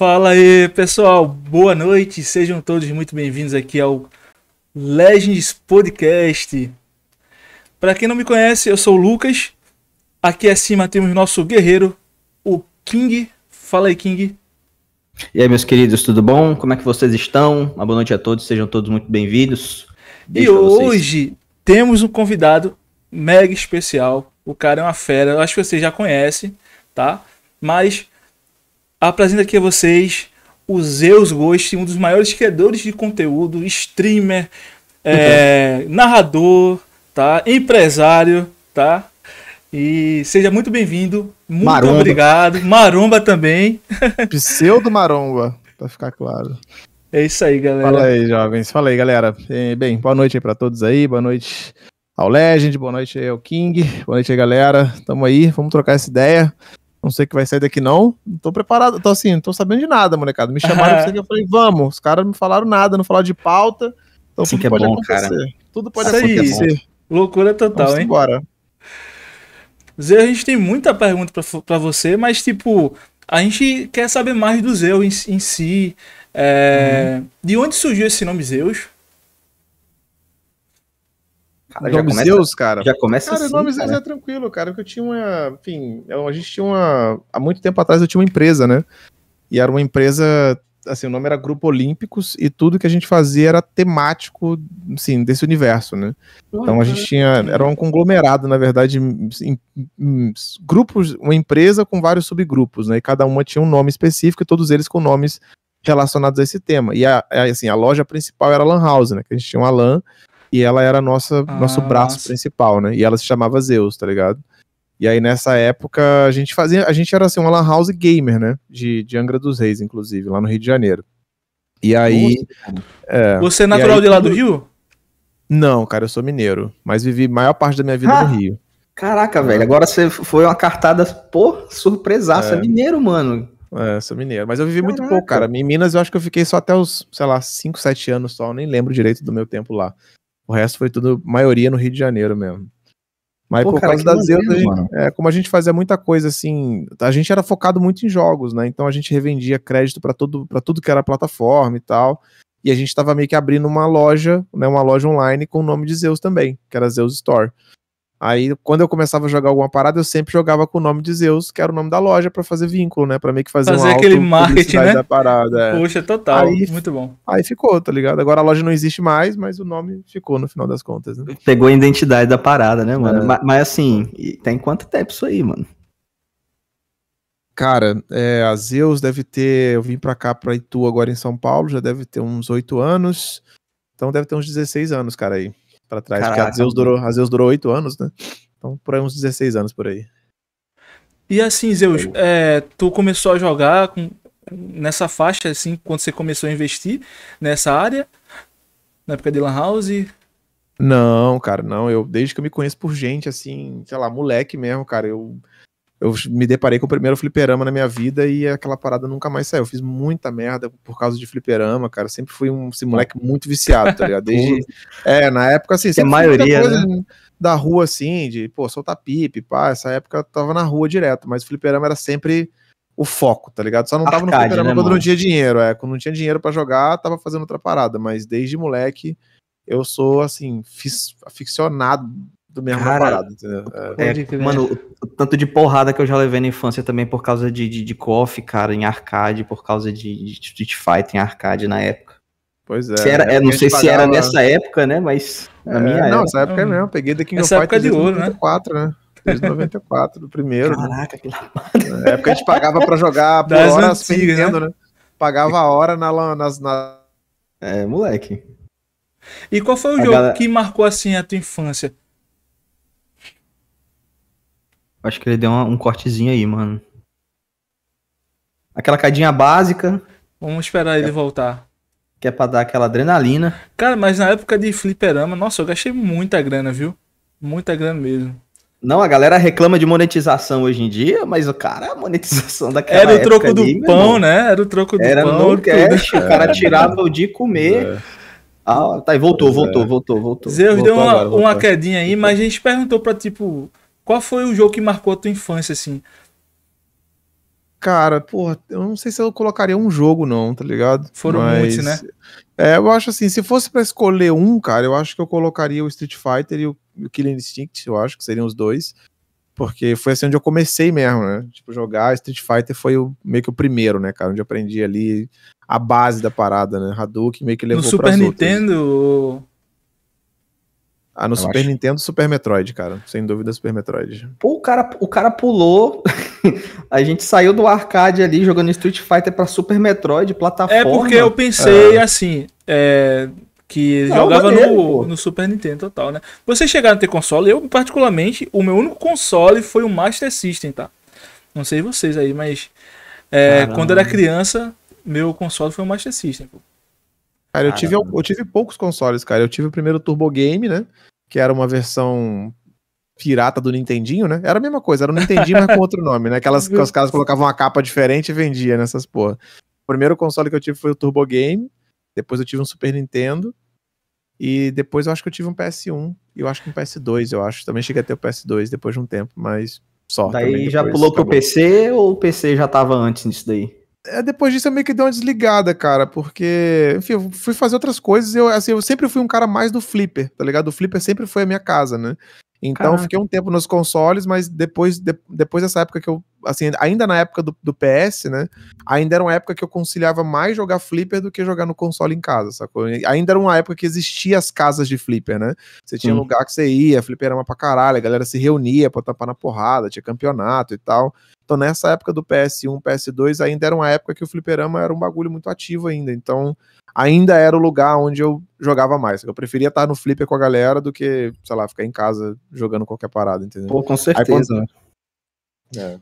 Fala aí, pessoal. Boa noite. Sejam todos muito bem-vindos aqui ao Legends Podcast. Para quem não me conhece, eu sou o Lucas. Aqui acima temos nosso guerreiro, o King. Fala aí, King. E aí, meus queridos, tudo bom? Como é que vocês estão? Uma boa noite a todos. Sejam todos muito bem-vindos. E hoje temos um convidado mega especial. O cara é uma fera. Eu acho que você já conhece tá? Mas apresento aqui a vocês o Zeus Ghost, um dos maiores criadores de conteúdo, streamer, é, uhum. narrador, tá? empresário, tá? E seja muito bem-vindo. Muito Maromba. obrigado. Maromba também. Pseudo Maromba, para ficar claro. É isso aí, galera. Fala aí, jovens. Fala aí, galera. Bem, boa noite aí para todos aí. Boa noite ao Legend, boa noite aí ao King. Boa noite aí, galera. Tamo aí, vamos trocar essa ideia. Não sei o que vai sair daqui, não. Não tô preparado. Tô assim, não tô sabendo de nada, molecada. Me chamaram pra você que eu falei, vamos. Os caras não falaram nada, não falaram de pauta. Então assim tudo que é pode bom, acontecer. Cara. Tudo pode sair. Assim é Loucura total, vamos hein? Embora. Zé, a gente tem muita pergunta para você, mas tipo, a gente quer saber mais do Zeus em, em si. É, uhum. De onde surgiu esse nome Zeus? Cara, Nome já começa, cara. Já começa cara, assim. Nome cara, é tranquilo, cara, porque eu tinha uma. Enfim, eu, é a gente tinha uma. Há muito tempo atrás eu tinha uma empresa, né? E era uma empresa. Assim, o nome era Grupo Olímpicos e tudo que a gente fazia era temático, assim, desse universo, né? Então a gente tinha. Era um conglomerado, na verdade, em, em, grupos, uma empresa com vários subgrupos, né? E cada uma tinha um nome específico e todos eles com nomes relacionados a esse tema. E a, assim, a loja principal era a Lan House, né? Que a gente tinha uma Lan e ela era nossa, ah, nosso braço nossa. principal, né? E ela se chamava Zeus, tá ligado? E aí, nessa época, a gente fazia. A gente era assim, uma lan house gamer, né? De, de Angra dos Reis, inclusive, lá no Rio de Janeiro. E aí. É, Você é natural aí, de lá do Rio? Não, cara, eu sou mineiro. Mas vivi maior parte da minha vida ah. no Rio. Caraca, ah. velho, agora você foi uma cartada, pô, surpresaça. É. Mineiro, mano. É, sou mineiro. Mas eu vivi Caraca. muito pouco, cara. Em Minas eu acho que eu fiquei só até os, sei lá, 5, 7 anos só. Eu nem lembro direito do meu tempo lá. O resto foi tudo, maioria no Rio de Janeiro mesmo. Mas Pô, por cara, causa da Zeus, é, como a gente fazia muita coisa assim, a gente era focado muito em jogos, né? Então a gente revendia crédito para tudo, para tudo que era plataforma e tal. E a gente estava meio que abrindo uma loja, né, uma loja online com o nome de Zeus também, que era Zeus Store. Aí, quando eu começava a jogar alguma parada, eu sempre jogava com o nome de Zeus, que era o nome da loja, para fazer vínculo, né? Para meio que fazer, fazer aquele marketing né? da parada. É. Puxa, total. Aí, muito bom. Aí ficou, tá ligado? Agora a loja não existe mais, mas o nome ficou no final das contas, né? Pegou a identidade da parada, né, mano? É. Mas, mas, assim, tem quanto tempo isso aí, mano? Cara, é, a Zeus deve ter. Eu vim pra cá, pra Itu, agora em São Paulo, já deve ter uns oito anos. Então deve ter uns 16 anos, cara, aí para trás. Caraca. Porque a Zeus, durou, a Zeus durou 8 anos, né? Então, por aí uns 16 anos por aí. E assim, Zeus, é, tu começou a jogar com, nessa faixa, assim, quando você começou a investir nessa área, na época de Lan House? Não, cara, não. Eu, desde que eu me conheço por gente, assim, sei lá, moleque mesmo, cara, eu eu me deparei com o primeiro fliperama na minha vida e aquela parada nunca mais saiu. Eu fiz muita merda por causa de fliperama, cara. Sempre fui um esse moleque muito viciado, tá ligado? Desde, é, na época, assim, sempre a maioria, coisa, né? da rua, assim, de, pô, soltar pipe, pá. Essa época eu tava na rua direto, mas fliperama era sempre o foco, tá ligado? Só não tava Arcade, no fliperama né, quando mano? não tinha dinheiro, é. Quando não tinha dinheiro para jogar, tava fazendo outra parada, mas desde moleque eu sou, assim, aficionado do mesmo Cara, parado, entendeu? É, mano, o tanto de porrada que eu já levei na infância também por causa de, de, de KOF, cara, em arcade, por causa de, Street Fighter em arcade na época. Pois é. Se era, é não sei se era nessa época, né? Mas na é, minha não, época. Não, essa época é mesmo. peguei daqui King essa época é de ouro, 94, né? né? Desde 94, do primeiro. Caraca, né? que Na época a gente pagava pra jogar por das horas antigas, né? né? Pagava a hora na, nas, na... É, moleque. E qual foi o a jogo galera... que marcou assim a tua infância? Acho que ele deu uma, um cortezinho aí, mano. Aquela cadinha básica. Vamos esperar ele é, voltar. Que é pra dar aquela adrenalina. Cara, mas na época de fliperama, nossa, eu gastei muita grana, viu? Muita grana mesmo. Não, a galera reclama de monetização hoje em dia, mas o cara, a monetização daquela Era o troco do pão, né? Era o troco do Era pão. Era no cash, o cara tirava o de comer. É. Ah, tá, e é. voltou, voltou, voltou, voltou. Zeus deu uma, agora, uma quedinha aí, mas a gente perguntou pra, tipo, qual foi o jogo que marcou a tua infância, assim? Cara, porra, eu não sei se eu colocaria um jogo, não, tá ligado? Foram Mas... muitos, né? É, eu acho assim, se fosse para escolher um, cara, eu acho que eu colocaria o Street Fighter e o, o Killing Instinct, eu acho que seriam os dois. Porque foi assim onde eu comecei mesmo, né? Tipo, jogar Street Fighter foi o, meio que o primeiro, né, cara? Onde eu aprendi ali a base da parada, né? Hadouken meio que levou No Super Nintendo, outras. Ah, no eu Super acho. Nintendo, Super Metroid, cara. Sem dúvida, Super Metroid. Pô, o cara, o cara pulou. a gente saiu do arcade ali jogando Street Fighter para Super Metroid, plataforma. É porque eu pensei é. assim. É, que Não, jogava no, no, Super Nintendo total, né? Vocês chegaram a ter console, eu particularmente, o meu único console foi o Master System, tá? Não sei vocês aí, mas é, quando era criança, meu console foi o Master System. Pô. Cara, eu tive, eu tive poucos consoles, cara. Eu tive o primeiro Turbo Game, né? Que era uma versão pirata do Nintendinho, né? Era a mesma coisa, era o Nintendinho, mas com outro nome, né? Aquelas que os caras colocavam uma capa diferente e vendia nessas porra. O primeiro console que eu tive foi o Turbo Game, depois eu tive um Super Nintendo, e depois eu acho que eu tive um PS1, e eu acho que um PS2, eu acho. Também cheguei a ter o PS2 depois de um tempo, mas só. Daí já pulou acabou. pro PC ou o PC já tava antes disso daí? é, depois disso eu meio que dei uma desligada, cara, porque, enfim, eu fui fazer outras coisas. Eu, assim, eu sempre fui um cara mais do Flipper, tá ligado? O Flipper sempre foi a minha casa, né? Então Caraca. fiquei um tempo nos consoles, mas depois, de, depois dessa época que eu assim, ainda na época do, do, PS, né? Ainda era uma época que eu conciliava mais jogar flipper do que jogar no console em casa, sacou? Ainda era uma época que existia as casas de flipper, né? Você tinha hum. lugar que você ia, fliperama pra caralho, a galera se reunia pra tapar na porrada, tinha campeonato e tal. Então, nessa época do PS1, PS2, ainda era uma época que o fliperama era um bagulho muito ativo ainda. Então, ainda era o lugar onde eu jogava mais. Eu preferia estar no flipper com a galera do que, sei lá, ficar em casa jogando qualquer parada, entendeu? Pô, com certeza. Aí, quando... é.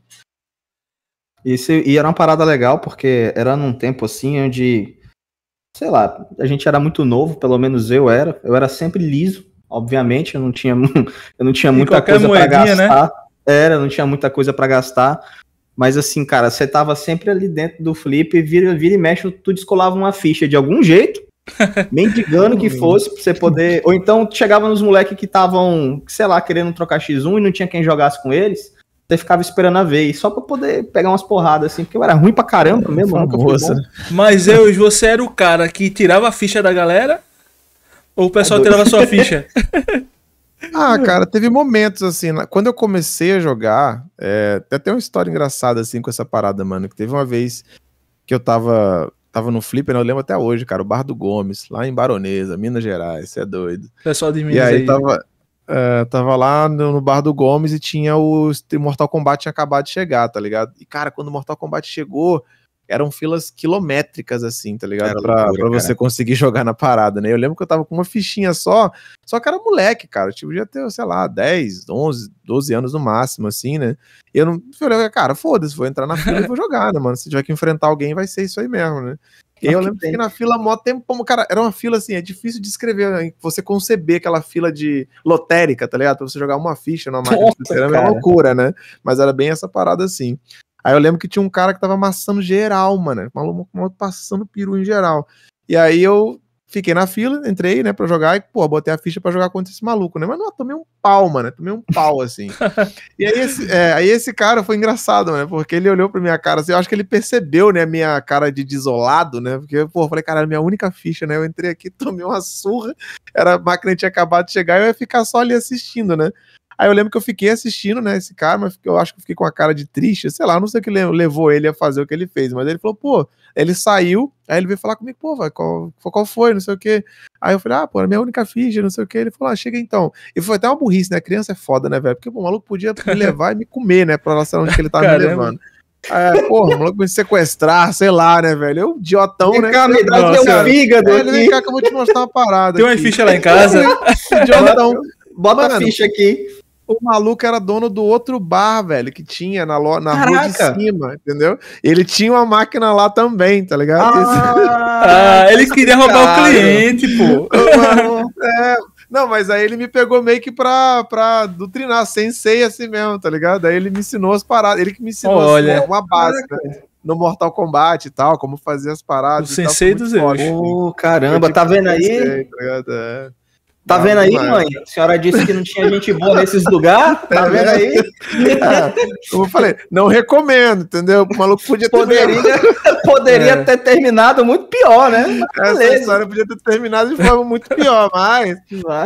Isso, e era uma parada legal, porque era num tempo assim onde, sei lá, a gente era muito novo, pelo menos eu era. Eu era sempre liso, obviamente, eu não tinha, eu não tinha muita coisa para gastar. Né? Era, não tinha muita coisa para gastar. Mas assim, cara, você tava sempre ali dentro do flip, vira, vira e mexe, tu descolava uma ficha de algum jeito, mendigando que fosse, pra você poder. Ou então chegava nos moleques que estavam, sei lá, querendo trocar X1 e não tinha quem jogasse com eles você ficava esperando a vez, só pra poder pegar umas porradas, assim, porque eu era ruim pra caramba é, mesmo, é, nunca moça. Né? Mas eu, você era o cara que tirava a ficha da galera? Ou o pessoal é tirava a sua ficha? ah, cara, teve momentos assim. Quando eu comecei a jogar, é, tem uma história engraçada assim com essa parada, mano. Que teve uma vez que eu tava, tava no Flipper, né? eu lembro até hoje, cara, o Bar do Gomes, lá em Baronesa, Minas Gerais, você é doido. Pessoal de Minas e aí. aí. Tava, Uh, tava lá no, no, bar do Gomes e tinha o, Mortal Kombat tinha acabado de chegar, tá ligado? E cara, quando o Mortal Kombat chegou, eram filas quilométricas, assim, tá ligado? pra, loucura, pra você conseguir jogar na parada, né? Eu lembro que eu tava com uma fichinha só, só que era moleque, cara. Tipo, já ter, sei lá, 10, 11, 12 anos no máximo, assim, né? E eu não. falei, cara, foda-se, vou entrar na fila e vou jogar, né, mano? Se tiver que enfrentar alguém, vai ser isso aí mesmo, né? E eu lembro que na fila mó tempo, cara, era uma fila assim, é difícil de escrever, né? você conceber aquela fila de lotérica, tá ligado? Pra você jogar uma ficha numa máquina é uma loucura, né? Mas era bem essa parada assim. Aí eu lembro que tinha um cara que tava amassando geral, mano. Maluco, maluco passando peru em geral. E aí eu fiquei na fila, entrei, né, pra jogar e, pô, botei a ficha para jogar contra esse maluco, né? Mas não, tomei um pau, mano. Tomei um pau, assim. e aí esse, é, aí esse cara foi engraçado, né? porque ele olhou pra minha cara assim. Eu acho que ele percebeu, né, a minha cara de desolado, né? Porque, pô, falei, cara, minha única ficha, né? Eu entrei aqui, tomei uma surra. Era, a máquina tinha acabado de chegar e eu ia ficar só ali assistindo, né? Aí eu lembro que eu fiquei assistindo, né, esse cara, mas eu acho que eu fiquei com a cara de triste, sei lá, não sei o que levou ele a fazer o que ele fez, mas ele falou, pô, ele saiu, aí ele veio falar comigo, pô, vai, qual, qual foi, não sei o que. Aí eu falei, ah, pô, era minha única ficha, não sei o que. Ele falou, ah, chega então. E foi até uma burrice, né? Criança é foda, né, velho? Porque pô, o maluco podia me levar e me comer, né, pra relação onde que ele tava Caramba. me levando. É, porra, o maluco me sequestrar, sei lá, né, velho? Eu, idiotão, vem né? Cá, me dá teu um fígado. É, vem cá que eu vou te mostrar uma parada. Tem uma ficha lá em casa. idiotão. Bota, bota a ficha aqui o maluco era dono do outro bar, velho, que tinha na, lo, na rua de cima, entendeu? Ele tinha uma máquina lá também, tá ligado? Ah, Esse... Ah, ele queria roubar o cliente, pô. é, não, mas aí ele me pegou meio que pra, pra doutrinar, sensei assim mesmo, tá ligado? Aí ele me ensinou as paradas, ele que me ensinou assim, Olha. Assim, uma base, né? No Mortal Kombat e tal, como fazer as paradas. O sensei dos erros. Oh caramba, tá vendo aí? Sensei, tá ligado? É. Tá vendo aí, mãe? A senhora disse que não tinha gente boa nesses lugares. Tá vendo aí? É, ah, como eu falei, não recomendo, entendeu? O maluco podia ter. Poderia, poderia é. ter terminado muito pior, né? Essa história podia ter terminado de forma muito pior, mas,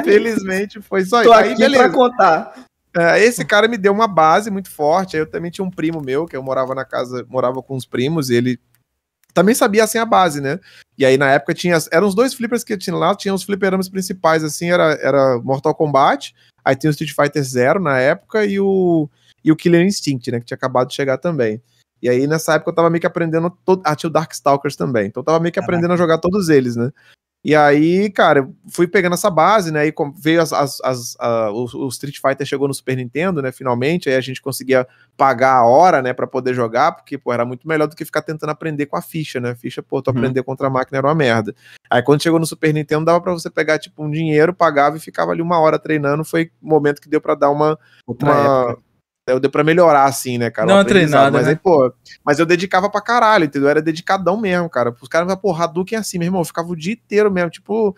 felizmente foi só isso. Tô aí, aqui beleza. pra contar. É, esse cara me deu uma base muito forte. Eu também tinha um primo meu, que eu morava na casa, morava com os primos, e ele também sabia assim a base, né? E aí na época tinha. Eram os dois flippers que tinha lá, tinha os fliperamas principais, assim, era, era Mortal Kombat, aí tinha o Street Fighter Zero na época e o, e o Killer Instinct, né? Que tinha acabado de chegar também. E aí, nessa época, eu tava meio que aprendendo. To... Ah, tinha o Darkstalkers também. Então eu tava meio que Caraca. aprendendo a jogar todos eles, né? E aí, cara, fui pegando essa base, né? E veio as, as, as a, o, Street Fighter chegou no Super Nintendo, né? Finalmente, aí a gente conseguia pagar a hora, né, para poder jogar, porque pô, era muito melhor do que ficar tentando aprender com a ficha, né? A ficha, pô, tu uhum. aprender contra a máquina era uma merda. Aí quando chegou no Super Nintendo, dava para você pegar tipo um dinheiro, pagava e ficava ali uma hora treinando. Foi o momento que deu para dar uma, Outra uma época eu deu pra melhorar, assim, né, cara? Não é treinado. Mas né? aí, pô, mas eu dedicava pra caralho, entendeu? Eu era dedicadão mesmo, cara. Os caras me falavam, porra, Hadouken é assim, meu irmão. Eu ficava o dia inteiro mesmo, tipo,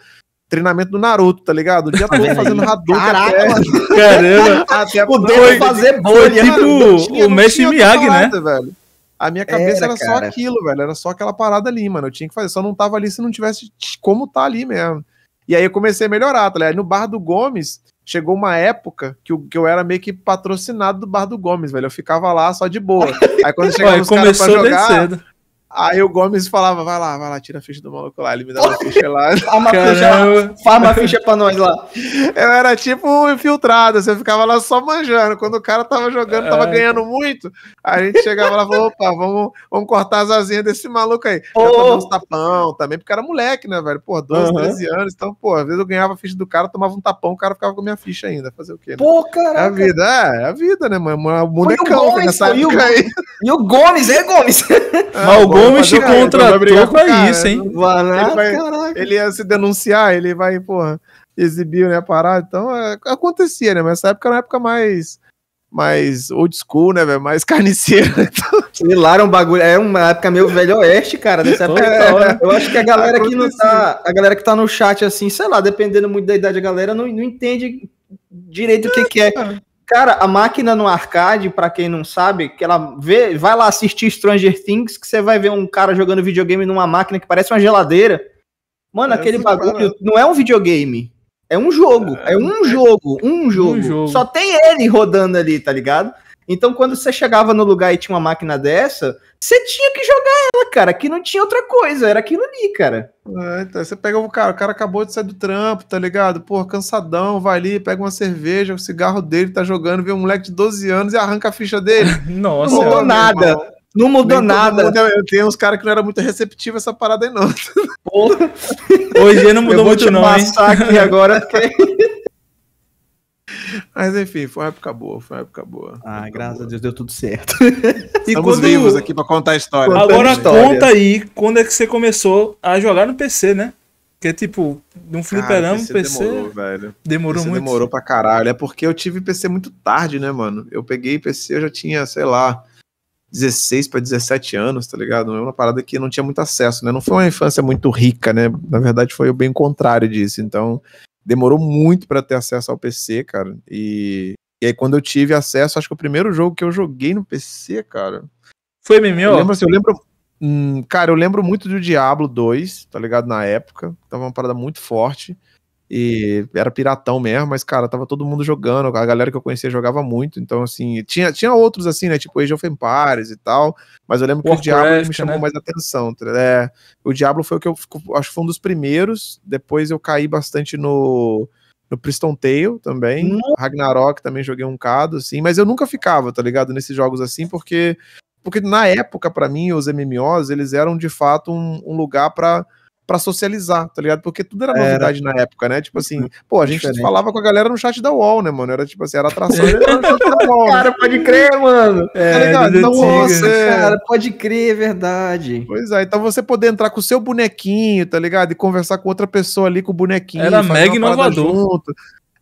treinamento do Naruto, tá ligado? O dia todo fazendo Hadouken. Caraca, até... caramba. até o dedo fazer bolha. tipo tinha, o Mestre Miyagi, né? Velho. A minha cabeça era, era só aquilo, velho. Era só aquela parada ali, mano. Eu tinha que fazer. Só não tava ali se não tivesse como tá ali mesmo. E aí eu comecei a melhorar, tá ligado? No bar do Gomes, chegou uma época que eu, que eu era meio que patrocinado do Bar do Gomes, velho. Eu ficava lá só de boa. Aí quando chegava os caras pra jogar, Aí o Gomes falava, vai lá, vai lá, tira a ficha do maluco lá. Ele me dava a ficha lá. Farma ficha, ficha pra nós lá. Eu era tipo infiltrado, você assim, ficava lá só manjando. Quando o cara tava jogando, tava é. ganhando muito, a gente chegava lá e falava, opa, vamos, vamos cortar as asinhas desse maluco aí. Oh. Eu tomei uns tapão também, porque era moleque, né, velho? Pô, 12, uhum. 13 anos. Então, pô, às vezes eu ganhava a ficha do cara, tomava um tapão, o cara ficava com a minha ficha ainda. Fazer o quê? Né? Pô, cara É a vida, é, é a vida, né, mano? O molecão foi o E o Gomes, é Gomes. É, Mas o Gomes como se contratou pra isso, hein? Barato, né? ele, vai, ele ia se denunciar, ele vai, porra, exibiu, né, parar Então, é, acontecia, né? Mas essa época era uma época mais mais old school, né, velho? Mais carniceiro. Então... lá um bagulho, é uma época meio velho oeste, cara. época, é, eu acho que a galera que não tá, a galera que tá no chat, assim, sei lá, dependendo muito da idade da galera, não, não entende direito o que, que é. é. Cara, a máquina no arcade, para quem não sabe, que ela vê, vai lá assistir Stranger Things, que você vai ver um cara jogando videogame numa máquina que parece uma geladeira. Mano, é, aquele assim, bagulho não é um videogame. É um jogo. É, é um, jogo, um jogo. Um jogo. Só tem ele rodando ali, tá ligado? Então, quando você chegava no lugar e tinha uma máquina dessa, você tinha que jogar ela, cara. Que não tinha outra coisa, era aquilo ali, cara. É, então você pega o cara, o cara acabou de sair do trampo, tá ligado? Porra, cansadão, vai ali, pega uma cerveja, o cigarro dele, tá jogando, vê um moleque de 12 anos e arranca a ficha dele. Nossa, não mudou nada. Não mudou Nem nada. Mundo, eu tenho uns caras que não eram muito receptivos a essa parada aí, não. Porra. Hoje não mudou eu muito, não. Vou te não, passar aqui agora, porque. Mas enfim, foi uma época boa, foi uma época boa. Ah, época graças boa. a Deus deu tudo certo. Estamos quando... vivos aqui para contar a história. Agora história. conta aí quando é que você começou a jogar no PC, né? Porque, tipo, de um fliperama, PC, PC. Demorou, velho. Demorou PC muito. Demorou pra caralho. É porque eu tive PC muito tarde, né, mano? Eu peguei PC, eu já tinha, sei lá, 16 para 17 anos, tá ligado? É uma parada que não tinha muito acesso, né? Não foi uma infância muito rica, né? Na verdade, foi o bem contrário disso. Então, demorou muito para ter acesso ao PC, cara. E, e aí, quando eu tive acesso, acho que o primeiro jogo que eu joguei no PC, cara. Foi MMO? Eu lembro assim, eu lembro. Hum, cara, eu lembro muito do Diablo 2, tá ligado? Na época. Tava uma parada muito forte. E era piratão mesmo, mas, cara, tava todo mundo jogando. A galera que eu conhecia jogava muito. Então, assim, tinha, tinha outros assim, né? Tipo Age of Empires e tal. Mas eu lembro Warcraft, que o Diablo me chamou né? mais atenção. Tá, é, o Diablo foi o que eu acho que foi um dos primeiros. Depois eu caí bastante no, no Priston Tail também. Hum. Ragnarok também joguei um cado, assim. Mas eu nunca ficava, tá ligado? Nesses jogos assim, porque. Porque na época, para mim, os MMOs, eles eram de fato um, um lugar para para socializar, tá ligado? Porque tudo era novidade era. na época, né? Tipo assim, uhum. pô, a gente Diferente. falava com a galera no chat da UOL, né, mano? Era tipo assim, era atração, era no chat da UOL. cara, pode crer, mano. Tá é, tá ligado? Então né? Cara, pode crer, é verdade. Pois é, então você poder entrar com o seu bonequinho, tá ligado? E conversar com outra pessoa ali com o bonequinho. Era mega inovador. Junto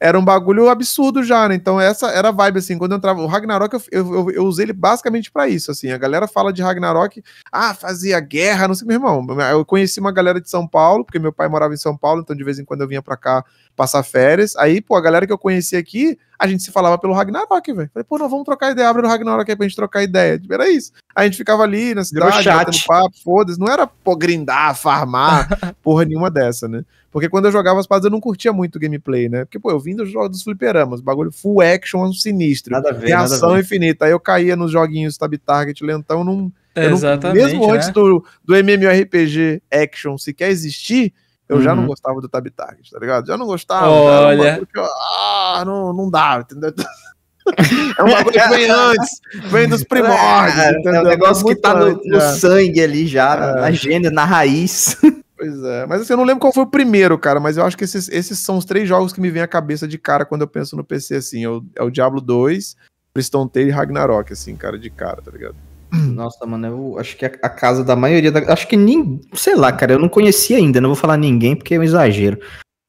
era um bagulho absurdo já, né? Então essa era a vibe, assim, quando eu entrava. O Ragnarok, eu, eu, eu usei ele basicamente para isso, assim. A galera fala de Ragnarok, ah, fazia guerra, não sei, meu irmão. Eu conheci uma galera de São Paulo, porque meu pai morava em São Paulo, então de vez em quando eu vinha para cá passar férias. Aí, pô, a galera que eu conheci aqui a gente se falava pelo Ragnarok, velho. Falei, pô, não, vamos trocar ideia, abre o Ragnarok aí pra gente trocar ideia. era isso. A gente ficava ali na cidade, batendo papo, foda-se. Não era, pô, grindar, farmar, porra nenhuma dessa, né? Porque quando eu jogava as partes, eu não curtia muito o gameplay, né? Porque, pô, eu vim dos jogos dos fliperamas, bagulho full action sinistro. Nada a ver, ação infinita. Aí eu caía nos joguinhos tab target lentão, não. É, exatamente, mesmo né? antes do, do MMORPG action sequer existir, eu uhum. já não uhum. gostava do Tab Target, tá ligado? Já não gostava. Olha. Porque, ah, não, não dá, entendeu? É uma coisa que vem antes, vem dos primórdios. É, é um tá negócio que tá no, no, é. sangue ali já, é. na gênese, na raiz. Pois é, mas assim, eu não lembro qual foi o primeiro, cara, mas eu acho que esses, esses são os três jogos que me vem à cabeça de cara quando eu penso no PC, assim, é o, é o Diablo 2, Priston Tail e Ragnarok, assim, cara, de cara, tá ligado? Nossa, mano, eu acho que a, casa da maioria da. Acho que nem. Sei lá, cara, eu não conheci ainda, não vou falar ninguém porque é um exagero.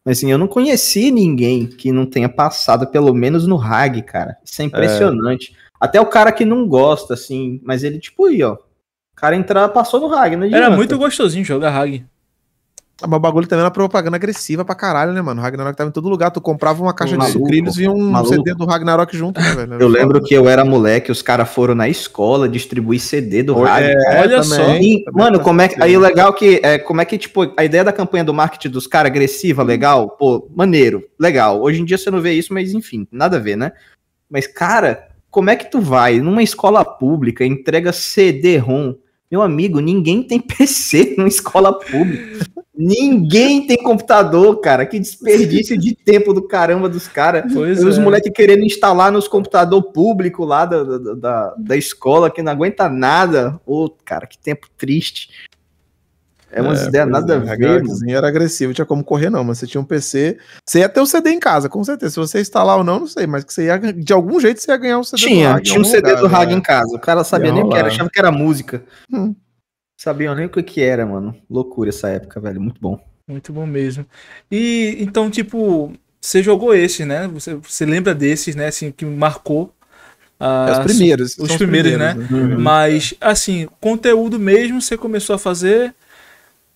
Mas assim, eu não conheci ninguém que não tenha passado, pelo menos no rag cara. Isso é impressionante. É. Até o cara que não gosta, assim, mas ele, tipo, aí, ó. O cara entrar, passou no rag né? Era muito gostosinho jogar rag ah, mas o bagulho também era propaganda agressiva pra caralho, né, mano? O Ragnarok tava em todo lugar. Tu comprava uma caixa maluco, de sucrilhos e um maluco. CD do Ragnarok junto, né, velho? Eu lembro que eu era moleque, os caras foram na escola distribuir CD do Ragnarok. É, é, olha também. só. E, mano, tá como é que. Aí o legal que. É, como é que, tipo, a ideia da campanha do marketing dos caras agressiva, legal? Pô, maneiro, legal. Hoje em dia você não vê isso, mas enfim, nada a ver, né? Mas, cara, como é que tu vai numa escola pública, entrega CD-ROM meu amigo, ninguém tem PC numa escola pública. ninguém tem computador, cara. Que desperdício de tempo do caramba dos caras. Os é. moleques querendo instalar nos computador público lá da, da, da, da escola, que não aguenta nada. Ô, oh, cara, que tempo triste. É umas é, ideias nada a é, ver. A era agressivo, tinha como correr, não, mas você tinha um PC. Você ia ter um CD em casa, com certeza. Se você instalar ou não, não sei, mas que você ia. De algum jeito você ia ganhar um CD tinha, do Hag. Tinha um CD lugar, do Hag né? em casa. O cara sabia nem o que era, achava que era música. Hum. nem o que, que era, mano. Loucura essa época, velho. Muito bom. Muito bom mesmo. E então, tipo, você jogou esse, né? Você, você lembra desses, né? Assim, que marcou ah, é, os primeiros. Os primeiros, primeiros, né? né? Uhum. Mas, assim, conteúdo mesmo você começou a fazer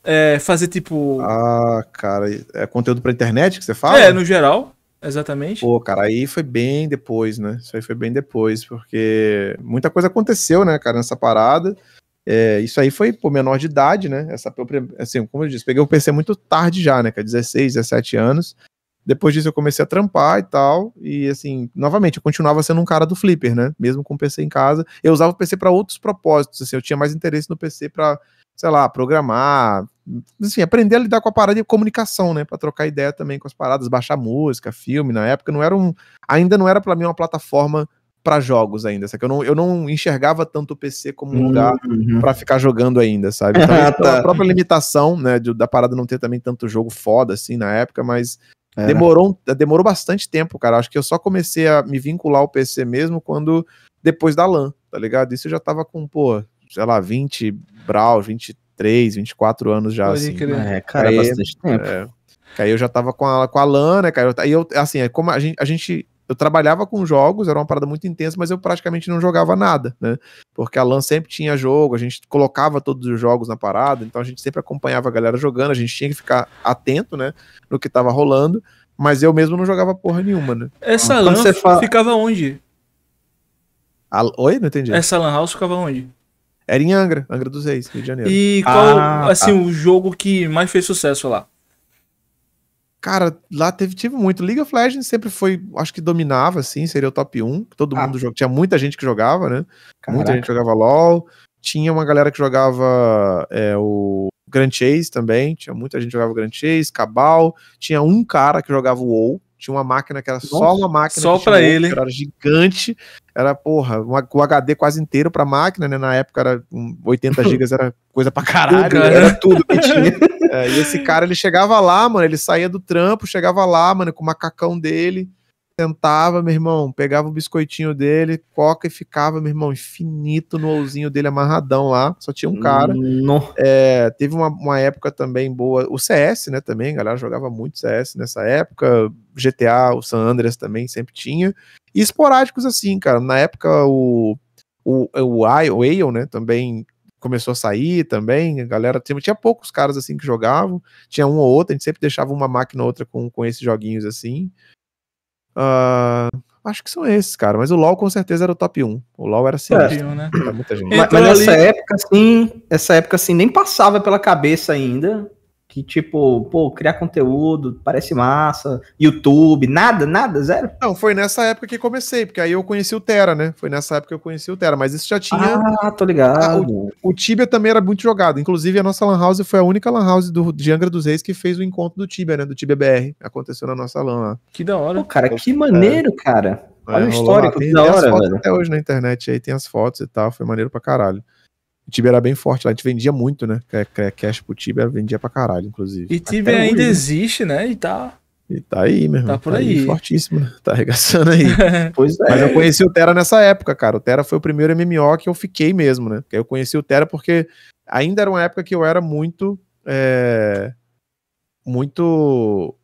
é, fazer tipo. Ah, cara, é conteúdo pra internet que você fala? É, no geral, exatamente. Pô, cara, aí foi bem depois, né? Isso aí foi bem depois, porque muita coisa aconteceu, né, cara, nessa parada. É, isso aí foi por menor de idade, né? Essa, assim, como eu disse, peguei o PC muito tarde já, né? Que é 16, 17 anos. Depois disso eu comecei a trampar e tal. E assim, novamente, eu continuava sendo um cara do flipper, né? Mesmo com o PC em casa. Eu usava o PC para outros propósitos. Assim, eu tinha mais interesse no PC para sei lá, programar, assim, aprender a lidar com a parada de comunicação, né, para trocar ideia também com as paradas, baixar música, filme, na época não era um, ainda não era para mim uma plataforma para jogos ainda, sabe? Eu não, eu não enxergava tanto o PC como um uhum. lugar para ficar jogando ainda, sabe? Então, tá. a própria limitação, né, de, da parada não ter também tanto jogo foda assim na época, mas é. demorou, demorou bastante tempo, cara. Acho que eu só comecei a me vincular ao PC mesmo quando depois da LAN, tá ligado? Isso eu já tava com, pô, sei lá, 20, Brau, 23, 24 anos já, assim. É, cara, é aí, bastante tempo. É, aí eu já tava com a, com a LAN, né, cara? Aí eu, assim, é como a gente, a gente eu trabalhava com jogos, era uma parada muito intensa, mas eu praticamente não jogava nada, né? Porque a LAN sempre tinha jogo, a gente colocava todos os jogos na parada, então a gente sempre acompanhava a galera jogando, a gente tinha que ficar atento, né, no que tava rolando, mas eu mesmo não jogava porra nenhuma, né? Essa LAN fala... ficava onde? A... Oi, não entendi. Essa LAN House ficava onde? Era em Angra, Angra dos Reis, Rio de Janeiro. E ah, qual, ah, assim, o jogo que mais fez sucesso lá? Cara, lá teve, tive muito. League of Legends sempre foi, acho que dominava, assim, seria o top 1. Todo ah. mundo jogava. Tinha muita gente que jogava, né? Caraca. Muita gente jogava LOL. Tinha uma galera que jogava é, o Grand Chase também. Tinha muita gente que jogava Grand Chase, Cabal. Tinha um cara que jogava o WoW, tinha uma máquina que era Nossa, só uma máquina. Só para ele. Era gigante. Era, porra, uma, o HD quase inteiro pra máquina, né? Na época era um, 80 gigas, era coisa pra caralho. Cara. Né? Né? Era tudo que tinha. é, e esse cara, ele chegava lá, mano, ele saía do trampo, chegava lá, mano, com o macacão dele sentava, meu irmão, pegava o biscoitinho dele, coca e ficava, meu irmão, infinito no ouzinho dele, amarradão lá. Só tinha um hum, cara. É, teve uma, uma época também boa, o CS, né, também, a galera jogava muito CS nessa época, GTA, o San Andreas também sempre tinha. E esporádicos assim, cara. Na época o o, o, I, o Ale, né, também começou a sair também, a galera tinha, tinha poucos caras assim que jogavam, tinha um ou outro, a gente sempre deixava uma máquina ou outra com, com esses joguinhos assim, Uh, acho que são esses, cara. Mas o LoL com certeza era o top 1. O LoL era sinistro. É. Né? Mas, mas então nessa época, assim, essa época, assim, nem passava pela cabeça ainda que tipo, pô, criar conteúdo, parece massa, YouTube, nada, nada, zero? Não, foi nessa época que comecei, porque aí eu conheci o Terra, né? Foi nessa época que eu conheci o Terra, mas isso já tinha. Ah, tô ah, ligado. o, o Tibia também era muito jogado. Inclusive, a nossa Lan House foi a única Lan House do, de Angra dos Reis que fez o encontro do Tibia, né? Do Tibia BR. Aconteceu na nossa Lan lá. Que da hora. Pô, cara, que maneiro, cara. É, Olha é, o histórico, lá, tem, da hora, tem as fotos velho. até hoje na internet aí, tem as fotos e tal, foi maneiro pra caralho. O Tibia era bem forte lá, a gente vendia muito, né? Cash pro Tibia, vendia pra caralho, inclusive. E Tibia Até ainda hoje, existe, né? E tá. E tá aí, meu irmão. Tá por tá aí. aí. Fortíssimo, né? Tá arregaçando aí. pois é. Mas eu conheci o Tera nessa época, cara. O Tera foi o primeiro MMO que eu fiquei mesmo, né? Eu conheci o Tera porque ainda era uma época que eu era muito. É... Muito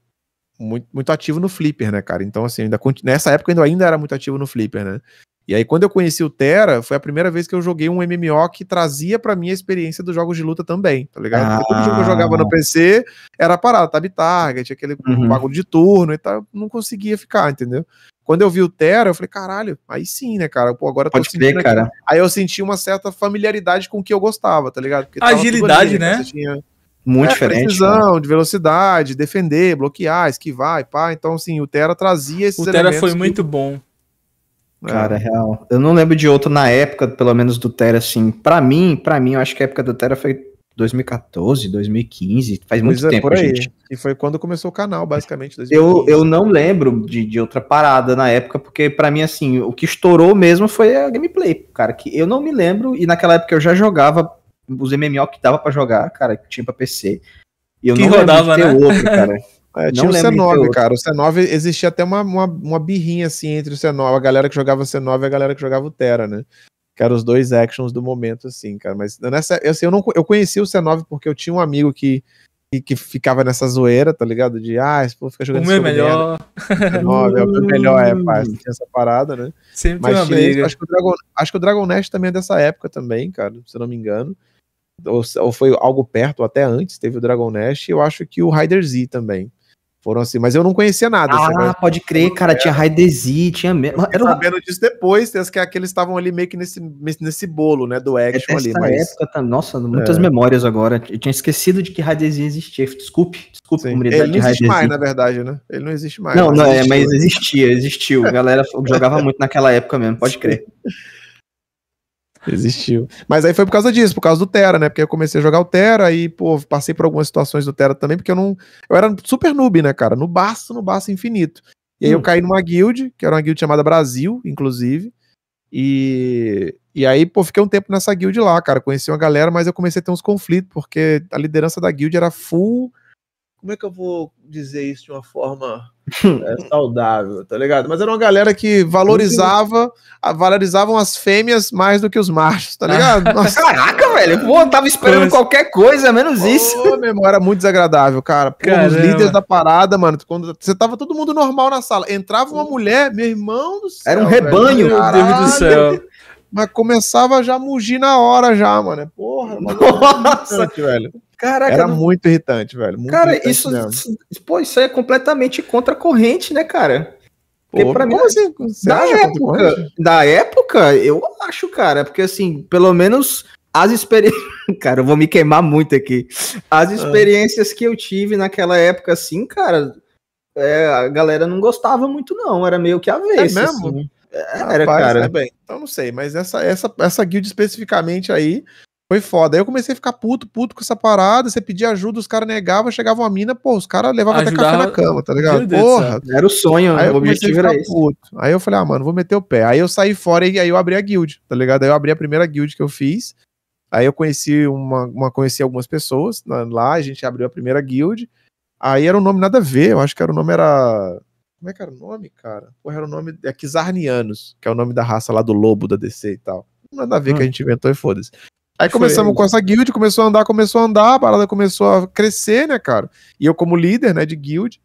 muito, muito ativo no Flipper, né, cara? Então, assim, ainda, nessa época eu ainda era muito ativo no Flipper, né? E aí, quando eu conheci o Terra, foi a primeira vez que eu joguei um MMO que trazia pra mim a experiência dos jogos de luta também, tá ligado? Ah. Porque todo jogo que eu jogava no ah. PC era parado, tab target, aquele uhum. bagulho de turno e tal, não conseguia ficar, entendeu? Quando eu vi o Terra, eu falei, caralho, aí sim, né, cara? Pô, agora Pode tô sentindo. Ver, cara. Aí eu senti uma certa familiaridade com o que eu gostava, tá ligado? Porque Agilidade, ali, né? né? Tinha... Muito é, diferente. Precisão, de velocidade, defender, bloquear, esquivar e pá. Então, assim, o Terra trazia esses O Terra foi muito bom. Cara, é real. Eu não lembro de outro na época, pelo menos do Terra, assim. Pra mim, para mim, eu acho que a época do Terra foi 2014, 2015, faz pois muito é, tempo, por aí. gente. E foi quando começou o canal, basicamente. 2015. Eu, eu não lembro de, de outra parada na época, porque para mim, assim, o que estourou mesmo foi a gameplay, cara, que eu não me lembro, e naquela época eu já jogava os MMO que dava para jogar, cara, que tinha pra PC. E eu que não rodava, né? outro, cara. É, tinha o C9, cara. O C9 existia até uma, uma, uma, birrinha assim entre o C9, a galera que jogava o C9 e a galera que jogava o Terra, né? Que eram os dois actions do momento, assim, cara. Mas nessa. Assim, eu, não, eu conheci o C9 porque eu tinha um amigo que, que, que ficava nessa zoeira, tá ligado? De ah, esse povo fica jogando. O meu é melhor. C9 é, é o meu melhor, é, pá. Tinha essa parada, né? Sempre Mas uma briga. Acho que, o Dragon, acho que o Dragon Nest também é dessa época também, cara, se eu não me engano ou, foi algo perto, ou até antes, teve o Dragon Nest, e eu acho que o Rider Z também. Foram assim, mas eu não conhecia nada. Assim, ah, pode crer, cara, tinha Raidesi, tinha mesmo. Era sabendo disso depois, que aqueles estavam ali meio que nesse, nesse bolo, né, do é action ali. Mas... época, tá, nossa, muitas é. memórias agora. Eu tinha esquecido de que Raidesi existia. Desculpe, desculpe, Sim. comunidade. Ele não existe mais, na verdade, né? Ele não existe mais. Não, não, é, mas existia, existiu. A galera jogava muito naquela época mesmo, pode crer. Existiu. Mas aí foi por causa disso, por causa do Terra, né? Porque eu comecei a jogar o Terra e, pô, passei por algumas situações do Terra também, porque eu não. Eu era super noob, né, cara? No baço, no baço infinito. E aí hum. eu caí numa guild, que era uma guild chamada Brasil, inclusive. E, e aí, pô, fiquei um tempo nessa guild lá, cara. Conheci uma galera, mas eu comecei a ter uns conflitos, porque a liderança da guild era full como é que eu vou dizer isso de uma forma é, saudável, tá ligado? Mas era uma galera que valorizava, valorizavam as fêmeas mais do que os machos, tá ah. ligado? Nossa. Caraca, velho, pô, eu tava esperando qualquer coisa, menos pô, isso. Memória era muito desagradável, cara. Pô, os líderes da parada, mano, quando você tava todo mundo normal na sala, entrava uma mulher, meu irmão do céu. Era um rebanho. Velho, meu Deus do céu. Mas começava já a mugir na hora já, mano. Porra, nossa, velho. Caraca, era não... muito irritante, velho. Muito cara, irritante isso, mesmo. pô, isso é completamente corrente, né, cara? Porque pô, pra mim, assim? da época, da época, eu acho, cara, porque assim, pelo menos as experiências. Cara, eu vou me queimar muito aqui. As ah. experiências ah. que eu tive naquela época, assim, cara, é, a galera não gostava muito, não. Era meio que a vez. É assim. mesmo? Assim. Era, Rapaz, cara. É bem, então não sei, mas essa, essa, essa guild especificamente aí, foi foda. Aí eu comecei a ficar puto, puto com essa parada. Você pedia ajuda, os caras negavam, chegavam a mina, pô, os caras levavam até café na cama, tá ligado? Porra. Era o sonho, aí o objetivo era ficar Puto. Aí eu falei, ah, mano, vou meter o pé. Aí eu saí fora e aí eu abri a guild, tá ligado? Aí eu abri a primeira guild que eu fiz. Aí eu conheci uma, uma conheci algumas pessoas né, lá, a gente abriu a primeira guild. Aí era um nome nada a ver, eu acho que era o nome era como é que era o nome, cara? Porra, era o nome. É Kizarnianos, que é o nome da raça lá do lobo da DC e tal. Nada a ver hum. que a hum. gente inventou e foda-se. Aí começamos Foi. com essa guild, começou a andar, começou a andar, a parada começou a crescer, né, cara? E eu, como líder, né, de guild,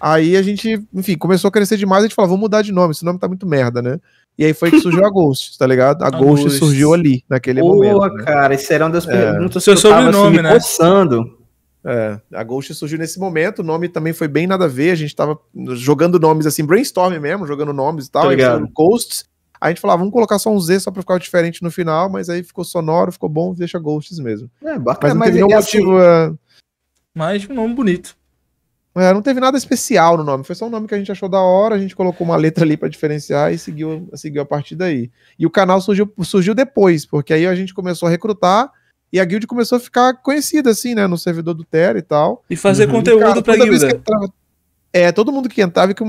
aí a gente, enfim, começou a crescer demais. A gente falou, vamos mudar de nome, esse nome tá muito merda, né? E aí foi que surgiu a Ghost, tá ligado? A, a Ghost, Ghost, surgiu ali, naquele Boa, momento. Boa, né? cara, isso era uma das é. perguntas é. que eu tava assim, sobrenome, assim, né? coçando. É, a Ghost surgiu nesse momento, o nome também foi bem nada a ver, a gente tava jogando nomes assim, brainstorm mesmo, jogando nomes e tal, tá ligado. Ghosts, a gente falava, vamos colocar só um Z só pra ficar diferente no final, mas aí ficou sonoro, ficou bom, deixa Ghosts mesmo. É, bacana, mas não mas teve nenhum é assim. motivo. Assim, Mas um nome bonito. É, não teve nada especial no nome, foi só um nome que a gente achou da hora, a gente colocou uma letra ali para diferenciar e seguiu, seguiu a partir daí. E o canal surgiu, surgiu depois, porque aí a gente começou a recrutar e a guild começou a ficar conhecida, assim, né, no servidor do Terra e tal. E fazer uhum. conteúdo e, cara, pra guilda é, todo mundo que entrava, que eu,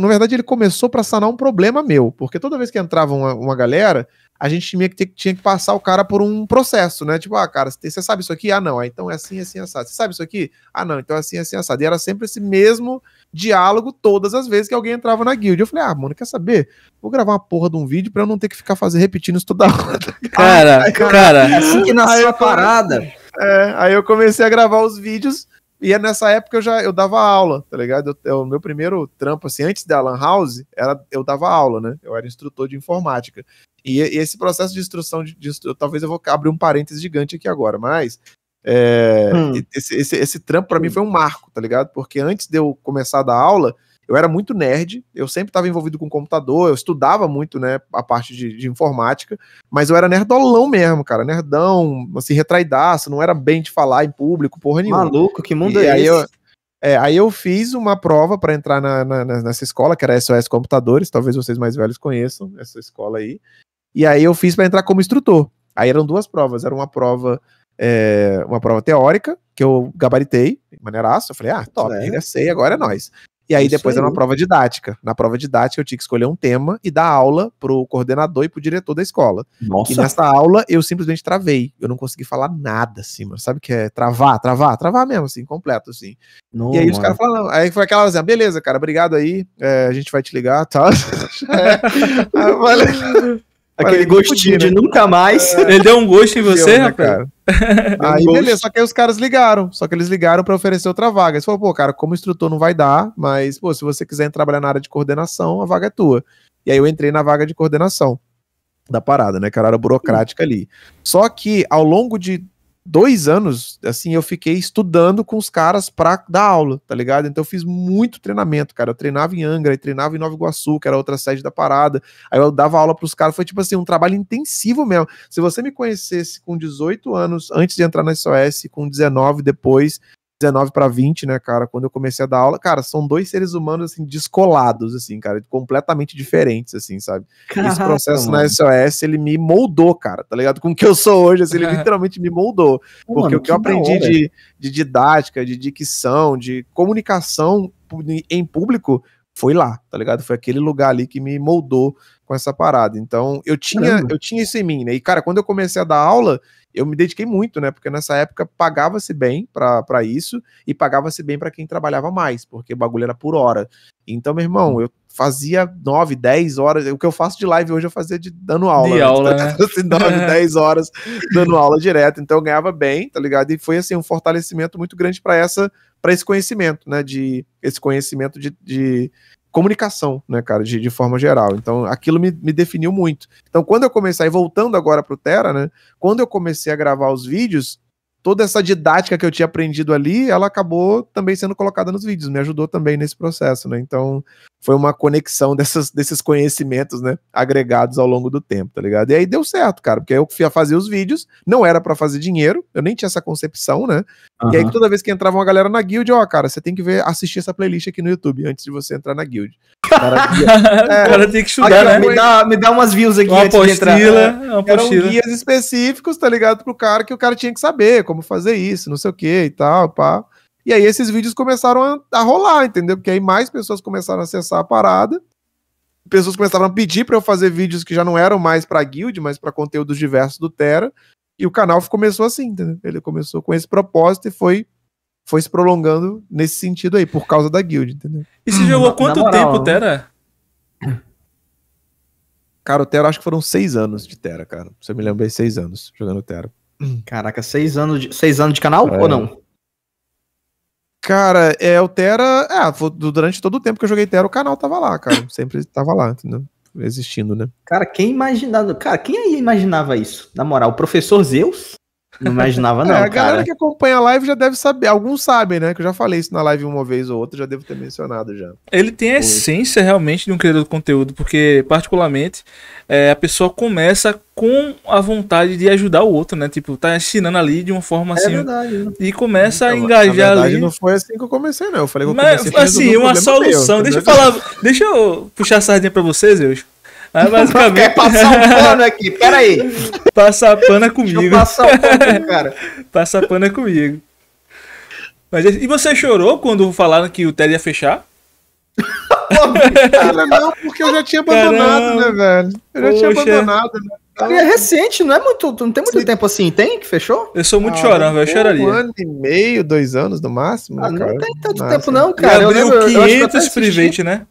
na verdade ele começou para sanar um problema meu, porque toda vez que entrava uma, uma galera, a gente tinha que, ter, tinha que passar o cara por um processo, né? Tipo, ah, cara, você sabe isso aqui? Ah, não, ah, então é assim, é assim, é assado. Você sabe isso aqui? Ah, não, então é assim, é assim, assado. E era sempre esse mesmo diálogo todas as vezes que alguém entrava na guild. Eu falei, ah, mano, quer saber? Vou gravar uma porra de um vídeo pra eu não ter que ficar fazendo repetindo isso toda hora. Cara, cara, cara. É assim que nasceu a parada. É, aí eu comecei a gravar os vídeos e é nessa época eu já eu dava aula, tá ligado? O meu primeiro trampo, assim, antes da Lan House, era, eu dava aula, né? Eu era instrutor de informática. E, e esse processo de instrução, de, de, talvez eu vou abrir um parênteses gigante aqui agora, mas é, hum. esse, esse, esse, trampo para mim hum. foi um marco, tá ligado? Porque antes de eu começar a dar aula, eu era muito nerd, eu sempre estava envolvido com computador, eu estudava muito, né, a parte de, de, informática, mas eu era nerdolão mesmo, cara, nerdão, assim, retraidaço, não era bem de falar em público, porra nenhuma. Maluco, que mundo e é aí esse? Eu, é, aí eu fiz uma prova para entrar na, na, nessa escola, que era SOS Computadores, talvez vocês mais velhos conheçam essa escola aí, e aí eu fiz para entrar como instrutor. Aí eram duas provas, era uma prova é, uma prova teórica, que eu gabaritei, maneiraço, eu falei, ah, top, é. sei, agora é nós. E aí Isso depois aí. era uma prova didática. Na prova didática eu tinha que escolher um tema e dar aula pro coordenador e pro diretor da escola. Nossa. E nessa aula eu simplesmente travei. Eu não consegui falar nada assim, mano. Sabe o que é travar, travar, travar mesmo assim, completo assim. Não, e aí mano. os caras falaram, aí foi aquela assim, ah, beleza, cara, obrigado aí, é, a gente vai te ligar, tá? é, aí falei... Aquele gostinho podia, né? de nunca mais. É, ele deu um gosto em você, deu, né, rapaz? Né, aí um beleza, só que aí os caras ligaram. Só que eles ligaram para oferecer outra vaga. Eles falaram, pô, cara, como instrutor não vai dar, mas, pô, se você quiser trabalhar na área de coordenação, a vaga é tua. E aí eu entrei na vaga de coordenação da parada, né, Que Era burocrática ali. Só que ao longo de dois anos, assim, eu fiquei estudando com os caras pra dar aula, tá ligado? Então eu fiz muito treinamento, cara. Eu treinava em Angra, treinava em Nova Iguaçu, que era outra sede da parada. Aí eu dava aula pros caras. Foi tipo assim, um trabalho intensivo mesmo. Se você me conhecesse com 18 anos, antes de entrar na SOS, com 19 depois, 19 para 20, né, cara, quando eu comecei a dar aula, cara, são dois seres humanos, assim, descolados, assim, cara, completamente diferentes, assim, sabe? Caraca, Esse processo mano. na SOS, ele me moldou, cara, tá ligado? Com o que eu sou hoje, assim, ele literalmente me moldou. porque o que, que eu aprendi de, de didática, de dicção, de comunicação em público foi lá, tá ligado? Foi aquele lugar ali que me moldou com essa parada. Então, eu tinha, eu tinha isso em mim, né? E, cara, quando eu comecei a dar aula, eu me dediquei muito, né? Porque nessa época pagava-se bem para isso e pagava-se bem para quem trabalhava mais, porque o bagulho era por hora. Então, meu irmão, eu fazia 9, 10 horas. O que eu faço de live hoje eu fazia de dando aula. De né? aula, né? assim, 9, 10 horas dando aula direto. Então eu ganhava bem, tá ligado? E foi assim um fortalecimento muito grande para essa para esse conhecimento, né? De esse conhecimento de, de comunicação, né, cara, de, de, forma geral. Então, aquilo me, me definiu muito. Então, quando eu comecei, voltando agora pro Terra, né, quando eu comecei a gravar os vídeos, toda essa didática que eu tinha aprendido ali, ela acabou também sendo colocada nos vídeos, me ajudou também nesse processo, né? Então, foi uma conexão dessas, desses conhecimentos, né, agregados ao longo do tempo, tá ligado? E aí deu certo, cara, porque eu fui a fazer os vídeos, não era para fazer dinheiro, eu nem tinha essa concepção, né? Uhum. E aí toda vez que entrava uma galera na guild, ó, cara, você tem que ver, assistir essa playlist aqui no YouTube antes de você entrar na guild. Cara, é, o cara é. tem que estudar, aqui, né? Me dá, me dá umas views aqui. Uma apostila. Entrar, é. uma apostila. Eram guias específicos, tá ligado? Pro cara que o cara tinha que saber como fazer isso, não sei o que e tal, pá. E aí esses vídeos começaram a, a, rolar, entendeu? Porque aí mais pessoas começaram a acessar a parada. Pessoas começaram a pedir para eu fazer vídeos que já não eram mais pra guild, mas para conteúdos diversos do Terra. E o canal começou assim, entendeu? Ele começou com esse propósito e foi foi se prolongando nesse sentido aí, por causa da guild, entendeu? E se jogou hum, quanto moral, tempo, né? Tera? Cara, o Terra acho que foram seis anos de Tera, cara. Você me lembrei seis anos jogando Tera? Caraca, seis anos de, seis anos de canal é. ou não? Cara, é o Tera. Ah, durante todo o tempo que eu joguei Tera o canal tava lá, cara. Sempre tava lá, entendeu? Existindo, né? Cara, quem imaginava. Cara, quem aí imaginava isso? Na moral, o professor Zeus? Não imaginava, é, não. É, a galera que acompanha a live já deve saber. Alguns sabem, né? Que eu já falei isso na live uma vez ou outra, já devo ter mencionado já. Ele tem a Foi. essência realmente de um criador de conteúdo, porque, particularmente, é, a pessoa começa com a vontade de ajudar o outro, né? Tipo, tá ensinando ali de uma forma é assim. Verdade, né? E começa então, a engajar verdade, ali. Não foi assim que eu comecei, não. Eu falei que eu Mas, assim, uma solução. Meu, deixa eu falar. Deixa eu puxar a sardinha pra vocês, eu. Mas basicamente. Quer passar um pano aqui, peraí. Passar pano é comigo. Passar um pano, cara. Passar pano é comigo. Mas, e você chorou quando falaram que o Ted ia fechar? não, porque eu já tinha abandonado, Caramba. né, velho? Eu já Poxa. tinha abandonado, né? é recente, não é muito. Não tem muito Sim. tempo assim, tem? Que fechou? Eu sou muito ah, chorão, velho. Eu choraria. Um ano e meio, dois anos no máximo. Né, ah, cara, não tem tanto tempo, não, cara. E abriu eu lembro, 500 private, né?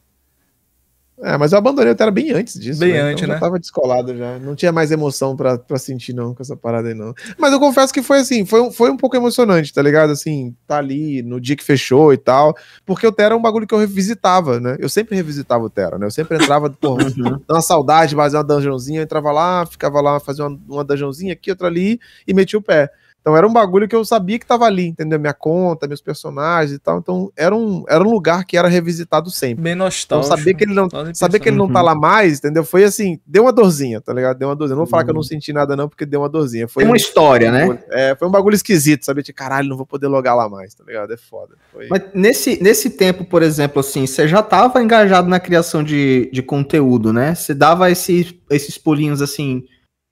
É, mas eu abandonei o Tera bem antes disso. Bem né? antes, então, né? tava descolado já. Não tinha mais emoção pra, pra sentir, não, com essa parada aí, não. Mas eu confesso que foi assim, foi, um, foi um pouco emocionante, tá ligado? Assim, tá ali no dia que fechou e tal. Porque o Tera é um bagulho que eu revisitava, né? Eu sempre revisitava o Tera, né? Eu sempre entrava, pô, uhum. uma saudade, fazia uma dungeonzinha, eu entrava lá, ficava lá, fazia uma, uma dungeonzinha aqui, outra ali e metia o pé. Então era um bagulho que eu sabia que estava ali, entendeu? Minha conta, meus personagens e tal. Então era um, era um lugar que era revisitado sempre. Bem Então saber que ele não, saber que ele não tá lá uhum. mais, entendeu? Foi assim, deu uma dorzinha, tá ligado? Deu uma dorzinha. Não vou falar uhum. que eu não uhum. senti nada não, porque deu uma dorzinha. Foi Tem é uma história, um, né? É, foi um bagulho esquisito, sabia? De caralho, não vou poder logar lá mais, tá ligado? É foda. Foi... Mas nesse, nesse tempo, por exemplo, assim, você já estava engajado na criação de, de conteúdo, né? Você dava esses esses pulinhos assim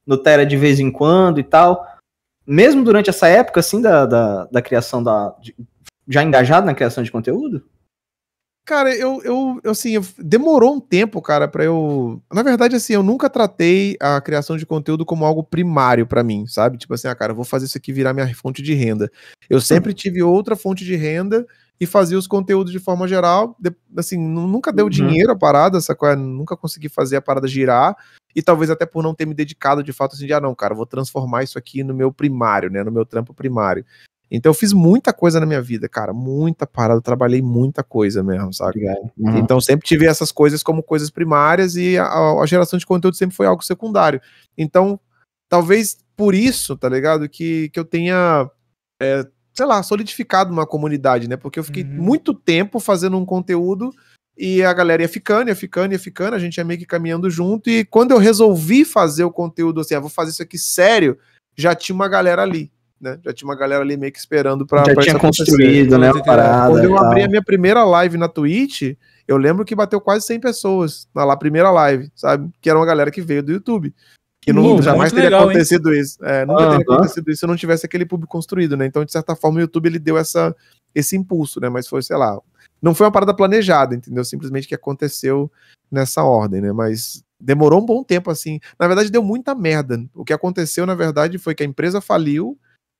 no Terra de vez em quando e tal mesmo durante essa época, assim, da, da, da criação da. De, já engajado na criação de conteúdo? Cara, eu, eu, assim, eu, demorou um tempo, cara, para eu. Na verdade, assim, eu nunca tratei a criação de conteúdo como algo primário para mim, sabe? Tipo assim, ah, cara, vou fazer isso aqui virar minha fonte de renda. Eu sempre uhum. tive outra fonte de renda e fazia os conteúdos de forma geral. De, assim, nunca deu uhum. dinheiro a parada, sacou? É? Nunca consegui fazer a parada girar e talvez até por não ter me dedicado de fato assim, de, ah, não, cara, vou transformar isso aqui no meu primário, né, no meu trampo primário. Então eu fiz muita coisa na minha vida, cara, muita parada, trabalhei muita coisa mesmo, sabe? Uhum. Então sempre tive essas coisas como coisas primárias e a, a, geração de conteúdo sempre foi algo secundário. Então, talvez por isso, tá ligado, que, que eu tenha, é, sei lá, solidificado uma comunidade, né? Porque eu fiquei uhum. muito tempo fazendo um conteúdo e a galera ia ficando, ia ficando, ia ficando, a gente ia meio que caminhando junto, e quando eu resolvi fazer o conteúdo assim, ah, vou fazer isso aqui sério, já tinha uma galera ali, né? Já tinha uma galera ali meio que esperando pra. Já pra tinha construído, né? Parada, quando eu abri a minha primeira live na Twitch, eu lembro que bateu quase 100 pessoas na lá, primeira live, sabe? Que era uma galera que veio do YouTube. Que não, hum, jamais teria legal, acontecido hein? isso. É, nunca teria acontecido isso se não tivesse aquele público construído, né? Então, de certa forma, o YouTube ele deu essa, esse impulso, né? Mas foi, sei lá, não foi uma parada planejada, entendeu? Simplesmente que aconteceu nessa ordem, né? Mas demorou um bom tempo assim. Na verdade, deu muita merda. O que aconteceu, na verdade, foi que a empresa faliu.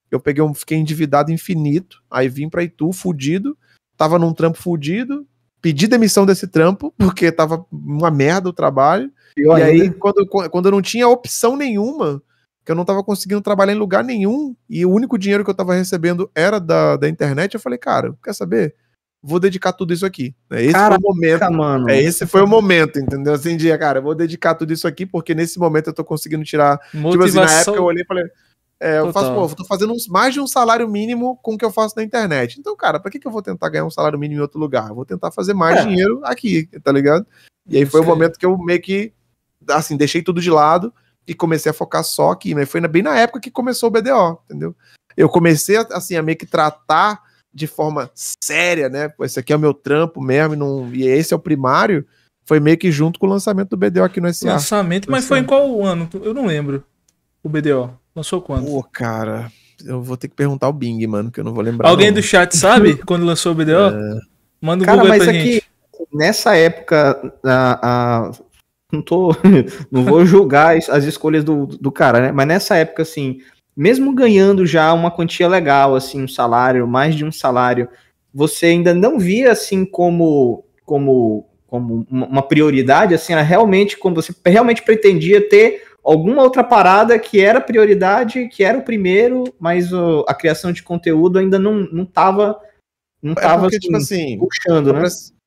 Eu peguei um, fiquei endividado infinito. Aí vim pra Itu, fudido. Tava num trampo fudido. Pedi demissão desse trampo, porque tava uma merda o trabalho. e aí, quando, quando eu não tinha opção nenhuma, que eu não tava conseguindo trabalhar em lugar nenhum, e o único dinheiro que eu tava recebendo era da, da internet, eu falei, cara, quer saber? vou dedicar tudo isso aqui. É esse Caraca, foi o momento. Mano. É, esse foi o momento, entendeu? Assim, dia, cara, vou dedicar tudo isso aqui, porque nesse momento eu tô conseguindo tirar. Motivação... Tipo assim, na época eu olhei e falei. É, eu faço, pô, eu tô fazendo uns, mais de um salário mínimo com o que eu faço na internet. Então, cara, pra que, que eu vou tentar ganhar um salário mínimo em outro lugar? Eu vou tentar fazer mais é. dinheiro aqui, tá ligado? E aí foi o momento que eu meio que, assim, deixei tudo de lado e comecei a focar só aqui, né? Foi na, bem na época que começou o BDO, entendeu? Eu comecei, assim, a meio que tratar de forma séria, né? Esse aqui é o meu trampo mesmo, e, não, e esse é o primário. Foi meio que junto com o lançamento do BDO aqui no SA. Lançamento, mas foi em qual ano? Eu não lembro. O BDO. Lançou quando? Pô, cara. Eu vou ter que perguntar o Bing, mano, que eu não vou lembrar. Alguém não. do chat sabe quando lançou o BDO? É... Manda um cara, Google aí pra é gente. Aqui nessa época, a, a, não tô, não vou julgar as escolhas do, do cara, né? Mas nessa época, assim, mesmo ganhando já uma quantia legal, assim, um salário, mais de um salário, você ainda não via assim como como como uma prioridade, assim, era realmente quando você realmente pretendia ter alguma outra parada que era prioridade, que era o primeiro, mas o, a criação de conteúdo ainda não não estava não é tava porque, assim, tipo assim, puxando, né?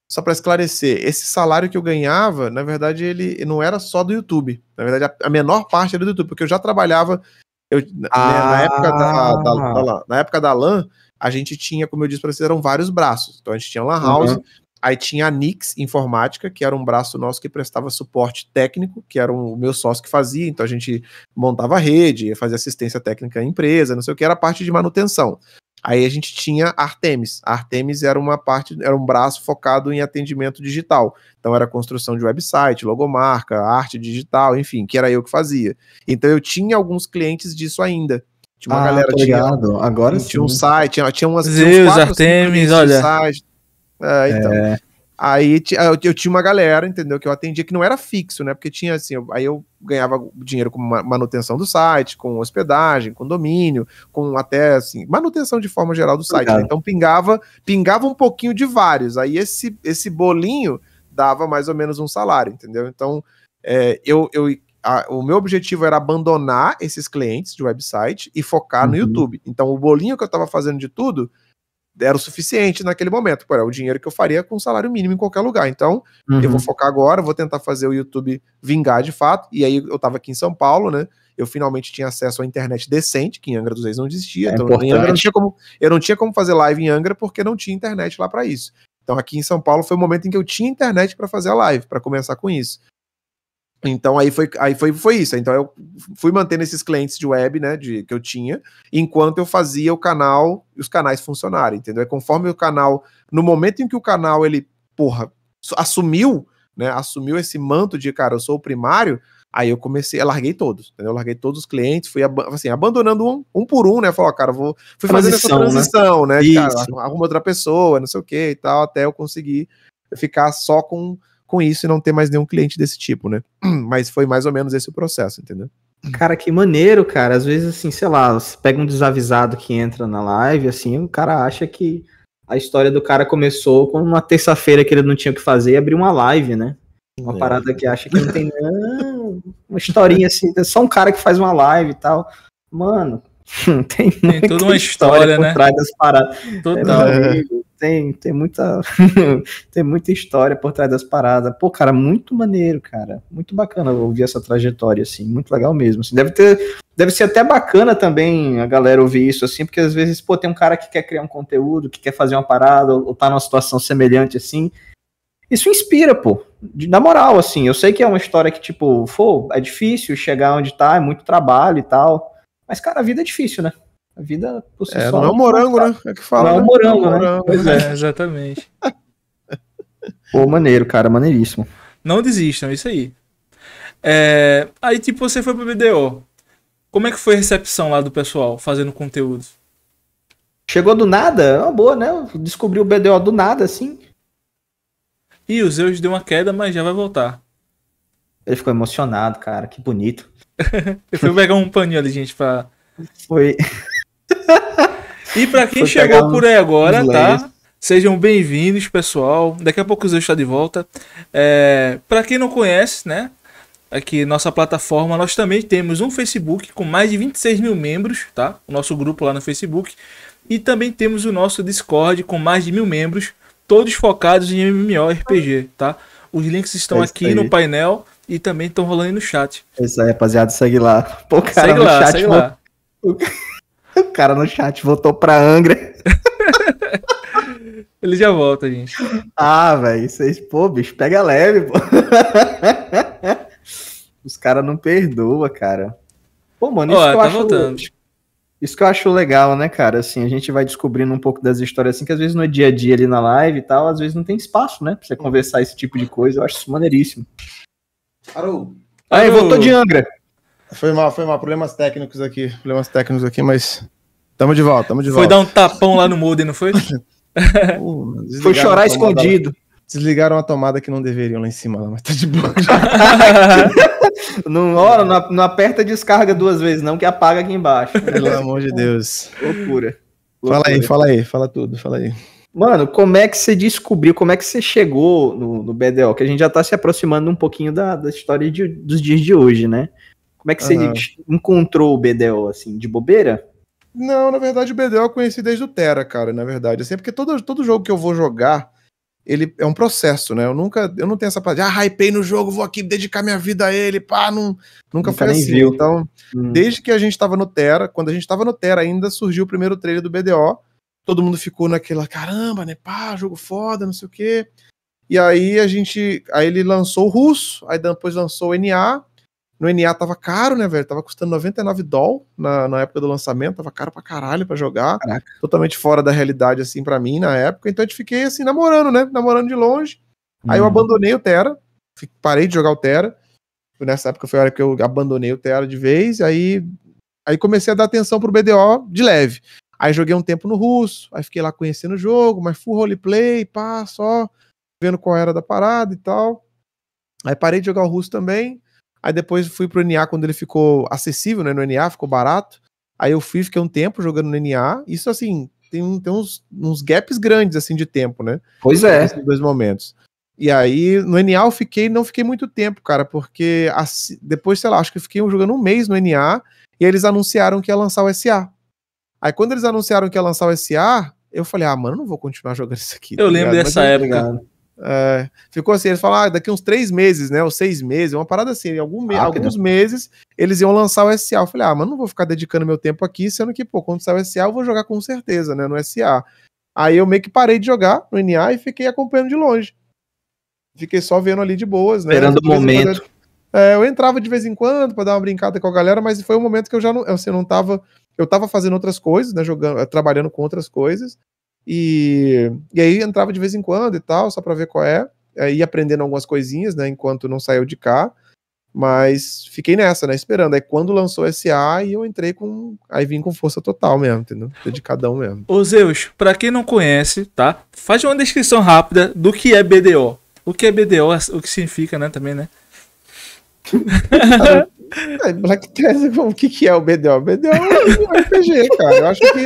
só para esclarecer, esse salário que eu ganhava, na verdade, ele não era só do YouTube. Na verdade, a menor parte era do YouTube, porque eu já trabalhava eu, né, né, ah. na, época da, da, da, LAN, na época da LAN, a gente tinha, como eu disse para vocês, eram vários braços. Então a gente tinha LAN House, uhum. aí tinha a Nix Informática, que era um braço nosso que prestava suporte técnico, que era um, o meu sócio que fazia. Então a gente montava rede, fazia assistência técnica à empresa, não sei o que, era parte de manutenção. Aí a gente tinha Artemis. Artemis era uma parte, era um braço focado em atendimento digital. Então era construção de website, logomarca, arte digital, enfim, que era eu que fazia. Então eu tinha alguns clientes disso ainda. Tinha uma ah, galera tinha, agora tinha sim. um site, tinha, tinha umas Zeus, Artemis, olha. Site. É, então. É. Aí ah, eu, eu, tinha uma galera, entendeu? Que eu atendia que não era fixo, né? Porque tinha assim, eu, aí eu ganhava dinheiro com manutenção do site, com hospedagem, com domínio, com até assim, manutenção de forma geral do site. Né? Então pingava, pingava um pouquinho de vários. Aí esse, esse bolinho dava mais ou menos um salário, entendeu? Então é, eu, eu a, o meu objetivo era abandonar esses clientes de website e focar uhum. no YouTube. Então o bolinho que eu estava fazendo de tudo era o suficiente naquele momento. Pô, é o dinheiro que eu faria com salário mínimo em qualquer lugar. Então, uhum. eu vou uhum. focar agora, vou tentar fazer o YouTube vingar de fato. E aí, eu estava aqui em São Paulo, né? Eu finalmente tinha acesso à internet decente, que em Angra dos Reis não existia. É então, importante. em Angra não tinha como, eu não tinha como fazer live em Angra porque não tinha internet lá para isso. Então, aqui em São Paulo foi o momento em que eu tinha internet para fazer a live, para começar com isso. Então aí foi, aí foi, foi isso. Então eu fui mantendo esses clientes de web, né, de que eu tinha, enquanto eu fazia o canal os canais funcionarem, entendeu? É conforme o canal, no momento em que o canal ele, porra, assumiu, né, assumiu esse manto de, cara, eu sou o primário, aí eu comecei, eu larguei todos, entendeu? Eu larguei todos os clientes, fui assim, abandonando um, um por um, né? Falou, cara, vou fui fazendo essa transição, né? né? Cara, arruma outra pessoa, não sei o que e tal, até eu conseguir ficar só com com isso e não ter mais nenhum cliente desse tipo, né? Mas foi mais ou menos esse o processo, entendeu? Cara, que maneiro, cara. Às vezes, assim, sei lá, você pega um desavisado que entra na live, assim, o cara acha que a história do cara começou com uma terça-feira que ele não tinha o que fazer e abriu uma live, né? Uma é. parada que acha que não tem. Não, uma historinha assim, é só um cara que faz uma live e tal. Mano, tem, tem toda uma história, história né? Por trás das paradas. Total. É, tem, tem muita tem muita história por trás das paradas. Pô, cara, muito maneiro, cara. Muito bacana ouvir essa trajetória, assim, muito legal mesmo. Assim, deve ter, deve ser até bacana também a galera ouvir isso, assim, porque às vezes, pô, tem um cara que quer criar um conteúdo, que quer fazer uma parada, ou tá numa situação semelhante, assim. Isso inspira, pô. Na moral, assim, eu sei que é uma história que, tipo, pô, é difícil chegar onde tá, é muito trabalho e tal. Mas, cara, a vida é difícil, né? A vida por si é, só. Não é, é o morango, né? É que fala. Não é o né? morango, né? Morango. Pois é, é exatamente. Pô, maneiro, cara, maneiríssimo. Não desistam, isso aí. É... Aí, tipo, você foi pro BDO. Como é que foi a recepção lá do pessoal fazendo conteúdo? Chegou do nada? É uma boa, né? Descobri o BDO do nada, assim. E o Zeus deu uma queda, mas já vai voltar. Ele ficou emocionado, cara. Que bonito. Ele foi pegar um paninho ali, gente, pra. Foi e para quem chegar chegou por aí agora, tá? Sejam bem-vindos, pessoal. Daqui a pouco o Zeus está de volta. É, para quem não conhece, né? Aqui, nossa plataforma, nós também temos um Facebook com mais de 26 mil membros, tá? O nosso grupo lá no Facebook. E também temos o nosso Discord com mais de mil membros, todos focados em MMORPG, tá? Os links estão é aqui aí. no painel e também estão rolando no chat. É isso aí, rapaziada, segue lá. Pô, cara, segue lá, chat, segue mano. lá. O cara no chat voltou pra Angra. Ele já volta, gente. Ah, velho, vocês, pô, bicho, pega leve, pô. Os caras não perdoam, cara. Pô, mano, isso Ó, que eu tá acho... Voltando. Isso que eu acho legal, né, cara? Assim, a gente vai descobrindo um pouco das histórias, assim, que às vezes no dia a dia ali na live e tal, às vezes não tem espaço, né, pra você conversar esse tipo de coisa. Eu acho isso maneiríssimo. Parou. Aí, voltou de Angra. Foi mal, foi mal. Problemas técnicos aqui, problemas técnicos aqui, mas tamo de volta, tamo de volta. Foi dar um tapão lá no modem, não foi? foi chorar escondido. Desligaram a tomada que não deveriam lá em cima, mas tá de boa. não, ora, não, não aperta descarga duas vezes, não, que apaga aqui embaixo. Pelo amor de Deus. Loucura. Loucura. Fala aí, fala aí, fala tudo, fala aí. Mano, como é que você descobriu, como é que você chegou no, no BDO? Que a gente já tá se aproximando um pouquinho da, da história de, dos dias de hoje, né? Como é que você encontrou o BDO, assim, de bobeira? Não, na verdade o BDO eu conheci desde o Terra, cara, na verdade. Assim, é porque todo, todo jogo que eu vou jogar, ele é um processo, né? Eu nunca, eu não tenho essa parte de, ah, hypei no jogo, vou aqui dedicar minha vida a ele, pá, não, nunca, nunca foi assim. Viu. Então, hum. desde que a gente tava no Terra, quando a gente tava no Terra ainda, surgiu o primeiro trailer do BDO, todo mundo ficou naquela, caramba, né, pá, jogo foda, não sei o quê. E aí a gente, aí ele lançou o Russo, aí depois lançou o NA, no NA tava caro, né, velho? Tava custando 99 doll na, na época do lançamento, tava caro pra caralho pra jogar. Caraca. Totalmente fora da realidade, assim, para mim na época. Então eu fiquei, assim, namorando, né? Namorando de longe. Hum. Aí eu uhum. abandonei o Terra, parei de jogar o Terra. Nessa época foi a hora que eu abandonei o Terra de vez. Aí, aí comecei a dar atenção pro BDO de leve. Aí joguei um tempo no russo, aí fiquei lá conhecendo o jogo, mas full roleplay, pá, só vendo qual era da parada e tal. Aí parei de jogar o russo também. Aí depois fui pro NA quando ele ficou acessível, né? No NA ficou barato. Aí eu fui, fiquei um tempo jogando no NA. Isso, assim, tem, tem uns, uns gaps grandes, assim, de tempo, né? Pois é. Nesses dois momentos. E aí, no NA eu fiquei, não fiquei muito tempo, cara, porque assim, depois, sei lá, acho que fiquei jogando um mês no NA e eles anunciaram que ia lançar o SA. Aí quando eles anunciaram que ia lançar o SA, eu falei, ah, mano, não vou continuar jogando isso aqui. Eu tá lembro ligado? dessa Mas, época. Ligado. É, ficou assim, eles falaram, ah, daqui uns três meses, né? Ou seis meses, uma parada assim, algum me alguns meses eles iam lançar o SA. Eu falei, ah, mas não vou ficar dedicando meu tempo aqui, sendo que, pô, quando sair o SA, eu vou jogar com certeza, né? No SA. Aí eu meio que parei de jogar no NA e fiquei acompanhando de longe. Fiquei só vendo ali de boas, né? Esperando o momento. Eu, é, eu entrava de vez em quando para dar uma brincada com a galera, mas foi um momento que eu já não, assim, não tava. Eu tava fazendo outras coisas, né? Jogando, trabalhando com outras coisas. E, e aí entrava de vez em quando e tal, só para ver qual é. Aí aprendendo algumas coisinhas, né, enquanto não saiu de cá. Mas fiquei nessa, né, esperando. Aí quando lançou esse A, eu entrei com. Aí vim com força total mesmo, entendeu? Dedicadão mesmo. Ô Zeus, pra quem não conhece, tá? Faz uma descrição rápida do que é BDO. O que é BDO, o que significa, né, também, né? É, Black Desert, o que, que é o BDO? BDO é um RPG, cara. Eu acho que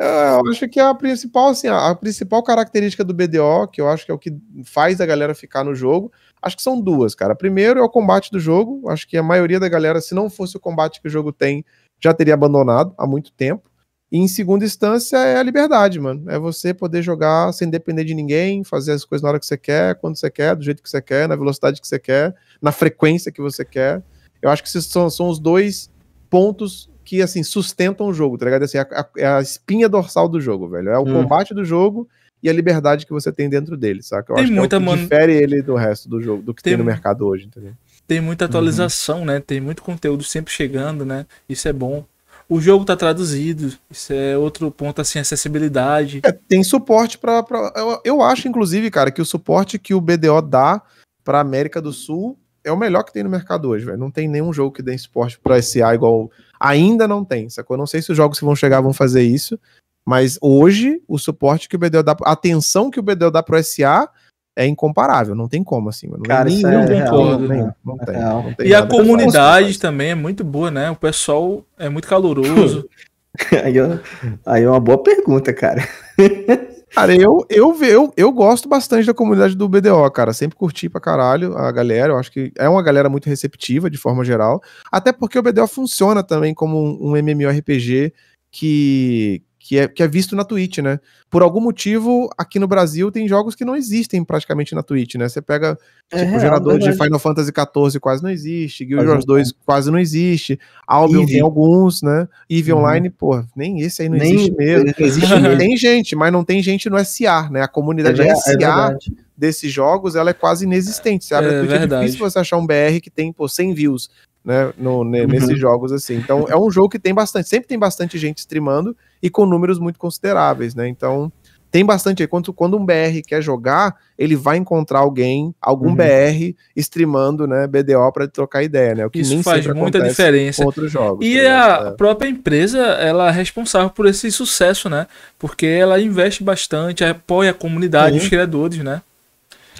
é, eu acho que é a principal, assim, a principal característica do BDO, que eu acho que é o que faz a galera ficar no jogo, acho que são duas, cara. Primeiro é o combate do jogo. Acho que a maioria da galera, se não fosse o combate que o jogo tem, já teria abandonado há muito tempo. E em segunda instância é a liberdade, mano. É você poder jogar sem depender de ninguém, fazer as coisas na hora que você quer, quando você quer, do jeito que você quer, na velocidade que você quer, na frequência que você quer. Eu acho que esses são, são os dois pontos que, assim, sustentam o jogo, tá ligado? Assim, a, é a espinha dorsal do jogo, velho. É o hum. combate do jogo e a liberdade que você tem dentro dele, saca? Eu tem acho muita que é o que man... difere ele do resto do jogo, do que tem, tem no mercado hoje, entendeu? Tem muita uhum. atualização, uhum. né? Tem muito conteúdo sempre chegando, né? Isso é bom. O jogo tá traduzido, isso é outro ponto, assim, acessibilidade. É, tem suporte para, Eu, eu acho, inclusive, cara, que o suporte que o BDO dá pra América do Sul é o melhor que tem no mercado hoje, velho. Não tem nenhum jogo que dê suporte pro SA igual. Ainda não tem, sacou? Eu não sei se os jogos que vão chegar vão fazer isso, mas hoje o suporte que o BDO dá, a atenção que o BDO dá pro SA é incomparável, não tem como assim. Não Cara, nem, é não, tem como. né? não, é tem, não tem E a comunidade também é muito boa, né? O pessoal é muito caloroso. aí, é, aí é uma boa pergunta, cara. Cara, eu, eu, eu, eu gosto bastante da comunidade do BDO, cara. Sempre curti pra caralho a galera. Eu acho que é uma galera muito receptiva, de forma geral. Até porque o BDO funciona também como um, um MMORPG que, que é, que é visto na Twitch, né? Por algum motivo, aqui no Brasil tem jogos que não existem praticamente na Twitch, né? Você pega, é tipo, o gerador de Final Fantasy XIV quase não existe, Guild Wars 2 quase não existe, Albion Eve. tem alguns, né? Eve hum. Online, pô, nem esse aí não nem, existe mesmo. Não existe mesmo. tem gente, mas não tem gente no SA, né? A comunidade é, SA é desses jogos, ela é quase inexistente. Você abre é, a Twitch, é verdade. é difícil você achar um BR que tem, pô, 100 views, né, no, uhum. nesses jogos, assim. Então, é um jogo que tem bastante, sempre tem bastante gente streamando, e com números muito consideráveis, né? Então, tem bastante aí. Quando, quando um BR quer jogar, ele vai encontrar alguém, algum uhum. BR, streamando, né, BDO para trocar ideia, né? O que Isso nem faz muita diferença. Com outros jogos. E tá a né? própria empresa, ela é responsável por esse sucesso, né? Porque ela investe bastante, apoia a comunidade, os criadores, né?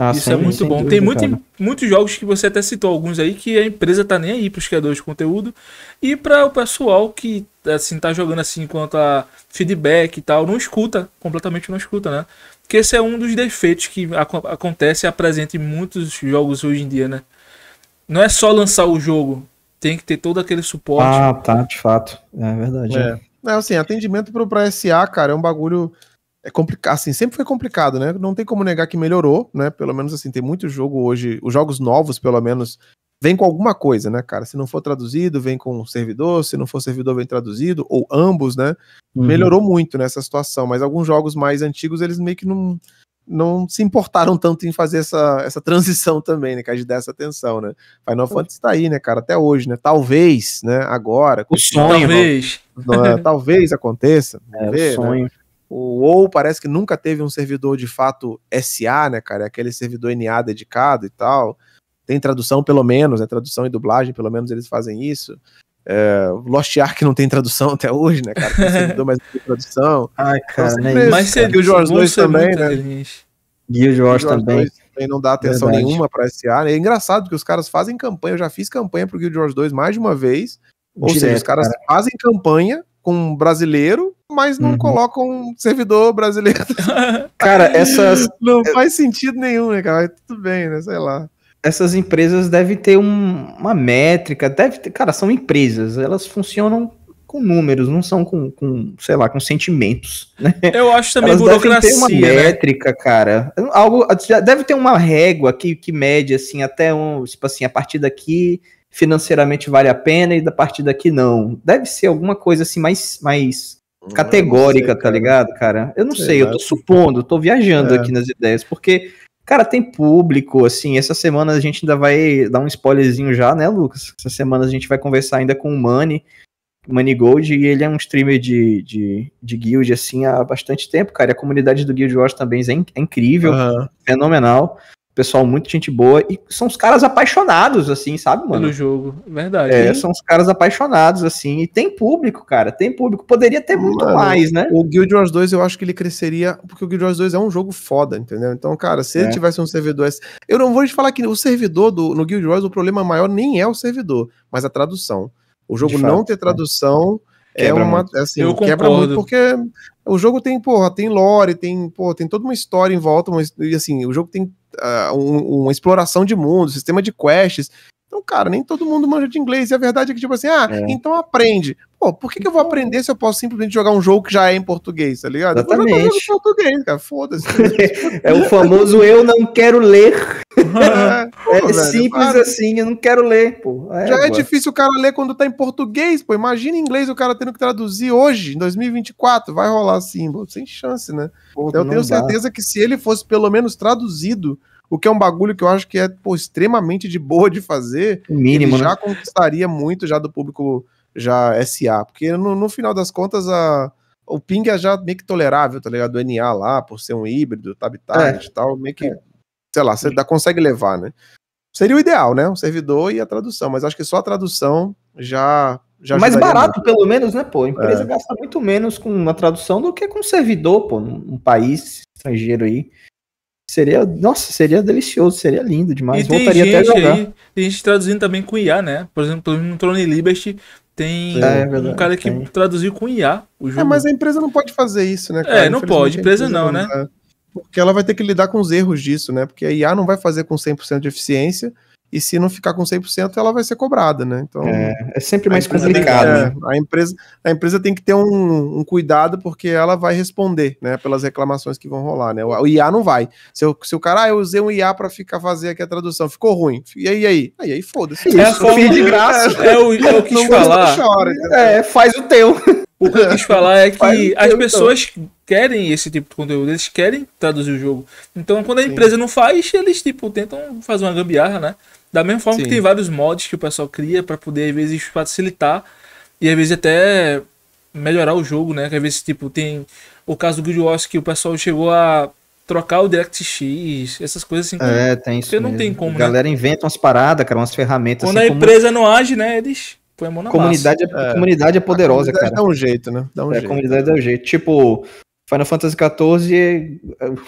Ah, Isso sim, é muito bom. Dúvida, Tem muito, muitos jogos que você até citou alguns aí que a empresa tá nem aí para os criadores de conteúdo e para o pessoal que assim tá jogando assim quanto a feedback e tal, não escuta, completamente não escuta, né? Porque esse é um dos defeitos que ac acontece e apresenta em muitos jogos hoje em dia, né? Não é só lançar o jogo, tem que ter todo aquele suporte. Ah, tá, de fato. É verdade. É, é. é assim, atendimento para pra SA, cara, é um bagulho é complicado, assim, sempre foi complicado, né? Não tem como negar que melhorou, né? Pelo menos assim, tem muito jogo hoje, os jogos novos, pelo menos, vem com alguma coisa, né, cara? Se não for traduzido, vem com servidor, se não for servidor, vem traduzido, ou ambos, né? Uhum. Melhorou muito nessa situação, mas alguns jogos mais antigos, eles meio que não, não se importaram tanto em fazer essa, essa transição também, né? Que a gente dá essa atenção, né? Final Fantasy tá aí, né, cara? Até hoje, né? Talvez, né? Agora. O sonho. Talvez. Não, é, talvez aconteça. É, ver, o né? sonho. Né? O WoW parece que nunca teve um servidor de fato SA, né, cara? É aquele servidor NA dedicado e tal. Tem tradução, pelo menos, né? Tradução e dublagem, pelo menos eles fazem isso. É, Lost Ark não tem tradução até hoje, né, cara? Tem servidor, mas não tem tradução. Ai, então, cara, então, é né? isso. Mas Guild Wars 2 também, né? Guild Wars, também. 2 também não dá atenção Verdade. nenhuma pra SA. Né? É engraçado que os caras fazem campanha, eu já fiz campanha pro Guild Wars 2 mais de uma vez ou Direto, seja, os caras cara. fazem campanha com um brasileiro, mas não uhum. colocam um servidor brasileiro. cara, essas. Não é faz sentido nenhum, né, cara? Tudo bem, né? Sei lá. Essas empresas devem ter um, uma métrica, deve ter, cara, são empresas, elas funcionam com números, não são com, com sei lá, com sentimentos. Né? Eu acho também Elas burocracia. Devem ter uma né? métrica, né? cara. Algo, deve ter uma régua que, que mede assim até um, tipo assim, a partir daqui financeiramente vale a pena e da partir daqui não. Deve ser alguma coisa assim mais, mais categórica, sei, tá ligado, cara? Eu não sei, sei eu tô supondo, tô viajando é. aqui nas ideias, porque, cara, tem público, assim, essa semana a gente ainda vai dar um spoilerzinho já, né, Lucas? Essa semana a gente vai conversar ainda com o Mani, Mani Gold, e ele é um streamer de, de, de guild, assim, há bastante tempo, cara, e a comunidade do Guild Wars também é, é incrível, uhum. fenomenal, pessoal muito gente boa e são os caras apaixonados assim, sabe, mano? Pelo jogo, verdade. É, são os caras apaixonados assim e tem público, cara, tem público. Poderia ter muito mano, mais, né? O Guild Wars 2 eu acho que ele cresceria porque o Guild Wars 2 é um jogo foda, entendeu? Então, cara, se é. tivesse um servidor, eu não vou te falar que o servidor do no Guild Wars o problema maior nem é o servidor, mas a tradução. O jogo fato, não ter é. tradução é, é uma muito. assim, eu quebra muito porque o jogo tem, porra, tem lore, tem, porra, tem toda uma história em volta, mas assim, o jogo tem uh, um, uma exploração de mundo, sistema de quests. Então, cara, nem todo mundo manja de inglês. E a verdade é que, tipo assim, ah, é. então aprende. Pô, por que, que eu vou então. aprender se eu posso simplesmente jogar um jogo que já é em português, tá ligado? Exatamente. Eu já tô português, cara, foda-se. é o famoso eu não quero ler. é, é simples assim, eu não quero ler, pô. É, já é difícil o cara ler quando tá em português, pô. Imagina em inglês o cara tendo que traduzir hoje, em 2024, vai rolar assim, pô, sem chance, né? Pô, então, eu tenho dá. certeza que se ele fosse pelo menos traduzido, o que é um bagulho que eu acho que é pô, extremamente de boa de fazer. Mínimo, ele né? já conquistaria muito já do público já SA, porque no, no final das contas a, o ping é já meio que tolerável, tá ligado? O NA lá, por ser um híbrido, tab é. e tal, meio que, é. sei lá, você dá consegue levar, né? Seria o ideal, né? Um servidor e a tradução, mas acho que só a tradução já. já mais barato, muito. pelo menos, né, pô? A empresa é. gasta muito menos com uma tradução do que com um servidor, pô, num país estrangeiro aí. Seria, nossa, seria delicioso, seria lindo demais. E Voltaria até jogar. Aí, tem gente traduzindo também com IA, né? Por exemplo, no Throne Liberty tem é, é, um verdade, cara que tem. traduziu com IA o é, jogo. É, mas a empresa não pode fazer isso, né, é, cara? É, não pode, empresa, empresa, não, né? Porque ela vai ter que lidar com os erros disso, né? Porque a IA não vai fazer com 100% de eficiência, e se não ficar com 100%, ela vai ser cobrada, né? Então, é, é sempre mais complicado. Tem, né? a, empresa, a empresa tem que ter um, um, cuidado, porque ela vai responder, né? Pelas reclamações que vão rolar, né? O, o IA não vai. Se, eu, se o cara, ah, eu usei um IA para ficar fazer aqui a tradução, ficou ruim. E aí, e aí? Aí, aí foda-se. É isso, a forma de graça. É, é o, é o que falar. Chora, né? é, faz o teu. O que eu quis falar é que as então. pessoas então. querem esse tipo de conteúdo, eles querem traduzir o jogo. Então, quando a Sim. empresa não faz, eles, tipo, tentam fazer uma gambiarra, né? Da mesma forma Sim. que tem vários mods que o pessoal cria para poder, às vezes, facilitar e às vezes até melhorar o jogo, né? Que às vezes, tipo, tem o caso do Guild Wars que o pessoal chegou a trocar o DirectX, essas coisas assim. É, tem isso. Porque não tem como. A né? galera né? inventa umas paradas, cara, umas ferramentas. Quando assim, a empresa como... não age, né? Eles põem a mão na comunidade massa. É, é, comunidade é poderosa, comunidade cara. Dá um jeito, né? Dá um é, jeito. A comunidade dá um jeito. Tipo, Final Fantasy XIV,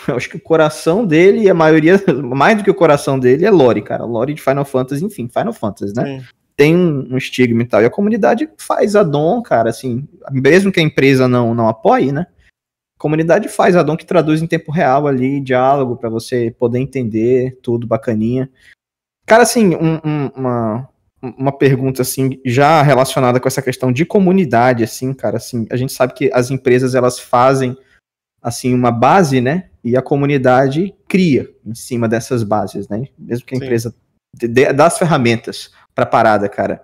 eu acho que o coração dele e a maioria, mais do que o coração dele, é lore, cara. Lore de Final Fantasy, enfim, Final Fantasy, né? Sim. É. Tem um, estigma e tal. E a comunidade faz a dom, cara, assim, mesmo que a empresa não, não apoie, né? A comunidade faz a dom que traduz em tempo real ali, diálogo, para você poder entender tudo bacaninha. Cara, assim, um, um, uma, uma pergunta assim já relacionada com essa questão de comunidade assim cara assim a gente sabe que as empresas elas fazem assim uma base, né? E a comunidade cria em cima dessas bases, né? Mesmo que a Sim. empresa dê, as ferramentas para parada, cara.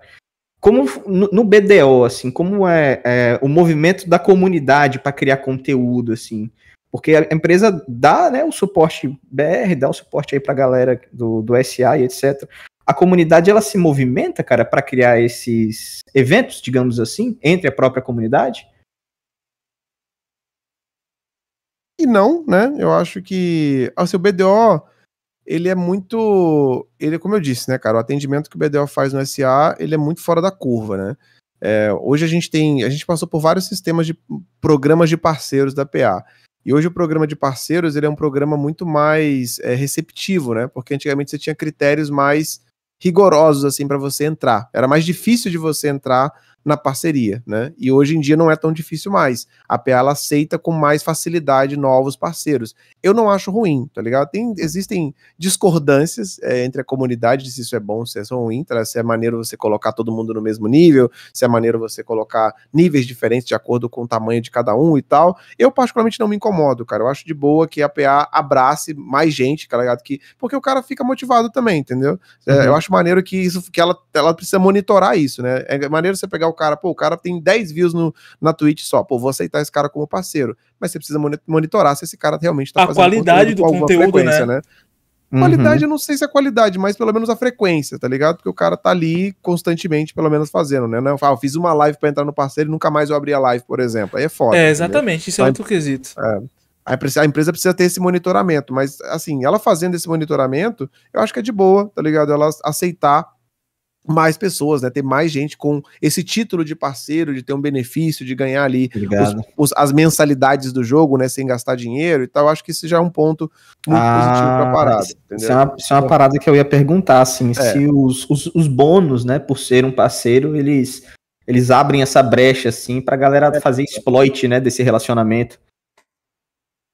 Como no, no BDO, assim, como é, é o movimento da comunidade para criar conteúdo, assim? Porque a empresa dá né, o suporte BR, dá o suporte aí para a galera do, do SA e etc. A comunidade ela se movimenta, cara, para criar esses eventos, digamos assim, entre a própria comunidade? E não, né? Eu acho que assim, o BDO ele é muito. Ele, como eu disse, né, cara, o atendimento que o BDO faz no SA ele é muito fora da curva, né? É, hoje a gente tem. A gente passou por vários sistemas de programas de parceiros da PA. E hoje o programa de parceiros ele é um programa muito mais é, receptivo, né? Porque antigamente você tinha critérios mais rigorosos assim para você entrar. Era mais difícil de você entrar na parceria, né? E hoje em dia não é tão difícil mais. A PA ela aceita com mais facilidade novos parceiros. Eu não acho ruim, tá ligado? Tem, existem discordâncias é, entre a comunidade se isso é bom, se é ruim, tá? se é maneiro você colocar todo mundo no mesmo nível, se é maneiro você colocar níveis diferentes de acordo com o tamanho de cada um e tal. Eu particularmente não me incomodo, cara. Eu acho de boa que a PA abrace mais gente, tá ligado? Que, porque o cara fica motivado também, entendeu? É, uhum. Eu acho maneiro que isso, que ela, ela precisa monitorar isso, né? É maneiro você pegar o cara, pô, o cara tem 10 views no, na Twitch só, pô, vou aceitar esse cara como parceiro. Mas você precisa monitorar se esse cara realmente tá a fazendo qualidade conteúdo, do conteúdo, né? né? Uhum. Qualidade, uhum. eu não sei se é qualidade, mas pelo menos a frequência, tá ligado? Porque o cara tá ali constantemente, pelo menos fazendo, né? É ah, eu fiz uma live para entrar no parceiro e nunca mais eu abri a live, por exemplo. Aí é foda. É, exatamente, isso é outro quesito. É, a empresa precisa ter esse monitoramento, mas assim, ela fazendo esse monitoramento, eu acho que é de boa, tá ligado? Ela aceitar mais pessoas, né? Ter mais gente com esse título de parceiro, de ter um benefício, de ganhar ali os, os, as mensalidades do jogo, né? Sem gastar dinheiro e tal. Acho que esse já é um ponto muito ah, positivo para a parada. Isso é, uma, isso é, uma, parada que eu ia perguntar, assim, é. se os, os, os, bônus, né, por ser um parceiro, eles eles abrem essa brecha, assim, para a galera é. fazer exploit, né, desse relacionamento.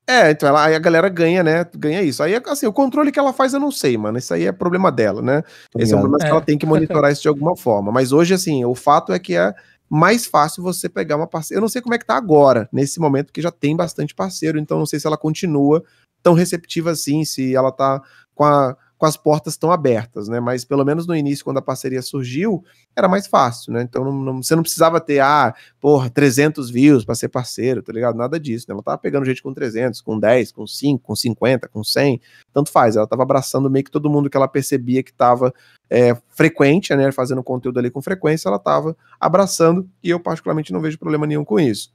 É, então ela, a galera ganha, né? Ganha isso. Aí, assim, o controle que ela faz eu não sei, mano. Isso aí é problema dela, né? Esse é um problema é. que ela é. tem que monitorar isso de alguma forma. Mas hoje, assim, o fato é que é mais fácil você pegar uma parceira. Eu não sei como é que tá agora, nesse momento, porque já tem bastante parceiro, então não sei se ela continua tão receptiva assim, se ela tá com a com as portas tão abertas, né? Mas pelo menos no início, quando a parceria surgiu, era mais fácil, né? Então não, não, você não precisava ter, ah, porra, 300 views para ser parceiro, tá ligado? Nada disso, né? Ela tava pegando gente com 300, com 10, com 5, com 50, com 100, tanto faz. Ela tava abraçando meio que todo mundo que ela percebia que tava é, frequente, né? Fazendo conteúdo ali com frequência, ela tava abraçando e eu particularmente não vejo problema nenhum com isso.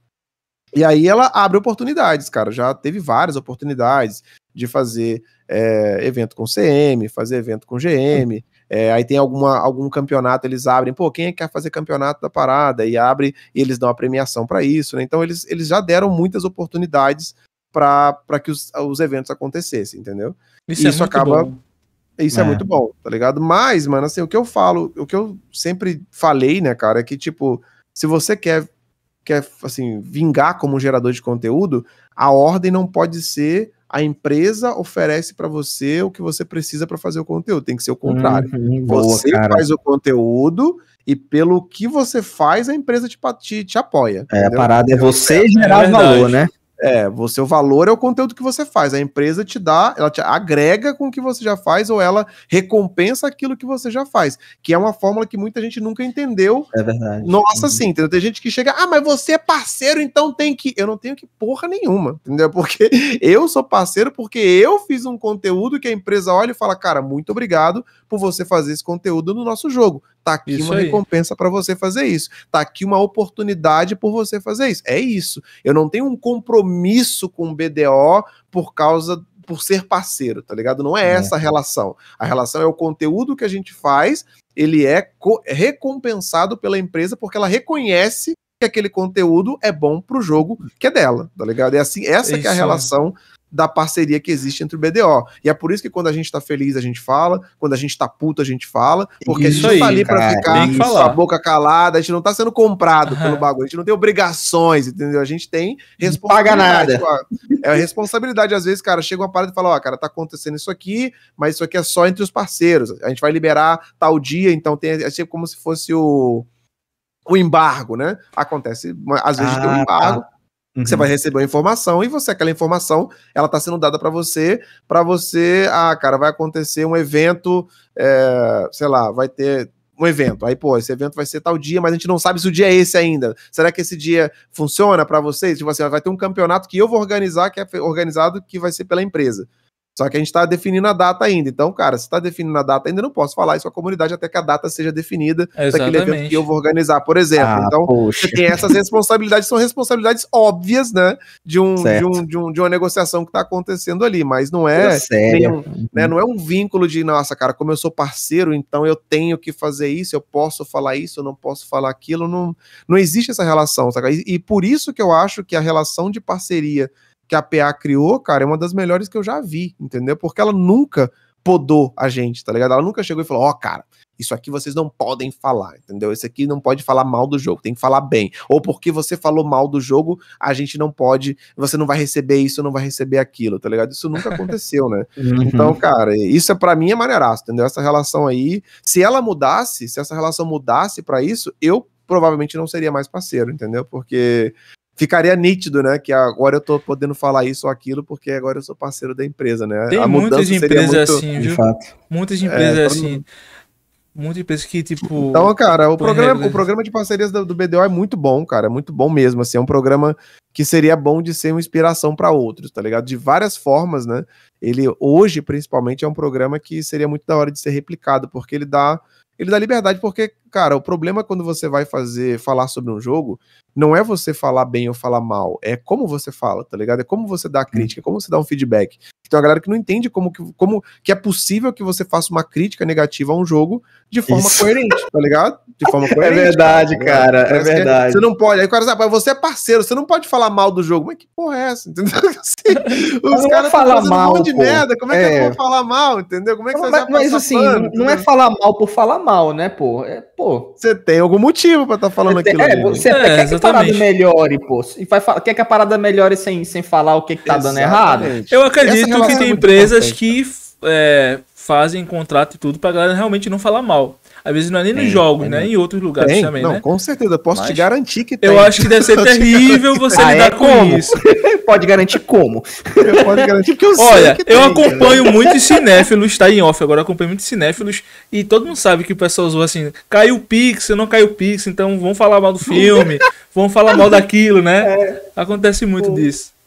E aí ela abre oportunidades, cara. Já teve várias oportunidades de fazer é, evento com CM, fazer evento com GM. É, aí tem alguma, algum campeonato, eles abrem, pô, quem é quer fazer campeonato da parada? E abre, e eles dão a premiação para isso, né? Então eles, eles já deram muitas oportunidades para que os, os eventos acontecessem, entendeu? Isso, é isso acaba. Bom. Isso é. é. muito bom, tá ligado? Mas, mano, assim, o que eu falo, o que eu sempre falei, né, cara, é que, tipo, se você quer quer assim vingar como gerador de conteúdo, a ordem não pode ser a empresa oferece para você o que você precisa para fazer o conteúdo. Tem que ser o contrário. Uhum, você boa, faz o conteúdo e pelo que você faz, a empresa te, te, te apoia. É, entendeu? a parada é, é você é, gerar é valor, né? É, você, o valor é o conteúdo que você faz. A empresa te dá, ela te agrega com o que você já faz ou ela recompensa aquilo que você já faz, que é uma fórmula que muita gente nunca entendeu. É verdade. Nossa, uhum. sim, entendeu? Tem gente que chega, ah, mas você é parceiro, então tem que. Eu não tenho que porra nenhuma, entendeu? Porque eu sou parceiro porque eu fiz um conteúdo que a empresa olha e fala, cara, muito obrigado por você fazer esse conteúdo no nosso jogo. Tá aqui isso uma aí. recompensa para você fazer isso. Tá aqui uma oportunidade por você fazer isso. É isso. Eu não tenho um compromisso com o BDO por causa por ser parceiro, tá ligado? Não é, é. essa a relação. A relação é o conteúdo que a gente faz, ele é, é recompensado pela empresa porque ela reconhece que aquele conteúdo é bom pro jogo que é dela, tá ligado? É assim, essa Isso. É que é a relação da parceria que existe entre o BDO. E é por isso que quando a gente tá feliz, a gente fala, quando a gente tá puto, a gente fala, porque isso a gente não tá ali cara, pra ficar com a boca calada, a gente não tá sendo comprado uhum. pelo bagulho, a gente não tem obrigações, entendeu? A gente tem responsabilidade. paga nada. É a responsabilidade, às vezes, cara, chega uma parada e fala, ó, cara, tá acontecendo isso aqui, mas isso aqui é só entre os parceiros, a gente vai liberar tal dia, então tem, é tipo como se fosse o o embargo, né? Acontece, às vezes ah, tem um ah, tá. embargo, tá. Uhum. Você vai receber uma informação e você, aquela informação, ela está sendo dada para você, para você, ah, cara, vai acontecer um evento, é, sei lá, vai ter um evento. Aí, pô, esse evento vai ser tal dia, mas a gente não sabe se o dia é esse ainda. Será que esse dia funciona para vocês? Tipo assim, vai ter um campeonato que eu vou organizar, que é organizado, que vai ser pela empresa. Só que a gente está definindo a data ainda. Então, cara, se está definindo a data ainda, não posso falar isso com a comunidade até que a data seja definida daquele evento que eu vou organizar, por exemplo. Ah, então, tem essas responsabilidades, são responsabilidades óbvias, né? De, um, de, um, de, um, de uma negociação que está acontecendo ali, mas não é. Nenhum, né, não é um vínculo de, nossa, cara, como eu sou parceiro, então eu tenho que fazer isso, eu posso falar isso, eu não posso falar aquilo. Não, não existe essa relação, saca? E, e por isso que eu acho que a relação de parceria que a PA criou, cara, é uma das melhores que eu já vi, entendeu? Porque ela nunca podou a gente, tá ligado? Ela nunca chegou e falou: Ó, oh, cara, isso aqui vocês não podem falar, entendeu? Isso aqui não pode falar mal do jogo, tem que falar bem. Ou porque você falou mal do jogo, a gente não pode, você não vai receber isso, não vai receber aquilo, tá ligado? Isso nunca aconteceu, né? uhum. Então, cara, isso é para mim é maneiraço, entendeu? Essa relação aí, se ela mudasse, se essa relação mudasse para isso, eu provavelmente não seria mais parceiro, entendeu? Porque ficaria nítido, né? Que agora eu tô podendo falar isso ou aquilo, porque agora eu sou parceiro da empresa, né? Tem a muitas empresas muito... assim, viu? De fato. Muitas é, empresas é, assim. Mundo... Muitas empresas que, tipo. Então, cara, o programa, o programa de parcerias do, do, BDO é muito bom, cara. É muito bom mesmo. Assim, é um programa que seria bom de ser uma inspiração para outros, tá ligado? De várias formas, né? ele hoje, principalmente, é um programa que seria muito da hora de ser replicado, porque ele dá ele dá liberdade, porque, cara, o problema quando você vai fazer, falar sobre um jogo, não é você falar bem ou falar mal, é como você fala, tá ligado? É como você dá a crítica, é como você dá um feedback. Então a galera que não entende como que, como que é possível que você faça uma crítica negativa a um jogo de forma Isso. coerente, tá ligado? De forma é coerente. É verdade, cara, tá cara é verdade. Você não pode. Aí o cara ah, sabe, você é parceiro, você não pode falar mal do jogo. Mas que porra é essa? Entendeu? Assim, os é caras tá falam mal, de tipo, merda, como é que é. eu vou falar mal, entendeu? Como é que mas, você vai Mas assim, pano, não né? é falar mal por falar mal, né, pô? É, pô. Você tem algum motivo pra estar tá falando aquilo. É, você né? é, quer que a parada melhore, pô. E vai, quer que a parada melhore sem, sem falar o que, que tá exatamente. dando errado? Eu acredito que é tem empresas que né? é, fazem contrato e tudo pra galera realmente não falar mal. Às vezes não é nem tem, nos jogos, tem, né? Em outros lugares tem, também, não, né? Com certeza, posso Mas te garantir que tem. Eu acho que deve ser terrível você ah, é lidar é? com como? isso. pode garantir como? pode garantir que eu Olha, eu acompanho né? muitos cinéfilos, tá em off agora, acompanho muitos cinéfilos e todo mundo sabe que o pessoal usou assim, caiu o pixel, não caiu o Pix, então vão falar mal do filme, vão falar mal daquilo, né? É. Acontece muito Pô. disso.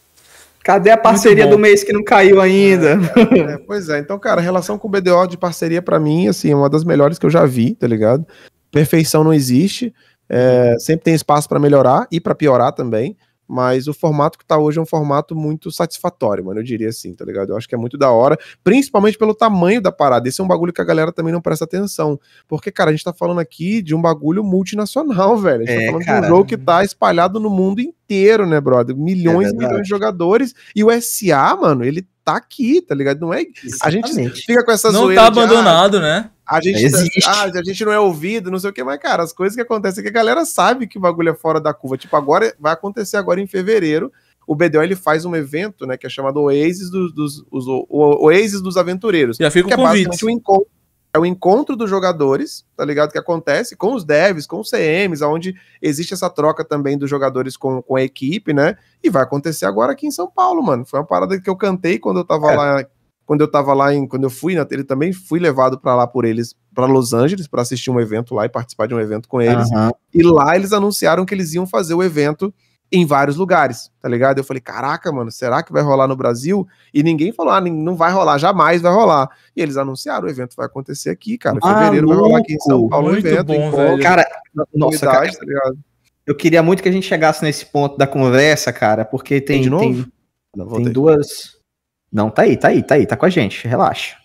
Cadê a parceria do mês que não caiu ainda? É, é, é pois é, então, cara, a relação com o BDO de parceria, para mim, assim, é uma das melhores que eu já vi, tá ligado? Perfeição não existe, é, sempre tem espaço para melhorar e para piorar também. Mas o formato que tá hoje é um formato muito satisfatório, mano. Eu diria assim, tá ligado? Eu acho que é muito da hora, principalmente pelo tamanho da parada. Esse é um bagulho que a galera também não presta atenção. Porque, cara, a gente tá falando aqui de um bagulho multinacional, velho. A gente tá é, tá falando cara... de um jogo que tá espalhado no mundo inteiro, né, brother? Milhões é e milhões de jogadores. E o SA, mano, ele tá aqui, tá ligado? Não é. Exatamente. A gente fica com essas coisas Não tá abandonado, de, ah, né? A gente, tá- Ah, a gente não é ouvido, não sei o que, mas, cara, as coisas que acontecem é que a galera sabe que o bagulho é fora da curva. Tipo, agora vai acontecer agora em fevereiro. O BDO ele faz um evento, né, que é chamado Oasis dos, dos os, o, Oasis dos Aventureiros. Já fica o é convite. é basicamente um encontro é o encontro dos jogadores, tá ligado? Que acontece com os devs, com os CMs, onde existe essa troca também dos jogadores com, com a equipe, né? E vai acontecer agora aqui em São Paulo, mano. Foi uma parada que eu cantei quando eu tava é. lá. Quando eu tava lá em. Quando eu fui na ele também fui levado para lá por eles, para Los Angeles, para assistir um evento lá e participar de um evento com eles. Uhum. E lá eles anunciaram que eles iam fazer o evento em vários lugares, tá ligado? Eu falei, caraca, mano, será que vai rolar no Brasil? E ninguém falou, ah, não vai rolar, jamais vai rolar. E eles anunciaram, o evento vai acontecer aqui, cara. Ah, fevereiro vai rolar aqui em São Paulo o um evento. Bom, velho. Cara, nossa, cara, tá ligado? Eu queria muito que a gente chegasse nesse ponto da conversa, cara, porque tem. Tem de novo? Tem, não, tem duas. Não, tá aí, tá aí, tá aí, tá com a gente, relaxa.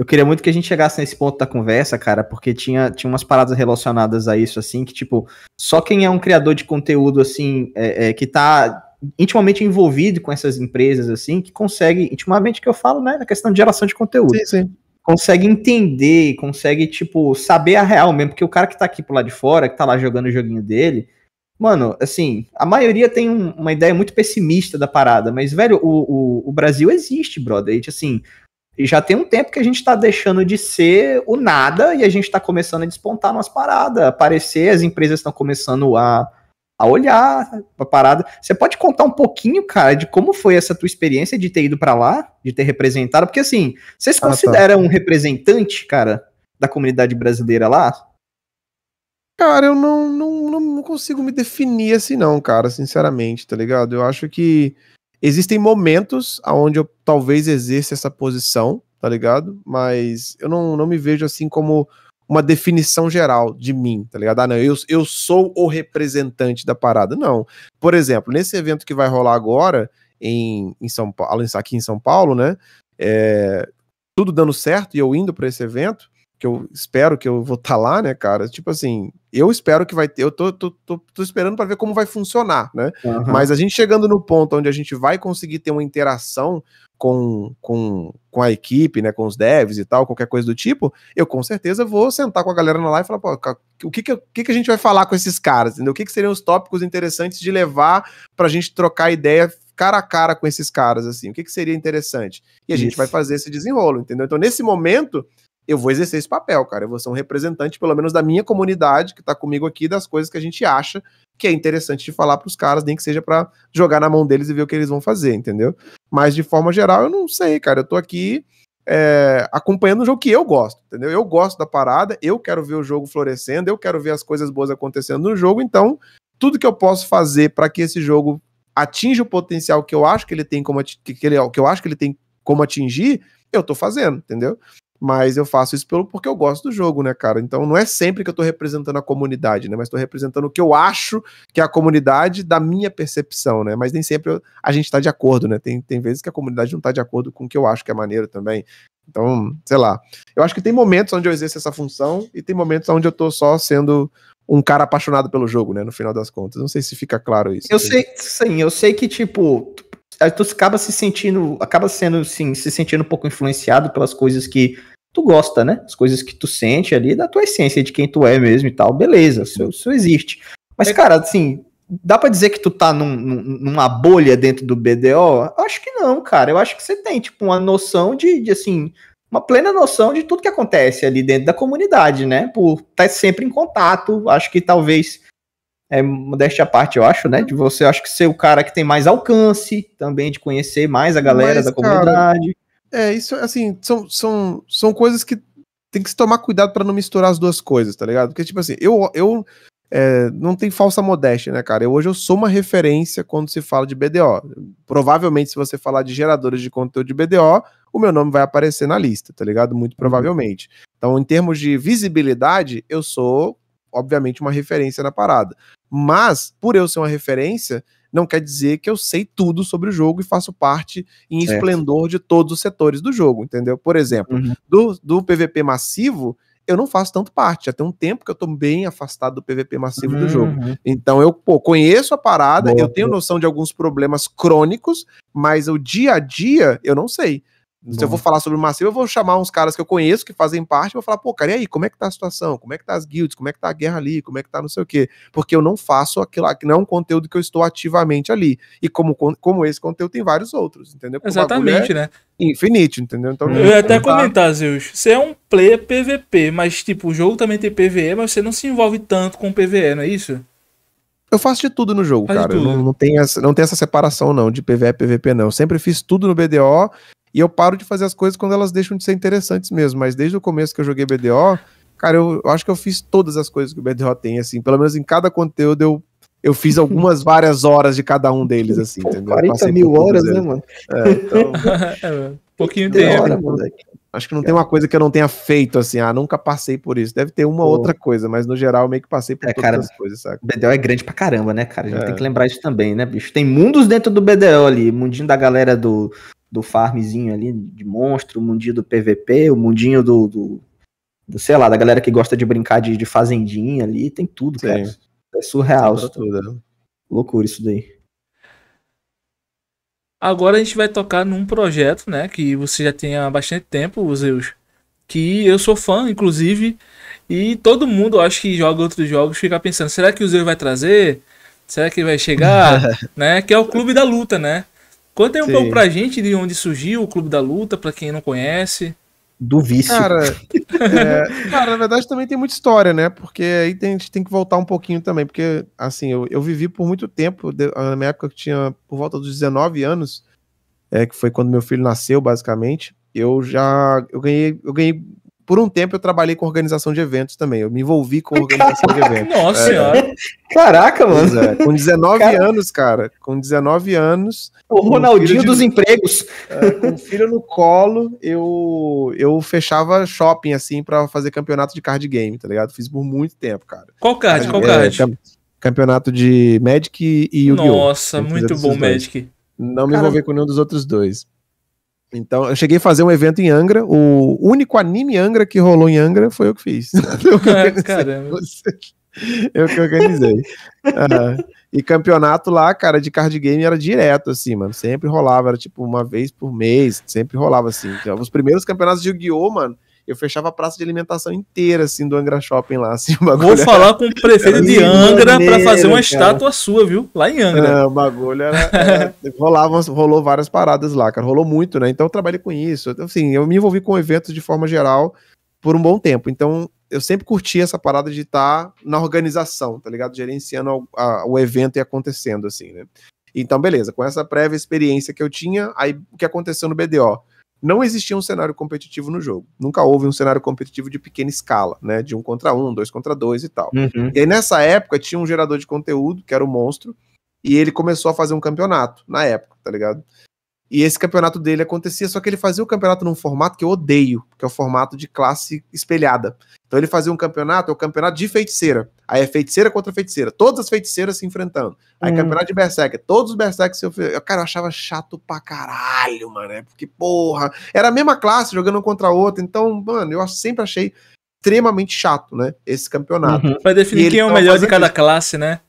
Eu queria muito que a gente chegasse nesse ponto da conversa, cara, porque tinha, tinha umas paradas relacionadas a isso, assim, que, tipo, só quem é um criador de conteúdo, assim, é, é, que tá intimamente envolvido com essas empresas, assim, que consegue, intimamente que eu falo, né, na questão de geração de conteúdo. Sim, sim. Consegue entender, consegue, tipo, saber a real mesmo, porque o cara que tá aqui pro lado de fora, que tá lá jogando o joguinho dele, Mano, assim, a maioria tem um, uma ideia muito pessimista da parada, mas, velho, o, o, o Brasil existe, brother. E, tipo, assim, e já tem um tempo que a gente está deixando de ser o nada e a gente está começando a despontar umas paradas, aparecer, as empresas estão começando a, a olhar a parada. Você pode contar um pouquinho, cara, de como foi essa tua experiência de ter ido para lá, de ter representado? Porque assim, vocês se ah, tá. consideram tá. um representante, cara, da comunidade brasileira lá? Cara, eu não, não, não consigo me definir assim, não, cara, sinceramente, tá ligado? Eu acho que Existem momentos onde eu talvez exerça essa posição, tá ligado? Mas eu não, não me vejo assim como uma definição geral de mim, tá ligado? Ah, não, eu, eu sou o representante da parada. Não. Por exemplo, nesse evento que vai rolar agora, em, em São Paulo, aqui em São Paulo, né? É, tudo dando certo e eu indo para esse evento, que eu espero que eu vou estar tá lá, né, cara? Tipo assim, eu espero que vai ter, eu tô, tô, tô, tô esperando para ver como vai funcionar, né? Uhum. Mas a gente chegando no ponto onde a gente vai conseguir ter uma interação com, com, com a equipe, né, com os devs e tal, qualquer coisa do tipo, eu com certeza vou sentar com a galera na live e falar, pô, o que que, o que, que a gente vai falar com esses caras, entendeu? O que, que seriam os tópicos interessantes de levar para a gente trocar ideia cara a cara com esses caras, assim, o que, que seria interessante? E a gente vai fazer esse desenrolo, entendeu? Então, nesse momento, eu vou exercer esse papel, cara. Eu vou ser um representante, pelo menos, da minha comunidade que tá comigo aqui, das coisas que a gente acha que é interessante de falar pros caras, nem que seja para jogar na mão deles e ver o que eles vão fazer, entendeu? Mas, de forma geral, eu não sei, cara. Eu tô aqui é, acompanhando o jogo que eu gosto, entendeu? Eu gosto da parada, eu quero ver o jogo florescendo, eu quero ver as coisas boas acontecendo no jogo, então tudo que eu posso fazer para que esse jogo atinja o potencial que eu acho que ele tem como que, ele, é, que eu acho que ele tem como atingir, eu tô fazendo, entendeu? mas eu faço isso pelo porque eu gosto do jogo, né, cara? Então não é sempre que eu tô representando a comunidade, né? Mas tô representando o que eu acho que é a comunidade da minha percepção, né? Mas nem sempre eu, a gente tá de acordo, né? Tem, tem vezes que a comunidade não tá de acordo com o que eu acho que é maneiro também. Então, sei lá. Eu acho que tem momentos onde eu exerço essa função e tem momentos onde eu tô só sendo um cara apaixonado pelo jogo, né? No final das contas. Não sei se fica claro isso. Eu né? sei, sim, eu sei que, tipo, tu acaba se sentindo, acaba sendo, assim, se sentindo um pouco influenciado pelas coisas que tu gosta, né? As coisas que tu sente ali da tua essência, de quem tu é mesmo e tal, beleza, isso, isso existe. Mas, é. cara, assim, dá para dizer que tu tá num, numa bolha dentro do BDO? Acho que não, cara. Eu acho que você tem, tipo, uma noção de, de assim, uma plena noção de tudo que acontece ali dentro da comunidade, né? Por estar tá sempre em contato, acho que talvez é modéstia à parte, eu acho, né? Uhum. De você acho que ser o cara que tem mais alcance também, de conhecer mais a galera Mas, da comunidade. Cara, é, isso assim, são, são, são coisas que tem que se tomar cuidado para não misturar as duas coisas, tá ligado? Porque, tipo assim, eu, eu é, não tem falsa modéstia, né, cara? Eu, hoje eu sou uma referência quando se fala de BDO. Provavelmente, se você falar de geradores de conteúdo de BDO, o meu nome vai aparecer na lista, tá ligado? Muito uhum. provavelmente. Então, em termos de visibilidade, eu sou obviamente, uma referência na parada. Mas, por eu ser uma referência, não quer dizer que eu sei tudo sobre o jogo e faço parte em certo. esplendor de todos os setores do jogo, entendeu? Por exemplo, uhum. do, do PVP massivo, eu não faço tanto parte. Já tem um tempo que eu tô bem afastado do PVP massivo uhum. do jogo. Uhum. Então eu pô, conheço a parada, Boa. eu tenho noção de alguns problemas crônicos, mas o dia a dia eu não sei. Bom. Se eu vou falar sobre o Massivo, eu vou chamar uns caras que eu conheço, que fazem parte, e vou falar, pô, cara, e aí, como é que tá a situação? Como é que tá as guilds? Como é que tá a guerra ali? Como é que tá não sei o quê? Porque eu não faço aquilo, não é um conteúdo que eu estou ativamente ali. E como, como esse conteúdo, tem vários outros, entendeu? Porque é Exatamente, né? Infinito, entendeu? Então, eu ia até comentar, Zeus, você é um player PVP, mas, tipo, o jogo também tem PVE, mas você não se envolve tanto com PVE, não é isso? Eu faço de tudo no jogo, Faz cara. Não, não, tem essa, não tem essa separação, não, de PVE e PVP, não. Eu sempre fiz tudo no BDO e eu paro de fazer as coisas quando elas deixam de ser interessantes mesmo. Mas desde o começo que eu joguei BDO, cara, eu, eu acho que eu fiz todas as coisas que o BDO tem, assim. Pelo menos em cada conteúdo eu eu fiz algumas várias horas de cada um deles, assim, Pô, 40 mil horas, né, eles. né, mano? É, então... é, pouquinho tempo. Hora, Acho que não tem uma coisa que eu não tenha feito, assim, ah, nunca passei por isso. Deve ter uma Pô. outra coisa, mas no geral eu meio que passei por é, todas cara, as coisas, saca? BDO é grande pra caramba, né, cara? A gente é. tem que lembrar isso também, né, bicho? Tem mundos dentro do BDO ali, mundinho da galera do, do farmzinho ali de monstro, o mundinho do PVP, o mundinho do, do, do sei lá, da galera que gosta de brincar de, de fazendinha ali, tem tudo, Sim. cara. É surreal. Isso tudo, né? Loucura isso daí. Agora a gente vai tocar num projeto, né, que você já tem há bastante tempo, Zeus, que eu sou fã, inclusive, e todo mundo, acho que joga outros jogos, fica pensando, será que o Zeus vai trazer? Será que ele vai chegar? né? Que é o clube da luta, né? Conta aí um Sim. pouco pra gente de onde surgiu o Clube da Luta, pra quem não conhece. Do vício. Cara, é, cara, na verdade também tem muita história, né? Porque aí a gente tem que voltar um pouquinho também. Porque, assim, eu, eu vivi por muito tempo, ah, na minha época que tinha por volta dos 19 anos, é, que foi quando meu filho nasceu, basicamente. Eu já eu ganhei, eu ganhei por um tempo eu trabalhei com organização de eventos também. Eu me envolvi com organização Caraca, de eventos. Nossa é. senhora. Caraca, mano. É. Com 19 anos, cara. Com 19 anos. O Ronaldinho um dos de... empregos. É, com um filho no colo, eu eu fechava shopping assim para fazer campeonato de card game, tá ligado? Fiz por muito tempo, cara. Qual card? Qual é, card? Cam... Campeonato de Magic e Yu-Gi-Oh! Nossa, muito bom dois. Magic. Não me envolver envolvi com nenhum dos outros dois. Então, eu cheguei a fazer um evento em Angra. O único anime Angra que rolou em Angra foi eu que fiz. É, eu que organizei. Caramba. Ah, eu que organizei. E campeonato lá, cara, de card game era direto, assim, mano. Sempre rolava, era tipo uma vez por mês, sempre rolava assim. Então, os primeiros campeonatos de Yu-Gi-Oh!, mano, eu fechava a praça de alimentação inteira, assim, do Angra Shopping lá, assim, Vou falar com o prefeito de Angra para fazer uma cara. estátua sua, viu? Lá em Angra. Não o bagulho era... era rolava, rolou várias paradas lá, cara, rolou muito, né? Então eu trabalhei com isso, então, assim, eu me envolvi com eventos de forma geral por um bom tempo, então eu sempre curti essa parada de estar tá na organização, tá ligado? Gerenciando a, a, o evento e acontecendo, assim, né? Então, beleza, com essa prévia experiência que eu tinha, aí o que aconteceu no BDO? não existia um cenário competitivo no jogo. Nunca houve um cenário competitivo de pequena escala, né? De um contra um, dois contra dois e tal. Uhum. E aí, nessa época, tinha um gerador de conteúdo, que era o Monstro, e ele começou a fazer um campeonato, na época, tá ligado? E esse campeonato dele acontecia, só que ele fazia o campeonato num formato que eu odeio, que é o formato de classe espelhada. Então ele fazia um campeonato, é o campeonato de feiticeira. Aí é feiticeira contra feiticeira, todas as feiticeiras se enfrentando. Aí é hum. campeonato de Berserker, todos os Berserkers se eu, Cara, eu achava chato pra caralho, mano. É porque, porra, era a mesma classe jogando um contra a outra. Então, mano, eu sempre achei extremamente chato, né? Esse campeonato. Uhum. definir quem é o melhor de cada isso. classe, né?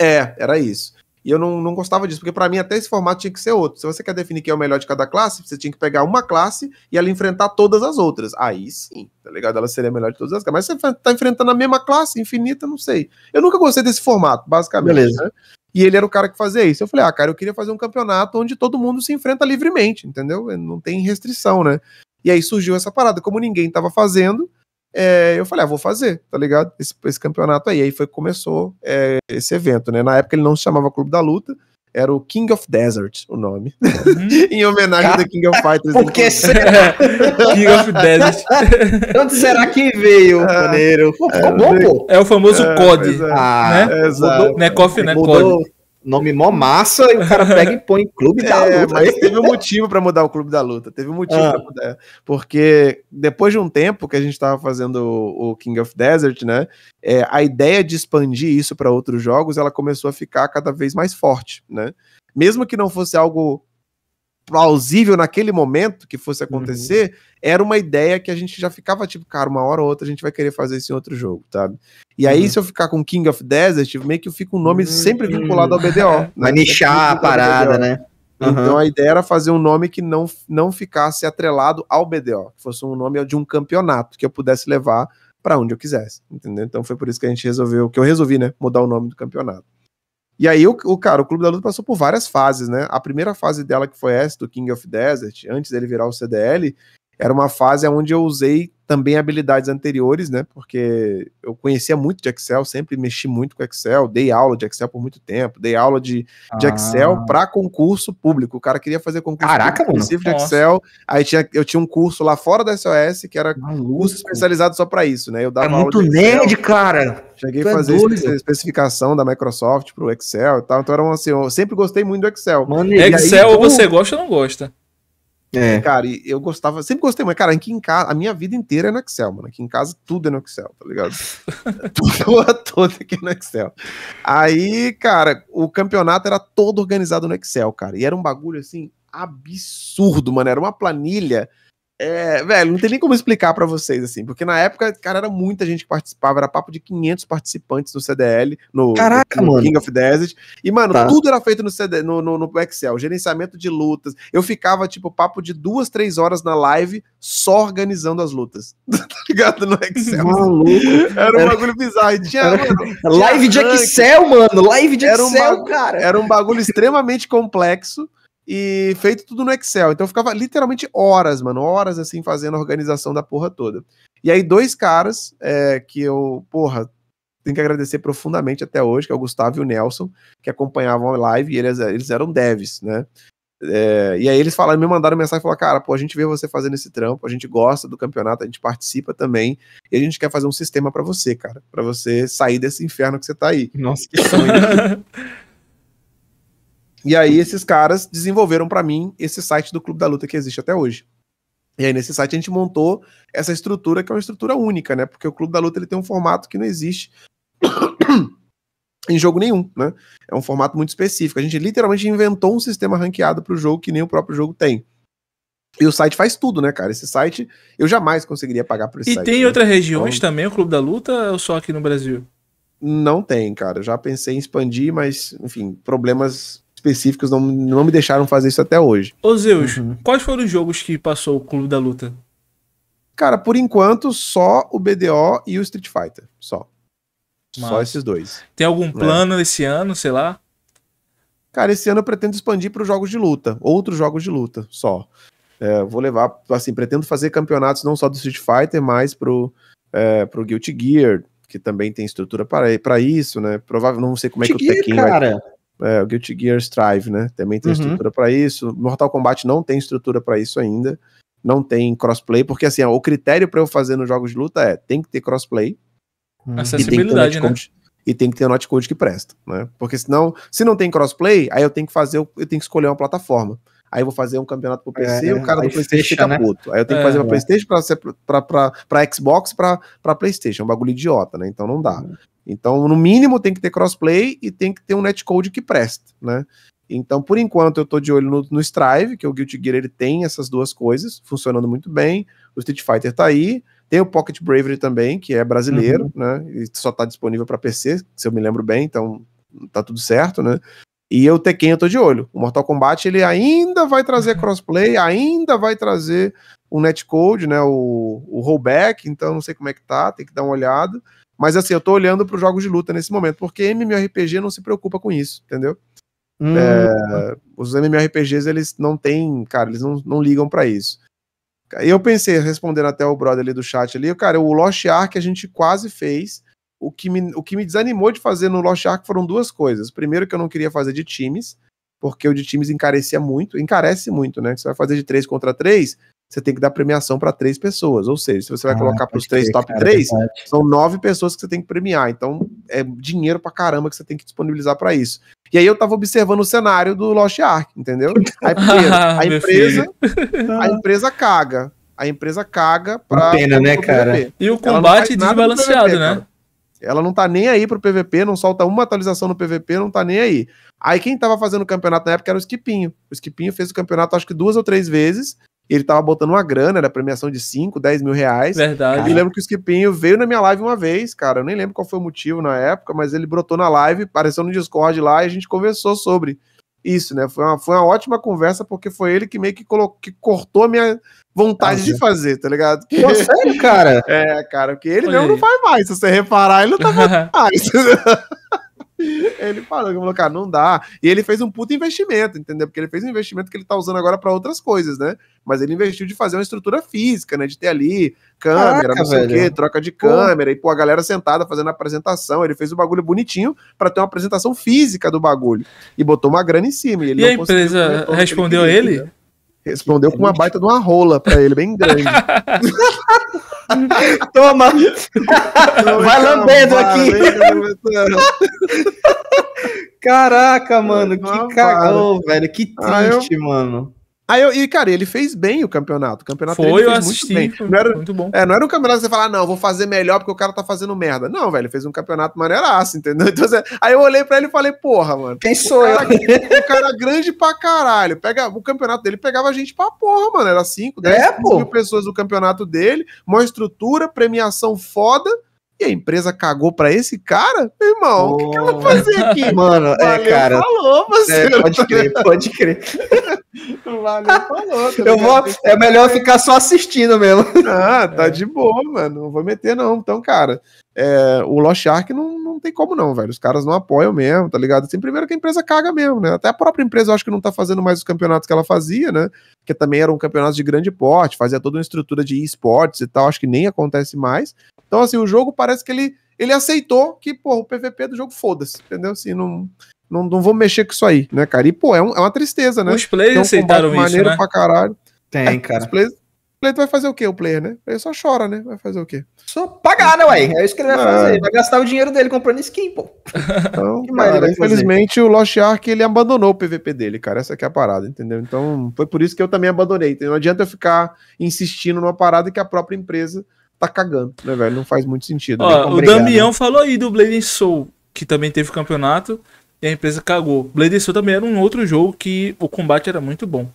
É, era isso. E eu não, não gostava disso, porque para mim até esse formato tinha que ser outro. Se você quer definir quem é o melhor de cada classe, você tinha que pegar uma classe e ela enfrentar todas as outras. Aí sim, tá ligado? Ela seria a melhor de todas as classes. Mas você tá enfrentando a mesma classe infinita, não sei. Eu nunca gostei desse formato, basicamente. Beleza. Né? E ele era o cara que fazia isso. Eu falei, ah, cara, eu queria fazer um campeonato onde todo mundo se enfrenta livremente, entendeu? Não tem restrição, né? E aí surgiu essa parada. Como ninguém tava fazendo, é, eu falei, ah, vou fazer, tá ligado? Esse, esse campeonato aí. Aí foi que começou é, esse evento, né? Na época ele não se chamava Clube da Luta, era o King of Desert, o nome. Uhum. em homenagem Car... ao King of Fighters. Por que será? King of Desert. Onde então, será que veio? Ah, Maneiro. Pô, é, bom, pô. É o famoso é, COD. É, ah, né? É, exato. Mudou, né? Coffee, né? Mudou, COD nome mó massa e o cara pega e põe Clube da é, Luta. É, mas teve um motivo para mudar o Clube da Luta, teve um motivo ah. pra mudar. Porque depois de um tempo que a gente estava fazendo o, King of Desert, né, é, a ideia de expandir isso para outros jogos, ela começou a ficar cada vez mais forte, né? Mesmo que não fosse algo plausível naquele momento que fosse uhum. acontecer, uhum. era uma ideia que a gente já ficava tipo, cara, uma hora ou outra a gente vai querer fazer esse outro jogo, sabe? E aí, uhum. se eu ficar com King of Desert, tipo, meio que eu fico um nome uhum. sempre vinculado ao BDO. Né? Vai nichar a parada, né? Então, uhum. Então a ideia era fazer um nome que não, não ficasse atrelado ao BDO, que fosse um nome de um campeonato que eu pudesse levar para onde eu quisesse, entendeu? Então foi por isso que a gente resolveu, que eu resolvi, né, mudar o nome do campeonato. E aí, o, o, cara, o Clube da Luta passou por várias fases, né? A primeira fase dela, que foi essa, do King of Desert, antes dele virar o CDL, era uma fase onde eu usei também habilidades anteriores, né? Porque eu conhecia muito de Excel, sempre mexi muito com Excel, dei aula de Excel por muito tempo, dei aula de, de ah. Excel para concurso público. O cara queria fazer concurso Caraca, público, de Excel. Aí tinha, eu tinha um curso lá fora da SOS que era Maluco. curso especializado só para isso, né? Eu dava é muito nerd, cara. Cheguei tu a é fazer é especificação da Microsoft para o Excel e tal. Então era um, assim, eu sempre gostei muito do Excel. Mano, Excel aí, ou você gosta ou não gosta? É. Cara, eu gostava, sempre gostei, mas, cara, aqui em casa, a minha vida inteira é no Excel, mano. Aqui em casa tudo é no Excel, tá ligado? Tudo, toda aqui é no Excel. Aí, cara, o campeonato era todo organizado no Excel, cara. E era um bagulho assim absurdo, mano. Era uma planilha é, velho, não tem nem como explicar para vocês, assim, porque na época, cara, era muita gente que participava, era papo de 500 participantes no CDL, no, Caraca, no King of Desert, e, mano, tá. tudo era feito no, CD, no, no, no, Excel, gerenciamento de lutas, eu ficava, tipo, papo de duas, três horas na live, só organizando as lutas, tá ligado? No Excel. Assim. Maluco. Era um bagulho bizarro, e tinha, mano, tinha live de Excel, mano, live de Excel, um cara. Era um bagulho extremamente complexo, e feito tudo no Excel. Então eu ficava literalmente horas, mano, horas assim fazendo a organização da porra toda. E aí dois caras é, que eu, porra, tenho que agradecer profundamente até hoje, que é o Gustavo e o Nelson, que acompanhavam a live e eles, eles eram devs, né? É, e aí eles falaram, me mandaram mensagem e falaram, cara, pô, a gente vê você fazendo esse trampo, a gente gosta do campeonato, a gente participa também, e a gente quer fazer um sistema para você, cara, para você sair desse inferno que você tá aí. Nossa, que sonho. E aí esses caras desenvolveram para mim esse site do Clube da Luta que existe até hoje. E aí nesse site a gente montou essa estrutura que é uma estrutura única, né? Porque o Clube da Luta ele tem um formato que não existe em jogo nenhum, né? É um formato muito específico. A gente literalmente inventou um sistema ranqueado para o jogo que nem o próprio jogo tem. E o site faz tudo, né, cara? Esse site eu jamais conseguiria pagar por esse e site. E tem né? outras regiões então... também o Clube da Luta ou só aqui no Brasil? Não tem, cara. Já pensei em expandir, mas, enfim, problemas específicos não, não me deixaram fazer isso até hoje. Ô Zeus, uhum. quais foram os jogos que passou o Clube da Luta? Cara, por enquanto, só o BDO e o Street Fighter. Só. Só esses dois. Tem algum né? plano esse ano, sei lá? Cara, esse ano eu pretendo expandir para os jogos de luta, outros jogos de luta só. É, vou levar, assim, pretendo fazer campeonatos não só do Street Fighter, mas pro, é, pro Guilty Gear, que também tem estrutura para isso, né? Provável, não sei como Guilty é que o Tekken cara. vai é, o Guilty Gear Strive, né? Também tem uhum. estrutura para isso. Mortal Kombat não tem estrutura para isso ainda. Não tem crossplay, porque assim, o critério para eu fazer nos jogos de luta é tem que ter crossplay. Acessibilidade, hum. e tem que ter né? E tem que ter um netcode que presta, né? Porque senão, se não tem crossplay, aí eu tenho que fazer, eu tenho que escolher uma plataforma. Aí eu vou fazer um campeonato pro PC, é, o cara do Playstation fecha, fica né? puto. Aí eu tenho é, que fazer pra é. Playstation, pra, pra, pra, pra Xbox, pra, pra Playstation. É um bagulho idiota, né? Então não dá. Uhum. Então, no mínimo, tem que ter crossplay e tem que ter um netcode que presta, né? Então, por enquanto, eu estou de olho no, no, Strive, que o Guilty Gear ele tem essas duas coisas funcionando muito bem. O Street Fighter está aí. Tem o Pocket Bravery também, que é brasileiro, uhum. né? E só está disponível para PC, se eu me lembro bem, então tá tudo certo, né? E o Tekken eu estou de olho. O Mortal Kombat ele ainda vai trazer uhum. crossplay, ainda vai trazer um netcode, né? O, o rollback, então não sei como é que tá, tem que dar uma olhada. Mas assim, eu tô olhando para os jogos de luta nesse momento, porque MMORPG não se preocupa com isso, entendeu? Hum. É, os MMORPGs, eles não têm, cara, eles não, não ligam para isso. Eu pensei, respondendo até o brother ali do chat ali, cara, o Lost Ark a gente quase fez. O que, me, o que me desanimou de fazer no Lost Ark foram duas coisas. Primeiro, que eu não queria fazer de times, porque o de times encarecia muito, encarece muito, né? Você vai fazer de 3 contra 3, você tem que dar premiação para três pessoas. Ou seja, se você vai ah, colocar para os três top é três, são nove pessoas que você tem que premiar. Então, é dinheiro para caramba que você tem que disponibilizar para isso. E aí eu estava observando o cenário do Lost Ark, entendeu? A empresa, ah, a, empresa a empresa caga. A empresa caga para Pena, né, cara? PVP. E o combate desbalanceado, PVP, né? Cara. Ela não tá nem aí pro PVP, não solta uma atualização no PVP, não tá nem aí. Aí quem tava fazendo o campeonato na época era o Esquipinho. O Esquipinho fez o campeonato acho que duas ou três vezes ele tava botando uma grana, era premiação de 5, 10 mil reais. Verdade. E lembro que o Skipinho veio na minha live uma vez, cara. Eu nem lembro qual foi o motivo na época, mas ele brotou na live, apareceu no Discord lá e a gente conversou sobre isso, né? Foi uma, foi uma ótima conversa, porque foi ele que meio que, colocou, que cortou a minha vontade ah, de fazer, tá ligado? Que... Pô, sério, cara? É, cara, porque ele Olha mesmo aí. não faz mais. Se você reparar, ele não tá fazendo mais. Ele parou, falou, cara, não dá. E ele fez um puto investimento, entendeu? Porque ele fez um investimento que ele tá usando agora para outras coisas, né? Mas ele investiu de fazer uma estrutura física, né? De ter ali câmera, Caraca, não sei o quê, troca de câmera, pô. e pô, a galera sentada fazendo a apresentação. Ele fez o bagulho bonitinho para ter uma apresentação física do bagulho. E botou uma grana em cima. E, e a empresa né? respondeu ele? Queria, né? Respondeu com uma baita de uma rola pra ele, bem grande. Toma! Vai lambendo aqui! Caraca, mano, que cagão, velho. Que triste, eu... mano. Aí eu, e, cara, ele fez bem o campeonato. O campeonato foi, eu assisti, muito bem. Foi, era, muito bom. É, não era um campeonato que você fala, ah, não, vou fazer melhor porque o cara tá fazendo merda. Não, velho, fez um campeonato maneiraço, entendeu? Então, assim, aí eu olhei pra ele e falei, porra, mano. Quem sou eu? O cara grande pra caralho. Pega, o campeonato dele pegava gente pra porra, mano. Era 5, 10 é, mil pessoas no campeonato dele, uma estrutura, premiação foda. E a empresa cagou para esse cara? Meu irmão, o que, que eu vou fazer aqui? Mano, é, Valeu, é, cara. Falou, parceiro. É, pode crer, pode crer. Valeu, falou. Tá eu vou, é melhor ficar só assistindo mesmo. Ah, tá é. de boa, mano. Não vou meter, não. Então, cara, é, o Lost Ark não, não tem como não, velho. Os caras não apoiam mesmo, tá ligado? Assim, primeiro que a empresa caga mesmo, né? Até a própria empresa eu acho que não tá fazendo mais os campeonatos que ela fazia, né? Que também eram um campeonatos de grande porte, fazia toda uma estrutura de esportes e tal, acho que nem acontece mais. Então, assim, o jogo parece que ele, ele aceitou que, pô, o PVP do jogo foda-se, entendeu? Assim, não, não, não vou mexer com isso aí, né, cara? E, pô, é, um, é uma tristeza, né? Os players um aceitaram isso, né? pra caralho. Tem, é, cara. Os players Cleiton vai fazer o quê, o player, né? Ele só chora, né? Vai fazer o quê? Só pagar, né, ué? É isso que ele vai ah. fazer. Ele vai gastar o dinheiro dele comprando skin, pô. Então, cara, infelizmente, o Lost Ark, ele abandonou o PVP dele, cara. Essa aqui é a parada, entendeu? Então, foi por isso que eu também abandonei. não adianta eu ficar insistindo numa parada que a própria empresa tá cagando, né, velho? Não faz muito sentido. Ó, o Damião né? falou aí do Blade Soul, que também teve campeonato, e a empresa cagou. Blade Soul também era um outro jogo que o combate era muito bom.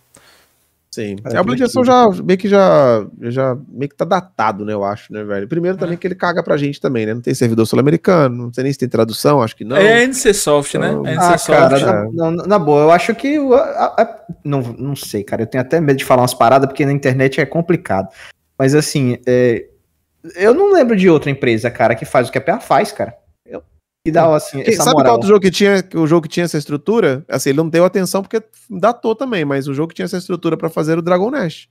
Sim. É, a é, obligação já meio que já, já meio que tá datado, né? Eu acho, né, velho? Primeiro também é. que ele caga pra gente também, né? Não tem servidor sul-americano, não sei nem se tem tradução, acho que não. É NCSoft, né? então... né? É NC Ah, cara, na, na, na, boa, eu acho que. A, a, a, não, não sei, cara. Eu tenho até medo de falar umas paradas, porque na internet é complicado. Mas assim, é, eu não lembro de outra empresa, cara, que faz o que a PA faz, cara. E dá assim, que, Sabe moral. qual outro jogo que tinha, o jogo que tinha essa estrutura? Assim, ele não deu atenção porque datou também, mas o jogo que tinha essa estrutura para fazer o Dragon Nest.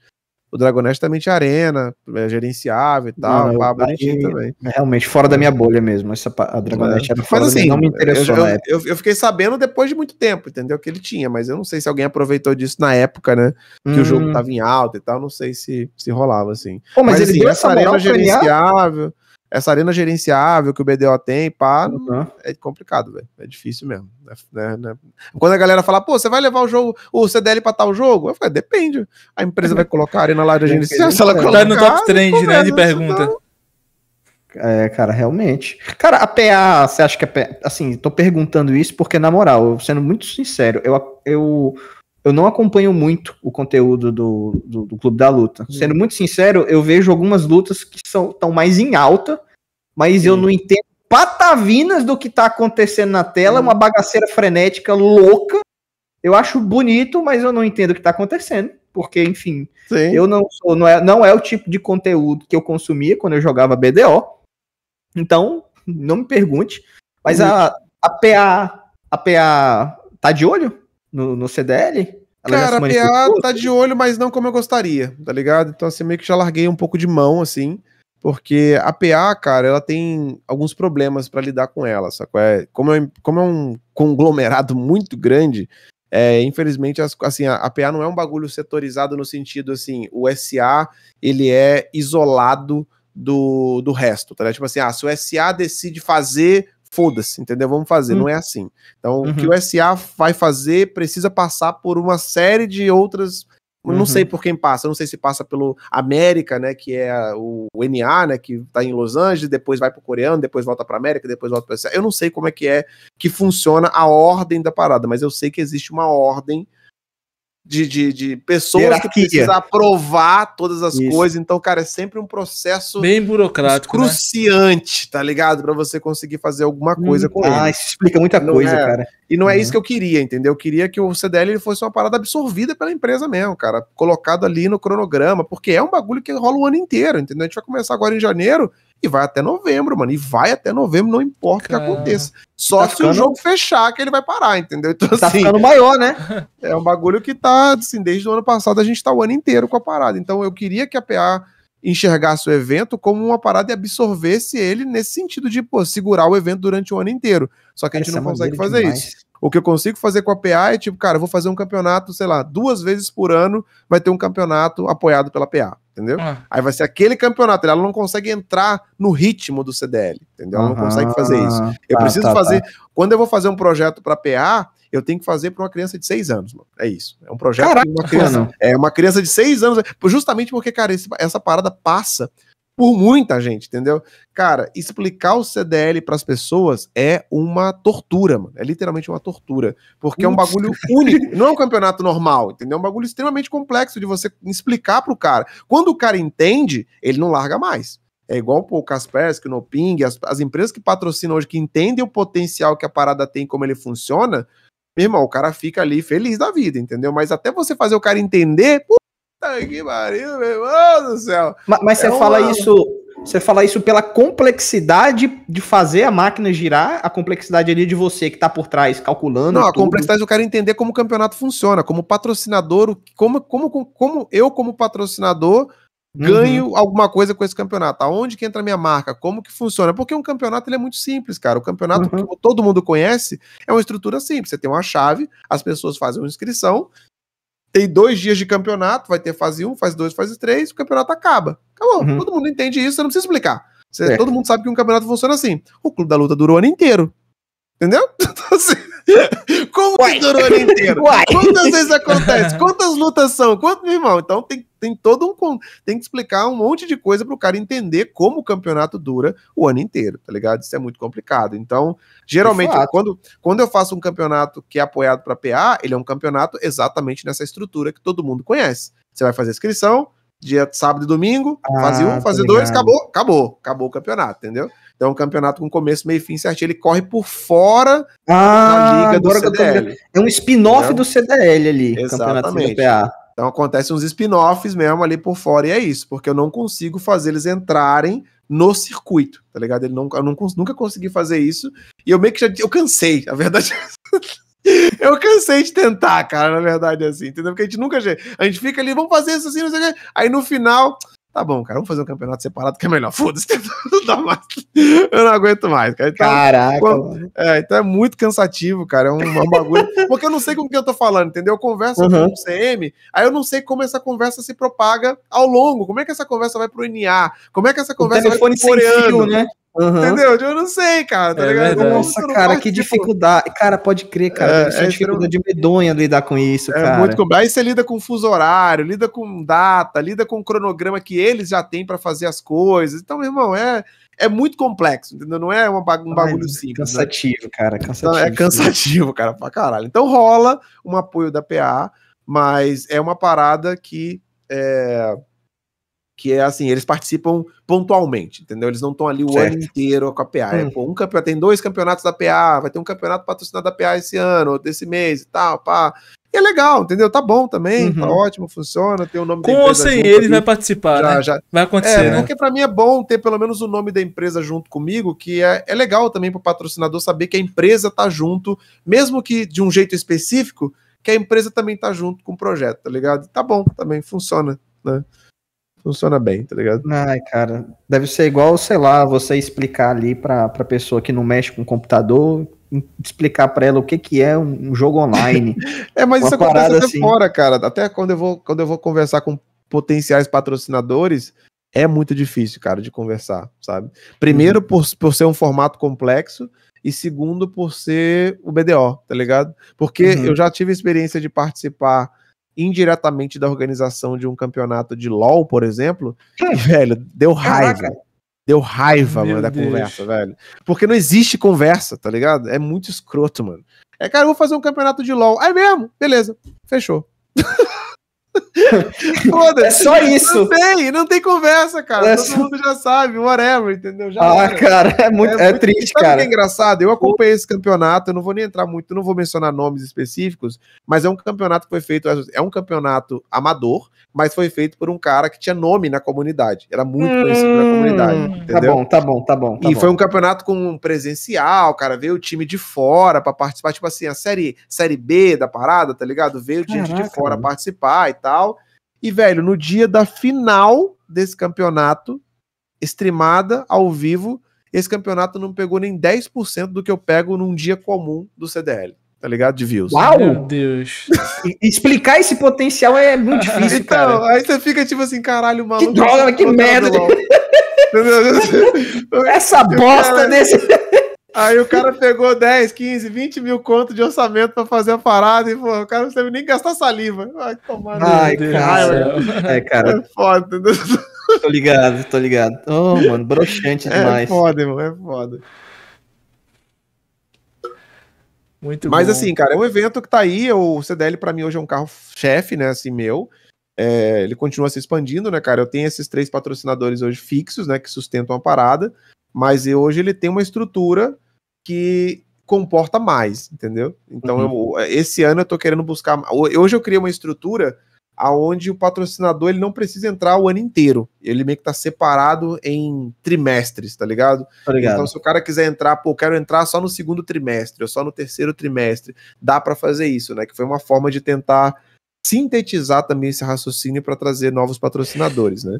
O Dragon Nest também tinha arena, é, gerenciável e tal, não, pá, bonitinho também. É realmente, fora é. da minha bolha mesmo, essa, a Dragon é. Nest era fora mas, assim, não me interessou eu, eu, eu, fiquei sabendo depois de muito tempo, entendeu, que ele tinha, mas eu não sei se alguém aproveitou disso na época, né, que hum. o jogo hum. tava em alta e tal, não sei se, se rolava assim. Pô, mas, mas ele assim, essa, essa arena ah, gerenciável essa arena gerenciável que o BDO tem, pá, uhum. é complicado, velho. É difícil mesmo. Né, né, né? Quando a galera fala, pô, você vai levar o jogo, o CDL pra tal jogo? Eu falei, depende. A empresa vai colocar a arena lá de gerenciável. Se ela colocar no top trend, né? De pergunta. É, cara, realmente. Cara, a PA, você acha que a PA, assim, tô perguntando isso porque, na moral, sendo muito sincero, eu, eu eu não acompanho muito o conteúdo do, do, do Clube da Luta. Hum. Sendo muito sincero, eu vejo algumas lutas que são tão mais em alta, mas Sim. eu não entendo patavinas do que tá acontecendo na tela, Sim. Hum. uma bagaceira frenética louca. Eu acho bonito, mas eu não entendo o que tá acontecendo, porque enfim, eu não sou, não é, não é o tipo de conteúdo que eu consumia quando eu jogava BDO. Então, não me pergunte, mas hum. a, a PA, a PA tá de olho no, no CDL? Ela Cara, a PA tá de olho, mas não como eu gostaria, tá ligado? Então, assim, meio que já larguei um pouco de mão, assim, porque a PA, cara, ela tem alguns problemas para lidar com ela, É, como, é, como é um conglomerado muito grande, é, infelizmente, as, assim, a, a PA não é um bagulho setorizado no sentido, assim, o SA, ele é isolado do, do resto, tá ligado? Tipo assim, ah, se o SA decide fazer foda-se, entendeu? Vamos fazer, uhum. não é uhum. assim. Então, uhum. o que o SA vai fazer precisa passar por uma série de outras. Não sei uhum. por quem passa, não sei se passa pelo América, né, que é o, o NA, né, que tá em Los Angeles, depois vai pro coreano, depois volta pra América, depois volta pro SA. Eu não sei como é que é que funciona a ordem da parada, mas eu sei que existe uma ordem de, de, de pessoas Hierarquia. que precisam aprovar todas as Isso. coisas. Então, cara, é sempre um processo bem burocrático, cruciante, né? tá ligado? Para você conseguir fazer alguma coisa hum, com ah, ele. Ah, isso explica muita não coisa, é, cara. E não é uhum. isso que eu queria, entendeu? Eu queria que o CDL fosse uma parada absorvida pela empresa mesmo, cara, colocado ali no cronograma, porque é um bagulho que rola o ano inteiro, entendeu? A gente vai começar agora em janeiro e vai até novembro, mano. E vai até novembro, não importa o que aconteça. Só tá se ficando... o jogo fechar que ele vai parar, entendeu? Então, tá assim, ficando maior, né? É um bagulho que tá, assim, desde o ano passado a gente tá o ano inteiro com a parada. Então eu queria que a PA enxergasse o evento como uma parada e absorvesse ele nesse sentido de, pô, segurar o evento durante o ano inteiro. Só que a gente Essa não é consegue fazer demais. isso. O que eu consigo fazer com a PA é tipo, cara, eu vou fazer um campeonato, sei lá, duas vezes por ano vai ter um campeonato apoiado pela PA entendeu? Ah. Aí vai ser aquele campeonato. Ela não consegue entrar no ritmo do CDL, entendeu? Ela não consegue fazer isso. Eu tá, preciso tá, fazer. Tá. Quando eu vou fazer um projeto para PA, eu tenho que fazer para uma criança de seis anos, mano. É isso. É um projeto Caraca, uma criança, mano. é uma criança de seis anos, justamente porque, cara, esse, essa parada passa por muita gente, entendeu? Cara, explicar o CDL para as pessoas é uma tortura, mano. É literalmente uma tortura, porque Ups. é um bagulho único, não é um campeonato normal, entendeu? É um bagulho extremamente complexo de você explicar pro cara. Quando o cara entende, ele não larga mais. É igual pô, o Kaspersky, o Noping, as, as empresas que patrocinam hoje, que entendem o potencial que a parada tem, como ele funciona, meu irmão, o cara fica ali feliz da vida, entendeu? Mas até você fazer o cara entender, pô, Puta que pariu, meu irmão do céu. Mas, mas você é fala uma... isso. Você fala isso pela complexidade de fazer a máquina girar, a complexidade ali de você que está por trás calculando. Não, a complexidade eu quero entender como o campeonato funciona, como patrocinador, como, como, como eu, como patrocinador, uhum. ganho uhum. alguma coisa com esse campeonato. Aonde que entra a minha marca? Como que funciona? Porque um campeonato ele é muito simples, cara. O campeonato uhum. que todo mundo conhece é uma estrutura simples. Você tem uma chave, as pessoas fazem uma inscrição tem dois dias de campeonato, vai ter fase 1, fase 2, fase 3, o campeonato acaba. Acabou. Uhum. Todo mundo entende isso, você não precisa explicar. Você, é. Todo mundo sabe que um campeonato funciona assim. O clube da luta durou o ano inteiro. Entendeu? Então, assim, como Uai. que durou o ano inteiro? Uai. Quantas vezes acontece? Quantas lutas são? Quanto, meu irmão? Então tem tem todo um. Tem que explicar um monte de coisa para o cara entender como o campeonato dura o ano inteiro, tá ligado? Isso é muito complicado. Então, geralmente, quando, quando eu faço um campeonato que é apoiado para PA, ele é um campeonato exatamente nessa estrutura que todo mundo conhece. Você vai fazer inscrição, dia sábado e domingo, ah, fazer um, fazer dois, acabou, acabou, acabou o campeonato, entendeu? Então, é um campeonato com começo, meio fim certinho, ele corre por fora ah, da liga do CDL. É um spin-off do CDL ali, Exatamente. campeonato do PA. Então acontecem uns spin-offs mesmo ali por fora, e é isso, porque eu não consigo fazer eles entrarem no circuito, tá ligado? Ele não, eu não, nunca consegui fazer isso, e eu meio que já. Eu cansei, a verdade é Eu cansei de tentar, cara, na verdade, é assim, entendeu? Porque a gente nunca. A gente fica ali, vamos fazer isso assim, não sei o quê. Aí no final, Tá bom, cara, vamos fazer um campeonato separado que é melhor. Foda-se, não dá mais. Eu não aguento mais, cara. Então, Caraca. é, então é muito cansativo, cara. É um, é um bagulho. Porque eu não sei com quem eu tô falando, entendeu? Eu converso uhum. com o CM, aí eu não sei como essa conversa se propaga ao longo. Como é que essa conversa vai pro NA? Como é que essa conversa vai pro coreano? Fio, né? Uhum. Entendeu? Eu não sei, cara, tá é ligado? Nossa, cara, que dificuldade. Cara, pode crer, cara. É, é dificuldade medonha lidar com isso, é cara. Muito complicado. Aí você lida com fuso horário, lida com data, lida com o cronograma que eles já têm para fazer as coisas. Então, meu irmão, é, é muito complexo, entendeu? Não é uma, um bagulho Ai, é simples. Né? Cansativo, né? cara. Cansativo, é então, é cansativo, sim. cara, pra caralho. Então rola um apoio da PA, mas é uma parada que. É que é assim, eles participam pontualmente, entendeu? Eles não estão ali o certo. ano inteiro com a PA. É, hum. É, pô, um campeão tem dois campeonatos da PA, vai ter um campeonato patrocinado da PA esse ano, desse mês e tal, pá. E é legal, entendeu? Tá bom também, tá uhum. tá ótimo, funciona, tem o nome Com ou sem eles vai participar, já, né? Já... Vai acontecer, é, né? Porque pra mim é bom ter pelo menos o nome da empresa junto comigo, que é, é legal também pro patrocinador saber que a empresa tá junto, mesmo que de um jeito específico, que a empresa também tá junto com o projeto, tá ligado? Tá bom, também funciona, né? funciona bem, tá ligado? Ai, cara, deve ser igual, sei lá, você explicar ali pra, pra pessoa que não mexe com computador, explicar pra ela o que que é um jogo online. é, mas isso acontece até assim. fora, cara. Até quando eu, vou, quando eu vou conversar com potenciais patrocinadores, é muito difícil, cara, de conversar, sabe? Primeiro uhum. por, por ser um formato complexo, e segundo por ser o BDO, tá ligado? Porque uhum. eu já tive experiência de participar indiretamente da organização de um campeonato de LOL, por exemplo, hum. velho, deu raiva. Deu raiva, Meu mano, da Deus. conversa, velho. Porque não existe conversa, tá ligado? É muito escroto, mano. É, cara, eu vou fazer um campeonato de LOL. Aí é mesmo, beleza, fechou. é só isso. Não tem, não tem conversa, cara. É Todo só... mundo já sabe, whatever, entendeu? Já ah, era. cara, é muito, é, é muito triste, é cara. é engraçado. Eu acompanhei esse campeonato, eu não vou nem entrar muito, não vou mencionar nomes específicos, mas é um campeonato que foi feito, é um campeonato amador, mas foi feito por um cara que tinha nome na comunidade. Era muito hum, conhecido na hum, comunidade, tá entendeu? Tá bom, tá bom, tá bom. Tá e bom. foi um campeonato com presencial, cara, veio o time de fora para participar, tipo assim, a série, série B da parada, tá ligado? Veio Caraca, de fora participar e tal. E, velho, no dia da final desse campeonato, streamada ao vivo, esse campeonato não pegou nem 10% do que eu pego num dia comum do CDL, tá ligado? De views. Uau! Meu Deus! Explicar esse potencial é muito difícil, então, cara. aí você fica tipo assim, caralho, maluco. Tá que droga, que merda! Essa bosta desse... Aí o cara pegou 10, 15, 20 mil conto de orçamento pra fazer a parada e pô, o cara não teve nem gastar saliva. Ai, tomar Ai, Deus cara. Deus. É, cara. É foda. Né? Tô ligado, tô ligado. Oh, mano, broxante é demais. É foda, irmão, é foda. Muito Mas bom. assim, cara, é um evento que tá aí. É o CDL para mim hoje é um carro chefe, né, assim, meu. É, ele continua se expandindo, né, cara? Eu tenho esses três patrocinadores hoje fixos, né, que sustentam a parada mas hoje ele tem uma estrutura que comporta mais, entendeu? Então, uhum. eu, esse ano eu tô querendo buscar. Hoje eu criei uma estrutura aonde o patrocinador ele não precisa entrar o ano inteiro. Ele meio que tá separado em trimestres, tá ligado? ligado. Então, se o cara quiser entrar, pô, quero entrar só no segundo trimestre ou só no terceiro trimestre, dá para fazer isso, né? Que foi uma forma de tentar sintetizar também esse raciocínio para trazer novos patrocinadores, né? Uhum.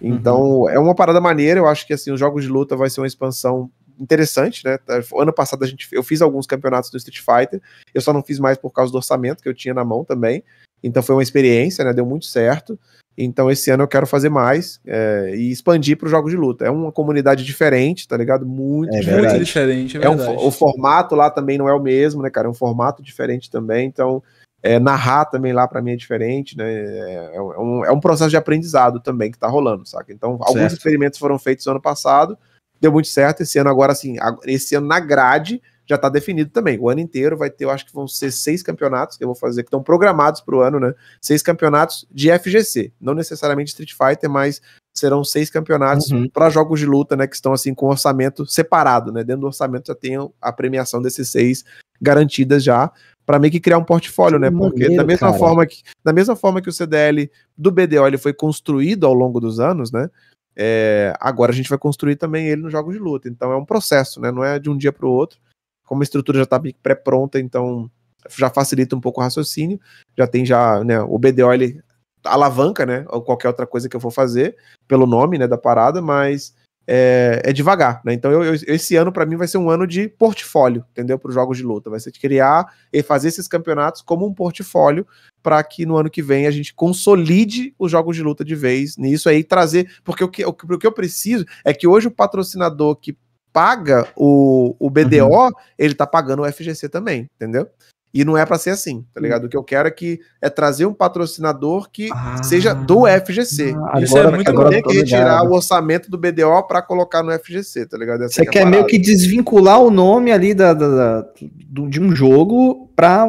Então, uhum. é uma parada maneira, eu acho que assim, os jogos de luta vai ser uma expansão interessante, né? É, ano passado a gente, eu fiz alguns campeonatos do Street Fighter, eu só não fiz mais por causa do orçamento que eu tinha na mão também. Então foi uma experiência, né? Deu muito certo. Então esse ano eu quero fazer mais é, e expandir para os jogos de luta. É uma comunidade diferente, tá ligado? Muito, é diferente. muito diferente. É, é um, o formato lá também não é o mesmo, né, cara? É um formato diferente também. Então é, narrar também lá para mim é diferente, né? É, é, um, é um processo de aprendizado também que tá rolando, saca? Então alguns certo. experimentos foram feitos ano passado deu muito certo. Esse ano, agora assim esse ano na grade já está definido também. O ano inteiro vai ter, eu acho que vão ser seis campeonatos que eu vou fazer, que estão programados para o ano, né? Seis campeonatos de FGC. Não necessariamente Street Fighter, mas serão seis campeonatos uhum. para jogos de luta, né? Que estão assim com orçamento separado, né? Dentro do orçamento já tem a premiação desses seis garantidas já para meio que criar um portfólio, que né? Porque da mesma cara. forma que da mesma forma que o CDL do BDO ele foi construído ao longo dos anos, né? É, agora a gente vai construir também ele nos jogos de luta. Então é um processo, né? Não é de um dia para o outro. Como a estrutura já está pré-pronta, então já facilita um pouco o raciocínio. Já tem já, né? O BDO ele alavanca, né? Ou qualquer outra coisa que eu for fazer pelo nome, né? Da parada, mas é, é devagar, né? Então, eu, eu, esse ano, para mim, vai ser um ano de portfólio, entendeu? Para os jogos de luta. Vai ser de criar e fazer esses campeonatos como um portfólio para que no ano que vem a gente consolide os jogos de luta de vez nisso aí, trazer. Porque o que, o, o que eu preciso é que hoje o patrocinador que paga o, o BDO, uhum. ele tá pagando o FGC também, entendeu? E não é para ser assim, tá ligado? Hum. O que eu quero é que é trazer um patrocinador que ah, seja do FGC. Ah, Isso agora, é muito agora que tirar o orçamento do BDO para colocar no FGC, tá ligado? Essa Você é quer meio que desvincular o nome ali da, da, da de um jogo para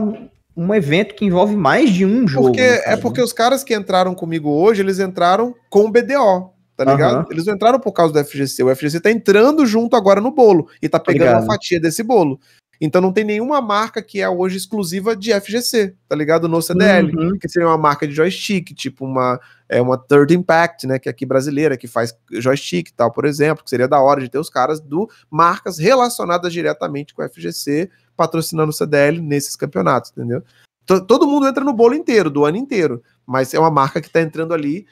um evento que envolve mais de um jogo. Porque, é porque né? os caras que entraram comigo hoje, eles entraram com o BDO, tá ligado? Uhum. Eles não entraram por causa do FGC. O FGC tá entrando junto agora no bolo e tá pegando uma fatia desse bolo. Então não tem nenhuma marca que é hoje exclusiva de FGC, tá ligado? No CDL, uhum. que seria uma marca de joystick, tipo uma é uma Third Impact, né, que é aqui brasileira, que faz joystick e tal, por exemplo, que seria da hora de ter os caras do marcas relacionadas diretamente com o FGC patrocinando o CDL nesses campeonatos, entendeu? T Todo mundo entra no bolo inteiro, do ano inteiro, mas é uma marca que tá entrando ali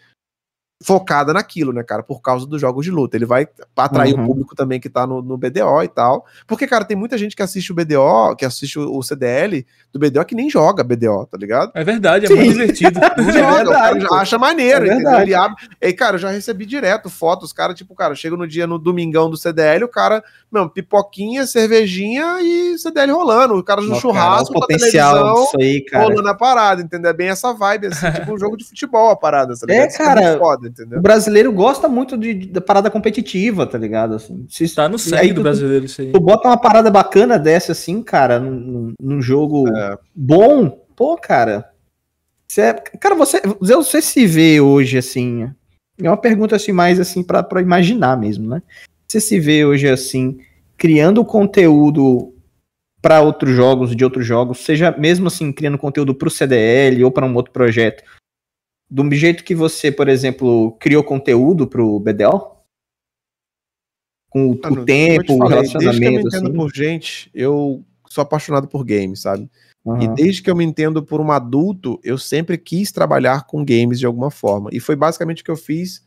focada naquilo, né, cara? Por causa dos jogos de luta. Ele vai atrair uhum. o público também que tá no, no, BDO e tal. Porque, cara, tem muita gente que assiste o BDO, que assiste o CDL do BDO que nem joga BDO, tá ligado? É verdade, é Sim. muito divertido. Não joga, é verdade, é acha maneiro, é entendeu? Ele abre. E, cara, eu já recebi direto fotos, os caras, tipo, cara, chega no dia no domingão do CDL, o cara, meu, pipoquinha, cervejinha e CDL rolando. O cara no churrasco, cara, é potencial isso aí, cara. rolando a parada, entendeu? É bem essa vibe, assim, tipo um jogo de futebol a parada, tá ligado? É, é cara. Foda entendeu? O brasileiro gosta muito de, de, da parada competitiva, tá ligado? Assim, se, tá no sangue do brasileiro isso aí. Tu bota uma parada bacana dessa assim, cara, num, num jogo é. bom, pô, cara. Você, é, cara, você, você se vê hoje assim. É uma pergunta assim mais assim para imaginar mesmo, né? Você se vê hoje assim criando conteúdo para outros jogos, de outros jogos, seja mesmo assim criando conteúdo para o CDL ou para um outro projeto, do jeito que você, por exemplo, criou conteúdo pro BDL, Com o, o tempo, falar, o relacionamento. Desde que eu me entendo assim. por gente, eu sou apaixonado por games, sabe? Uhum. E desde que eu me entendo por um adulto, eu sempre quis trabalhar com games de alguma forma. E foi basicamente o que eu fiz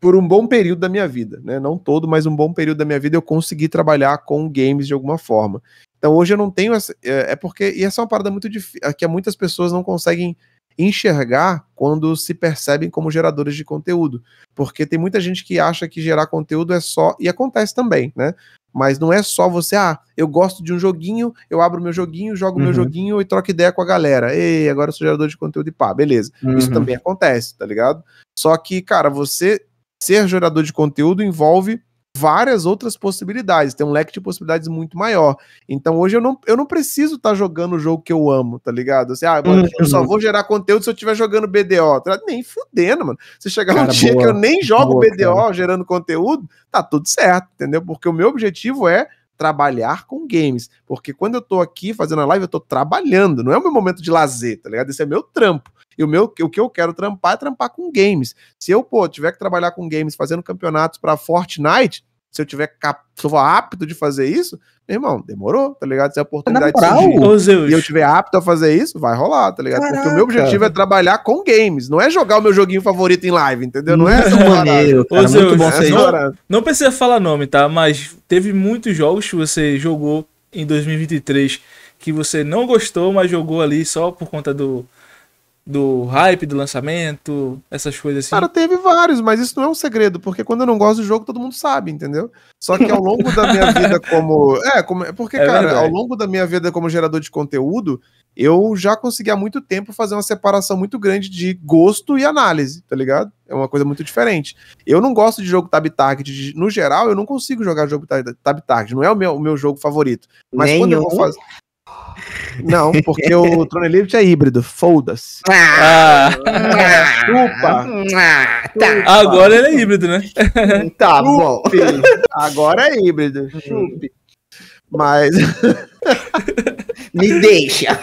por um bom período da minha vida, né? Não todo, mas um bom período da minha vida eu consegui trabalhar com games de alguma forma. Então hoje eu não tenho essa, é, é porque e essa é uma parada muito difícil, é que muitas pessoas não conseguem enxergar quando se percebem como geradores de conteúdo. Porque tem muita gente que acha que gerar conteúdo é só. E acontece também, né? Mas não é só você, ah, eu gosto de um joguinho, eu abro meu joguinho, jogo uhum. meu joguinho e troco ideia com a galera. Ei, agora eu sou gerador de conteúdo e pá, beleza. Uhum. Isso também acontece, tá ligado? Só que, cara, você ser gerador de conteúdo envolve várias outras possibilidades, tem um leque de possibilidades muito maior. Então hoje eu não, eu não preciso estar tá jogando o jogo que eu amo, tá ligado? Assim, ah, mano, eu só uhum. vou gerar conteúdo se eu estiver jogando BDO. Tá nem fudendo, mano. Se chegar cara, um dia boa. que eu nem jogo boa, BDO cara. gerando conteúdo, tá tudo certo, entendeu? Porque o meu objetivo é trabalhar com games. Porque quando eu tô aqui fazendo a live, eu tô trabalhando, não é o meu momento de lazer, tá ligado? Esse é meu trampo. E o, meu, o que eu quero trampar é trampar com games. Se eu, pô, tiver que trabalhar com games fazendo campeonatos para Fortnite, se eu tiver cap... se eu for apto de fazer isso, meu irmão, demorou, tá ligado? Se é a oportunidade surgir e eu tiver apto a fazer isso, vai rolar, tá ligado? Caraca. Porque o meu objetivo é trabalhar com games, não é jogar o meu joguinho favorito em live, entendeu? Não é essa Maneiro, Ô, Zeus, muito bom não, é não precisa falar nome, tá? Mas teve muitos jogos que você jogou em 2023 que você não gostou, mas jogou ali só por conta do do hype do lançamento, essas coisas assim? Cara, teve vários, mas isso não é um segredo, porque quando eu não gosto do jogo, todo mundo sabe, entendeu? Só que ao longo da minha vida como. É, como... É porque, é cara, verdade. ao longo da minha vida como gerador de conteúdo, eu já consegui há muito tempo fazer uma separação muito grande de gosto e análise, tá ligado? É uma coisa muito diferente. Eu não gosto de jogo tab target. No geral, eu não consigo jogar jogo tab target. Não é o meu, o meu jogo favorito. Mas Nenhum. quando eu vou fazer. Não, porque o Tron Elite é híbrido. Foda-se. Ah, ah. ah. chupa. Ah, tá. Agora ele é híbrido, né? Tá bom. Agora é híbrido. Chupe. Mas. Me deixa.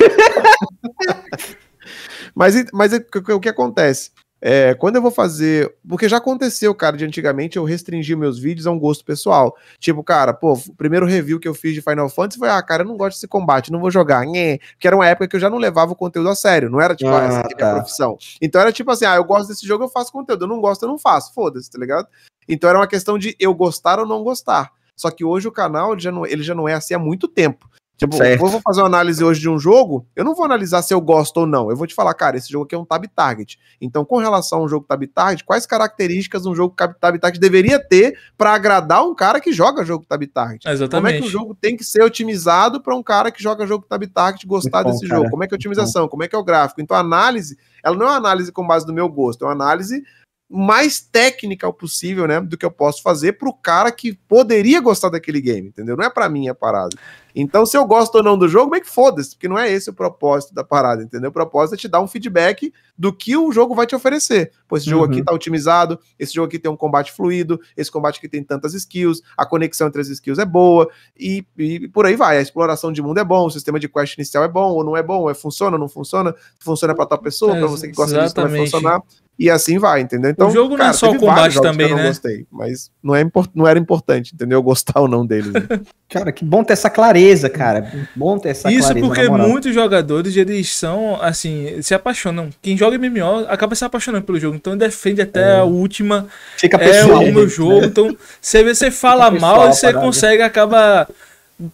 mas, mas o que acontece? É, quando eu vou fazer. Porque já aconteceu, cara, de antigamente eu restringir meus vídeos a um gosto pessoal. Tipo, cara, pô, o primeiro review que eu fiz de Final Fantasy foi: ah, cara, eu não gosto desse combate, não vou jogar. Nhê. Que era uma época que eu já não levava o conteúdo a sério, não era tipo ah, essa é ah, tá. minha profissão. Então era tipo assim: ah, eu gosto desse jogo, eu faço conteúdo, eu não gosto, eu não faço, foda-se, tá ligado? Então era uma questão de eu gostar ou não gostar. Só que hoje o canal já não, ele já não é assim há muito tempo. Tipo, certo. eu vou fazer uma análise hoje de um jogo, eu não vou analisar se eu gosto ou não. Eu vou te falar, cara, esse jogo aqui é um tab target. Então, com relação a um jogo tab target, quais características um jogo tab target deveria ter para agradar um cara que joga jogo tab target? Exatamente. Como é que o jogo tem que ser otimizado para um cara que joga jogo tab target gostar bom, desse cara. jogo? Como é que é a otimização? Como é que é o gráfico? Então, a análise, ela não é uma análise com base no meu gosto, é uma análise mais técnica possível, né, do que eu posso fazer para o cara que poderia gostar daquele game, entendeu? Não é para mim a parada. Então, se eu gosto ou não do jogo, meio que foda-se, porque não é esse o propósito da parada, entendeu? O propósito é te dar um feedback do que o jogo vai te oferecer. Pô, esse jogo uhum. aqui tá otimizado, esse jogo aqui tem um combate fluido, esse combate aqui tem tantas skills, a conexão entre as skills é boa, e, e por aí vai. A exploração de mundo é bom, o sistema de quest inicial é bom, ou não é bom, é funciona, não funciona, funciona para tal pessoa, é, para você que gosta exatamente. disso, vai funcionar e assim vai, entendeu? Então, o jogo cara, não é só o combate também, né? gostei, mas não, é import, não era importante, entendeu? Gostar ou não dele né? cara, que bom ter essa clareza, cara. Bom ter essa Isso clareza. Isso porque muitos jogadores, eles são, assim, se apaixonam. Quem joga MMO acaba se apaixonando pelo jogo, então defende até é. a última. Fica é pessoal. É o meu né? jogo, então você, você fala mal e você consegue, acaba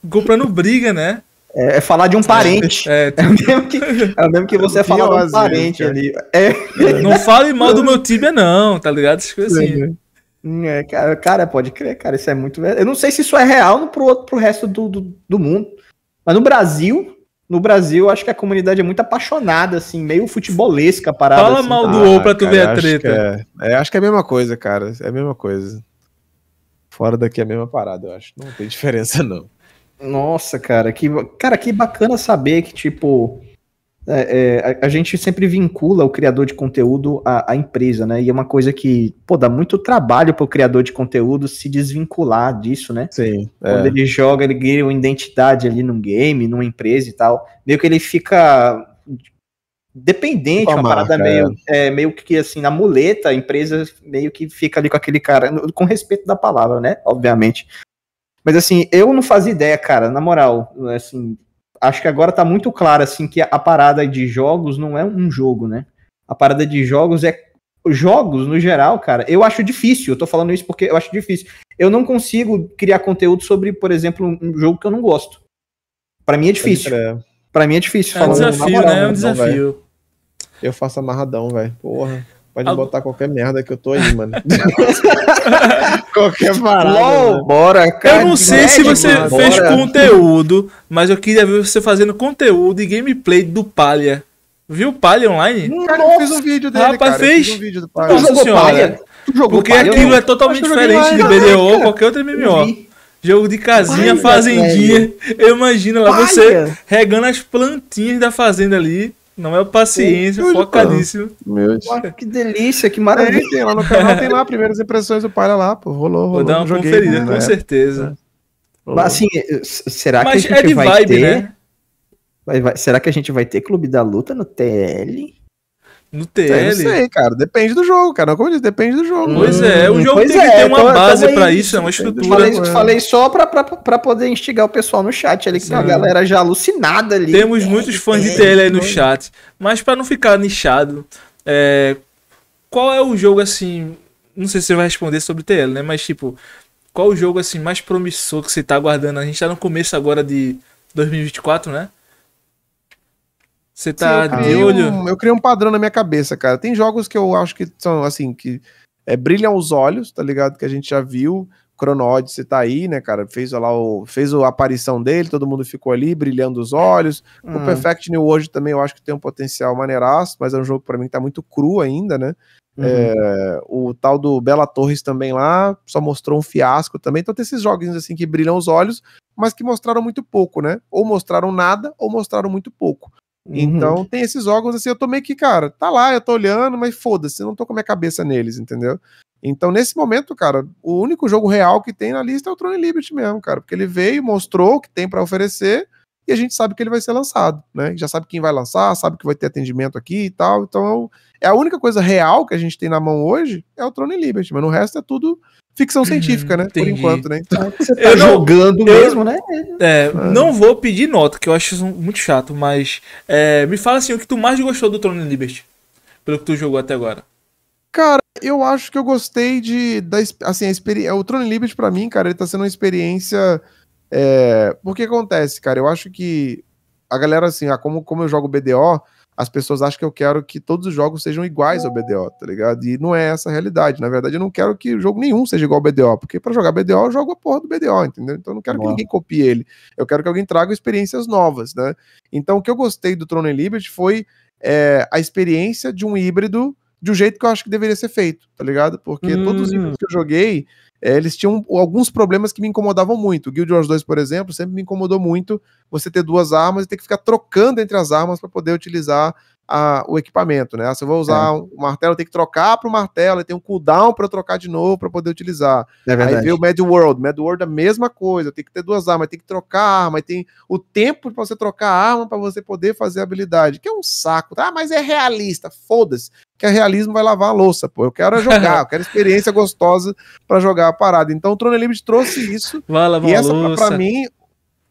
comprando briga, né? É, é falar de um é. parente. É, é, mesmo, que, é mesmo que você é falar de um né? parente cara. ali. É. é. Não fale mal do meu Tibia, não, tá ligado? Essas coisas assim. É. é, cara, cara, pode crer, cara, isso é muito. Eu não sei se isso é real pro, outro, pro resto do, do, do mundo. Mas no Brasil, no Brasil, acho que a comunidade é muito apaixonada, assim, meio futebolesca parada. Fala assim, mal tá? do ah, ou pra tu cara, ver a treta. É, é, acho que é a mesma coisa, cara. É a mesma coisa. Fora daqui é a mesma parada, eu acho. Não tem diferença, não. Nossa, cara, que, cara, que bacana saber que, tipo, é, é, a, a, gente sempre vincula o criador de conteúdo à, à, empresa, né? E é uma coisa que, pô, dá muito trabalho pro criador de conteúdo se desvincular disso, né? Sim. É. Quando é. ele joga, ele ganha uma identidade ali num game, numa empresa e tal. Meio que ele fica dependente, uma, uma marca, parada meio, é. é, meio que assim, na muleta, a empresa meio que fica ali com aquele cara, com respeito da palavra, né? Obviamente. Mas assim, eu não fazia ideia, cara, na moral, assim, acho que agora tá muito claro assim que a parada de jogos não é um jogo, né? A parada de jogos é jogos no geral, cara. Eu acho difícil, eu tô falando isso porque eu acho difícil. Eu não consigo criar conteúdo sobre, por exemplo, um jogo que eu não gosto. Para mim é difícil. É, Para mim é difícil. É um desafio, moral, né? É um desafio. Eu faço amarradão, velho. Porra. Pode botar qualquer merda que eu tô aí, mano. qualquer parada. bora, cara. Eu não sei se você mano. fez bora. conteúdo, mas eu queria ver você fazendo conteúdo e gameplay do Palha. Viu Palha online? Não hum, eu fiz um vídeo dele, Rapaz, cara. fez? Um vídeo do Palha. Nossa jogou senhora. Palha? Jogou Porque palha? aquilo é totalmente diferente de BDO ou qualquer outro MMO. Jogo de casinha, palha, fazendinha. Velho. Eu imagino lá palha. você regando as plantinhas da fazenda ali. Não é o paciência, Sim, focadíssimo. Meu Deus. que delícia, que maravilha. É. Tem lá no canal, tem lá primeiras impressões do Palha lá, pô. Rolou, rolou. Vou dar uma conferida, né? com certeza. É. Mas, assim, eh, será Mas que a gente é vai vibe, ter... Né? Vai, vai... Será que a gente vai ter Clube da Luta no TL? No TL? não sei, cara. Depende do jogo, cara. Como eu disse, depende do jogo. Pois é, o hum, jogo pois tem é, que ter uma então, base então é para isso, é uma estrutura. Falei, é. falei só para poder instigar o pessoal no chat ali, que Sim. a galera já alucinada ali. Temos muitos fãs de é, TL aí no então- chat. Mas para não ficar nichado, é, qual é o jogo assim. Não sei se você vai responder sobre TL, né? Mas tipo, qual o jogo assim mais promissor que você tá aguardando? A gente tá no começo agora de 2024, né? Você tá Sim, de olho? Um, eu criei um padrão na minha cabeça, cara. Tem jogos que eu acho que são, assim, que é, brilham os olhos, tá ligado? Que a gente já viu. Chrono você tá aí, né, cara? Fez lá o, fez a aparição dele, todo mundo ficou ali brilhando os olhos. Hum. O Perfect New hoje também eu acho que tem um potencial maneiraço, mas é um jogo para mim que tá muito cru ainda, né? Uhum. É, o tal do Bela Torres também lá só mostrou um fiasco também. Então tem esses joguinhos assim que brilham os olhos, mas que mostraram muito pouco, né? Ou mostraram nada, ou mostraram muito pouco. Uhum. Então tem esses órgãos assim, eu tô meio que, cara, tá lá, eu tô olhando, mas foda-se, eu não tô com a minha cabeça neles, entendeu? Então, nesse momento, cara, o único jogo real que tem na lista é o Throne Liberty mesmo, cara. Porque ele veio, mostrou o que tem para oferecer, e a gente sabe que ele vai ser lançado, né? Já sabe quem vai lançar, sabe que vai ter atendimento aqui e tal. Então, é a única coisa real que a gente tem na mão hoje é o Throne Liberty, mas no resto é tudo ficção uhum, científica, né? Entendi. Por enquanto, né? Então, você tá eu jogando não, mesmo, eu, né? É, ah. não vou pedir nota, que eu acho isso muito chato, mas é, me fala assim, o que tu mais gostou do Throne Liberty? Pelo que tu jogou até agora. Cara, eu acho que eu gostei de. Da, assim, a experiência. É, o Trono Liberty, pra mim, cara, ele tá sendo uma experiência. É, porque acontece, cara, eu acho que a galera, assim, como, como eu jogo BDO, as pessoas acham que eu quero que todos os jogos sejam iguais ao BDO, tá ligado? E não é essa a realidade. Na verdade, eu não quero que jogo nenhum seja igual ao BDO, porque para jogar BDO, eu jogo a porra do BDO, entendeu? Então eu não quero que ninguém copie ele. Eu quero que alguém traga experiências novas, né? Então o que eu gostei do Throne Liberty foi é, a experiência de um híbrido de um jeito que eu acho que deveria ser feito, tá ligado? Porque hum. todos os hum. híbridos que eu joguei, é, eles tinham alguns problemas que me incomodavam muito. O Guild Wars 2, por exemplo, sempre me incomodou muito você ter duas armas e ter que ficar trocando entre as armas para poder utilizar a, o equipamento, né? Ah, se eu vou usar é. um martelo, tem que trocar para o martelo, tem um cooldown para trocar de novo para poder utilizar. É verdade. Aí veio o Mad World, Mad World é a mesma coisa, tem que ter duas armas, tem que trocar a arma, tem o tempo para você trocar a arma para você poder fazer a habilidade, que é um saco. Tá? Ah, mas é realista, foda-se que é realismo vai lavar a louça, pô. Eu quero é jogar, eu quero experiência gostosa para jogar a parada. Então o Trono Elite trouxe isso. Vai lavar e essa, para mim,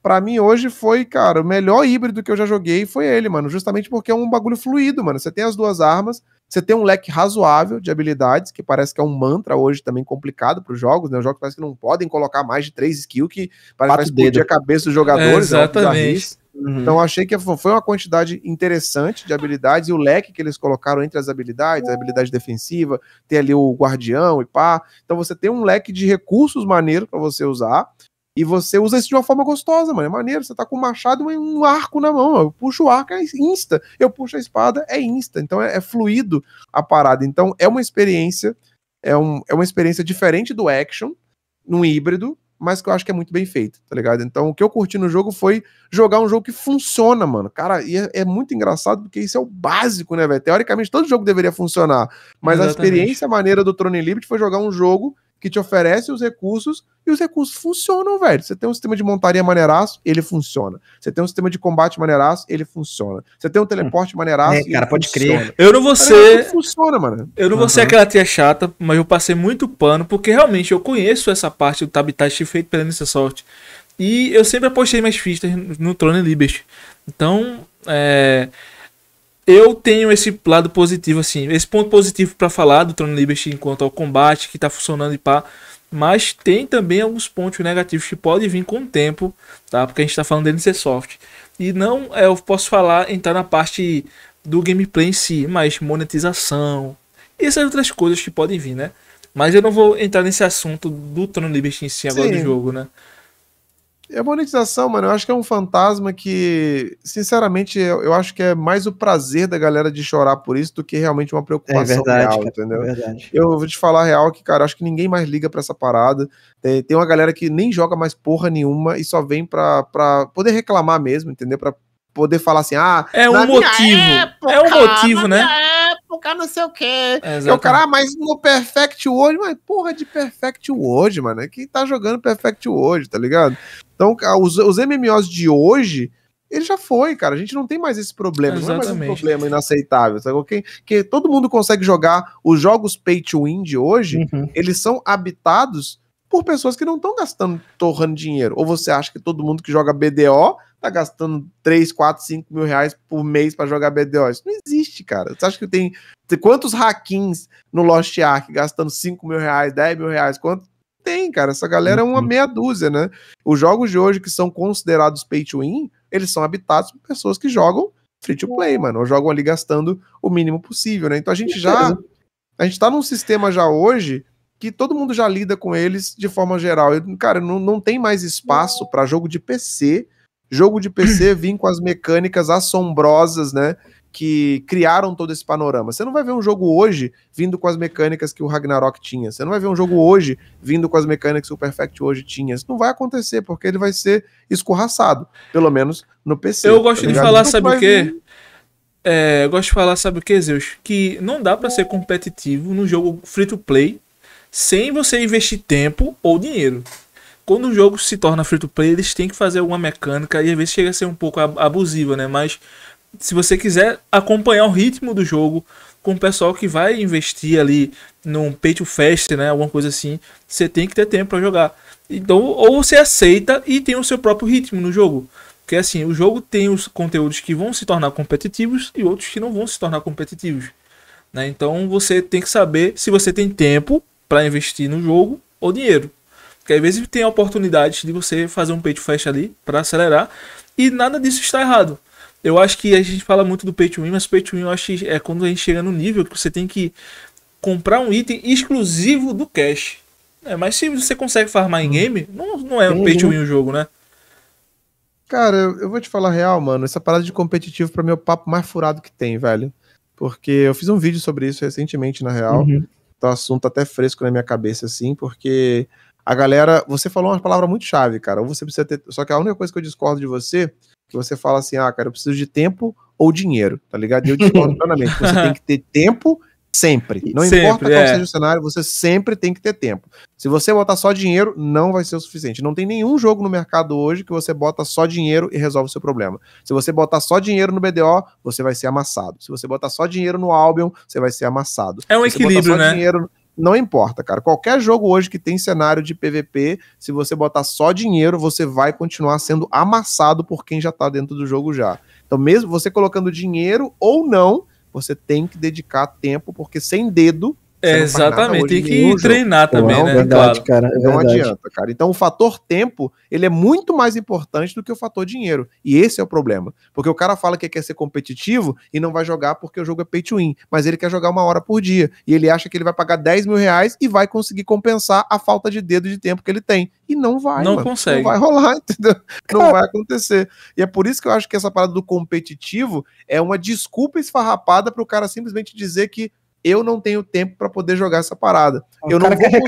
para mim hoje foi, cara, o melhor híbrido que eu já joguei foi ele, mano, justamente porque é um bagulho fluido, mano. Você tem as duas armas, você tem um leque razoável de habilidades, que parece que é um mantra hoje também complicado para os jogos, né? Os jogos parece que não podem colocar mais de três skills que parece que vai explodir a cabeça dos jogadores, é, exatamente. Uhum. Então, achei que foi uma quantidade interessante de habilidades e o leque que eles colocaram entre as habilidades, a habilidade defensiva, tem ali o guardião e pá. Então, você tem um leque de recursos maneiro para você usar e você usa isso de uma forma gostosa, mano. É maneiro. Você tá com um machado e um arco na mão. Eu puxo o arco, é insta. Eu puxo a espada, é insta. Então, é, é fluido a parada. Então, é uma experiência. É, um, é uma experiência diferente do action, num híbrido, mas que eu acho que é muito bem feito, tá ligado? Então, o que eu curti no jogo foi jogar um jogo que funciona, mano. Cara, e é, é muito engraçado porque isso é o básico, né, velho? Teoricamente, todo jogo deveria funcionar, mas Exatamente. a experiência maneira do Throne Liberty foi jogar um jogo que te oferece os recursos e os recursos funcionam, velho. Você tem um sistema de montaria maneiraço, ele funciona. Você tem um sistema de combate maneiraço, ele funciona. Você tem um teleporte maneiraço. É, cara, pode funciona. crer. Eu não vou ser. Funciona, mano. Eu não vou uhum. ser aquela tia chata, mas eu passei muito pano, porque realmente eu conheço essa parte do Tabitat feito pela Nessa Sorte. E eu sempre apostei minhas fichas no trono Liberty. Então, é eu tenho esse lado positivo, assim, esse ponto positivo para falar do Trono Liberty enquanto ao combate, que tá funcionando e pá. Mas tem também alguns pontos negativos que podem vir com o tempo, tá? Porque a gente tá falando dele ser soft. E não, é, eu posso falar, entrar na parte do gameplay em si, mas monetização, essas outras coisas que podem vir, né? Mas eu não vou entrar nesse assunto do Trono Liberty em si agora Sim. do jogo, né? E é a monetização, mano, eu acho que é um fantasma que, sinceramente, eu, eu, acho que é mais o prazer da galera de chorar por isso do que realmente uma preocupação é verdade, real, cara, entendeu? É verdade. Eu vou te falar a real que, cara, acho que ninguém mais liga para essa parada. Tem, tem, uma galera que nem joga mais porra nenhuma e só vem pra, pra poder reclamar mesmo, entendeu? Pra poder falar assim, ah... É um motivo, época, é um motivo, né? cara não sei o quê. É o cara, ah, mas no Perfect World, mas porra de Perfect World, mano. É quem tá jogando Perfect World, tá ligado? Então, os, os MMOs de hoje, ele já foi, cara. A gente não tem mais esse problema. Exatamente. Não é mais um problema inaceitável. Sabe? Que, que todo mundo consegue jogar os jogos pay to win de hoje, uhum. eles são habitados por pessoas que não estão gastando, torrando dinheiro. Ou você acha que todo mundo que joga BDO tá gastando 3, 4, 5 mil reais por mês para jogar BDO. Isso não existe, cara. Você acha que tem. Quantos hackins no Lost Ark gastando 5 mil reais, 10 mil reais? Quanto? Tem, cara. Essa galera é uma uhum. meia dúzia, né? Os jogos de hoje que são considerados pay to win, eles são habitados por pessoas que jogam free to play, mano. Ou jogam ali gastando o mínimo possível, né? Então a gente já. É. A gente tá num sistema já hoje que todo mundo já lida com eles de forma geral. Eu, cara, não, não tem mais espaço para jogo de PC Jogo de PC vir com as mecânicas assombrosas, né? Que criaram todo esse panorama. Você não vai ver um jogo hoje vindo com as mecânicas que o Ragnarok tinha. Você não vai ver um jogo hoje vindo com as mecânicas que o Perfect hoje tinha. Isso não vai acontecer, porque ele vai ser escorraçado. Pelo menos no PC. Eu gosto tá de falar, então, sabe o quê? É, eu gosto de falar, sabe o quê Zeus? Que não dá para ser competitivo num jogo free to play sem você investir tempo ou dinheiro quando o jogo se torna free to play, eles têm que fazer alguma mecânica e às vezes chega a ser um pouco abusiva, né? Mas se você quiser acompanhar o ritmo do jogo com o pessoal que vai investir ali num pay to fest, né? Alguma coisa assim, você tem que ter tempo para jogar. Então, ou você aceita e tem o seu próprio ritmo no jogo. Porque assim, o jogo tem os conteúdos que vão se tornar competitivos e outros que não vão se tornar competitivos. Né? Então você tem que saber se você tem tempo para investir no jogo ou dinheiro. Porque às vezes tem a oportunidade de você fazer um peito fast ali para acelerar. E nada disso está errado. Eu acho que a gente fala muito do pay to win, mas pay to win eu acho que é quando a gente chega no nível que você tem que comprar um item exclusivo do cash. É, mas se você consegue farmar em hum. game, não, não é um pay to win o jogo, né? Cara, eu vou te falar real, mano. Essa parada de competitivo para mim é o papo mais furado que tem, velho. Porque eu fiz um vídeo sobre isso recentemente, na real. Uhum. Então tá o assunto tá até fresco na minha cabeça, assim, porque a galera. Você falou uma palavra muito chave, cara. Ou você precisa ter. Só que a única coisa que eu discordo de você é que você fala assim, ah, cara, eu preciso de tempo ou dinheiro, tá ligado? E eu discordo plenamente. Você tem que ter tempo sempre. Não sempre, importa qual é. seja o cenário, você sempre tem que ter tempo. Se você botar só dinheiro, não vai ser o suficiente. Não tem nenhum jogo no mercado hoje que você bota só dinheiro e resolve o seu problema. Se você botar só dinheiro no BDO, você vai ser amassado. Se você botar só dinheiro no Albion, você vai ser amassado. É um equilíbrio, né? Dinheiro não importa, cara. Qualquer jogo hoje que tem cenário de PVP, se você botar só dinheiro, você vai continuar sendo amassado por quem já tá dentro do jogo já. Então, mesmo você colocando dinheiro ou não, você tem que dedicar tempo, porque sem dedo exatamente, tem que treinar também, né? Verdade, claro. cara, é não adianta, cara. Então o fator tempo, ele é muito mais importante do que o fator dinheiro. E esse é o problema. Porque o cara fala que quer ser competitivo e não vai jogar porque o jogo é pay to win. Mas ele quer jogar uma hora por dia. E ele acha que ele vai pagar 10 mil reais e vai conseguir compensar a falta de dedo de tempo que ele tem. E não vai, Não mano. consegue. Não vai rolar, entendeu? Cara. Não vai acontecer. E é por isso que eu acho que essa parada do competitivo é uma desculpa esfarrapada para o cara simplesmente dizer que eu não tenho tempo para poder jogar essa parada. O eu não vou conseguir